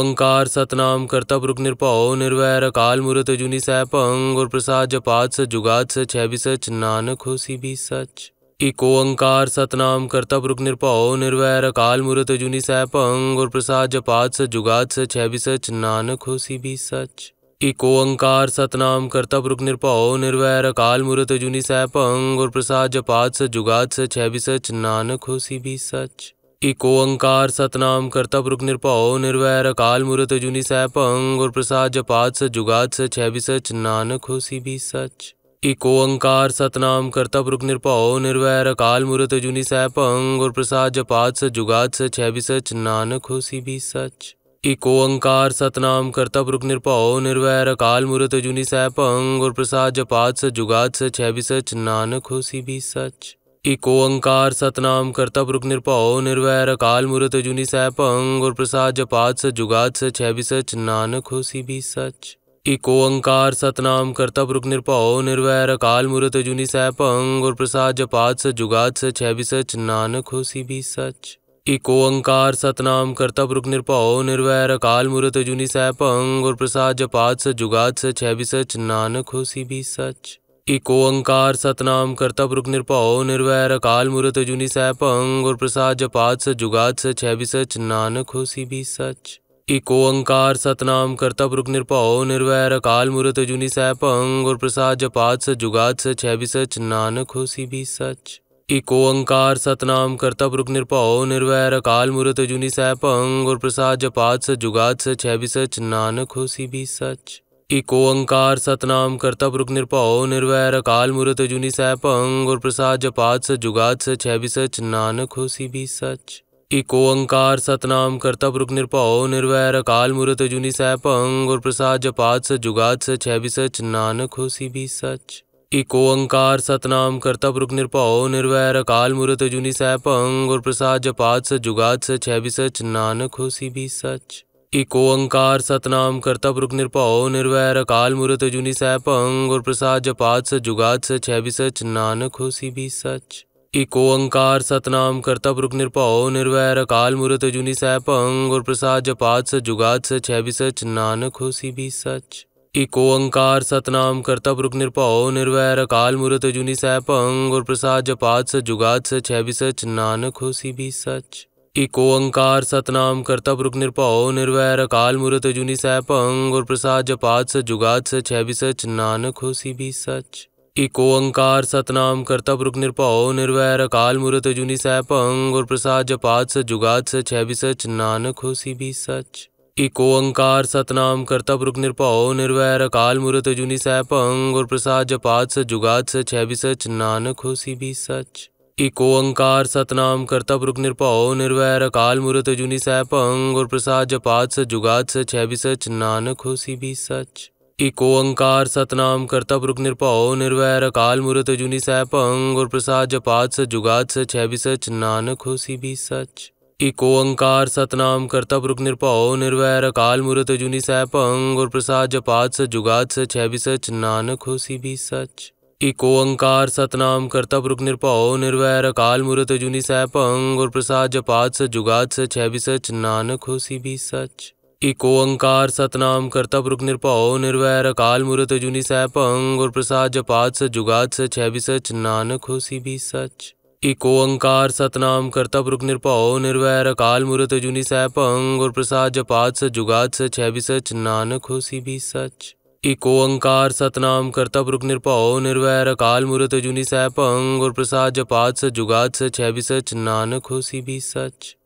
अंकार सतनाम कर्तव्य पुरुक निरपाओ निर्वैर अकाल मूर्त जुनि सह पंग प्रसाद जपात सच जुगात सच है भी सच नानक हो सी भी सच इको अंकार सतनाम करता पुरुख निरभाओ निर्वैर अकाल मूर्त जुनी सह भंग और प्रसाद जपात सच जुगात सच है भी सच नानक हो सी भी सच इको अंकार सतनाम करता पुरुख निरभाओ निर्वैर अकाल मूर्त जुनी सह भंग और प्रसाद जपात सच जुगात सच है भी सच नानक हो सी भी सच इको अंकार सतनाम करता पुरुख निरभाओ निर्वैर अकाल मूर्त जुनी सह भंग और प्रसाद जपात सच जुगात सच भी सच नानक हो सी भी सच इको ओंकार सतनाम करता पुरुख निरपाओ निर्वैर अकाल मूर्त जुनि सैपंग और प्रसाद जपात सच जुगात सच है भी सच नानक हो सी भी सच इको अंकार सतनाम करता पुरुख निरपाओ निर्वैर अकाल मूर्त जुनि सैपंग और प्रसाद जपात सच जुगात सच है भी सच नानक हो सी भी सच इको अंकार सतनाम करता पुरुख निरपाओ निर्वैर अकाल मूर्त जुनि सैपंग और प्रसाद जपात सच जुगात सच है भी सच नानक हो सी भी सच इको अंकार सतनाम करता पुरुख निरपाओ निर्वैर अकाल मूर्त जुनी सह पंग और प्रसाद जपात सच जुगात सच है भी सच नानक हो सी भी सच इको अंकार सतनाम करता पुरुख निरपाओ निर्वैर अकाल मूर्त जुनी सह पंग और प्रसाद जपात सच जुगात सच है भी सच नानक हो सी भी सच इको अंकार सतनाम करता पुरुख निरपाओ निर्वैर अकाल मूर्त जुनी सह पंग और प्रसाद जपात सच जुगात सच है भी सच नानक हो सी भी सच एक ओंकार सतनाम करता पुरुक निरपाओ निर्वैर अकाल मूर्त जुनि सह पंग और प्रसाद जपात सच जुगात सच है भी सच नानक हो सी भी सच एक ओंकार सतनाम करता पुरुक निरपाओ निर्वैर अकाल मूर्त जुनि सह पंग और प्रसाद जपात सच जुगात सच है भी सच नानक हो सी भी सच एक ओंकार सतनाम करता पुरुक निरपाओ निर्वैर अकाल मूर्त जुनि सह पंग और प्रसाद जपात सच जुगात सच है भी सच नानक हो सी भी सच इको अंकार सतनाम करता पुरुख निरपाओ निर्वैर अकाल मूर्त जुनि सह पंग और प्रसाद जपात सच जुगात सच भी सच नानक हो सी भी सच इको अंकार सतनाम करता पुरुख निरपाओ निर्वैर अकाल मूर्त जुनि सह पंग और प्रसाद जपात सच जुगात सच भी सच नानक हो सी भी सच इको अंकार सतनाम करता पुरुख निरपाओ निर्वैर अकाल मूर्त जुनि सह पंग और प्रसाद जपात सच जुगात सच भी सच नानक हो सी भी सच इको अंकार सतनाम कर्तव्य रुख निरपाओ निर्वैर अकाल मूर्त जुनि सह भंग और प्रसाद जपात सच जुगात सच है भी सच नानक हो सी भी सच इको अंकार सतनाम कर्तव्य रुख निरपाओ निर्वैर अकाल मूर्त जुनि सह भंग और प्रसाद जपात सच जुगात सच है भी सच नानक हो सी भी सच इको अंकार सतनाम कर्तव्य रुख निरपाओ निर्वैर अकाल मूर्त जुनि सह भंग और प्रसाद जपात सच जुगात सच है भी सच नानक हो सी भी सच इको अंकार सतनाम करता पुरुक निरपाओ निर्वैर अकाल मूर्त जुनी सह पंग और प्रसाद जपात सच जुगात सच है भी सच नानक हो सी भी सच इको अंकार सतनाम करता पुरुक निरपाओ निर्वैर अकाल मूर्त जुनी सह पंग और प्रसाद जपात सच जुगात सच है भी सच नानक हो सी भी सच इको अंकार सतनाम करता पुरुक निरपाओ निर्वैर अकाल मूर्त जुनी सह पंग और प्रसाद जपात सच जुगात सच है भी सच नानक हो सी भी सच एक ओंकार सतनाम करता पुरुख निरभाओ निर्वैर अकाल मूर्त जुनि सह भंग और प्रसाद जपात सच जुगात स छ भी सच नानक होसी भी सच एक ओंकार सतनाम करता पुरुख निरभाओ निर्वैर अकाल मूर्त जुनि सह भंग और प्रसाद जपात सच जुगात स छ भी सच नानक होसी भी सच एक ओंकार सतनाम करता पुरुख निरभाओ निर्वैर अकाल मूर्त जुनि सह भंग और प्रसाद जपात सच जुगात स छ भी सच नानक होसी भी सच इको अंकार सतनाम करता पुरुख निरपाओ निर्वैर अकाल मूर्त जुनी सैप अंग और प्रसाद जपात सच जुगात सच है भी सच नानक हो सी भी सच इको अंकार सतनाम करता पुरुख निरपाओ निर्वैर अकाल मूर्त जुनी सैप अंग और प्रसाद जपात सच जुगात सच है भी सच नानक हो सी भी सच इको अंकार सतनाम करता पुरुख निरपाओ निर्वैर अकाल मूर्त जुनी सैप अंग और प्रसाद जपात सच जुगात सच है भी सच नानक हो सी भी सच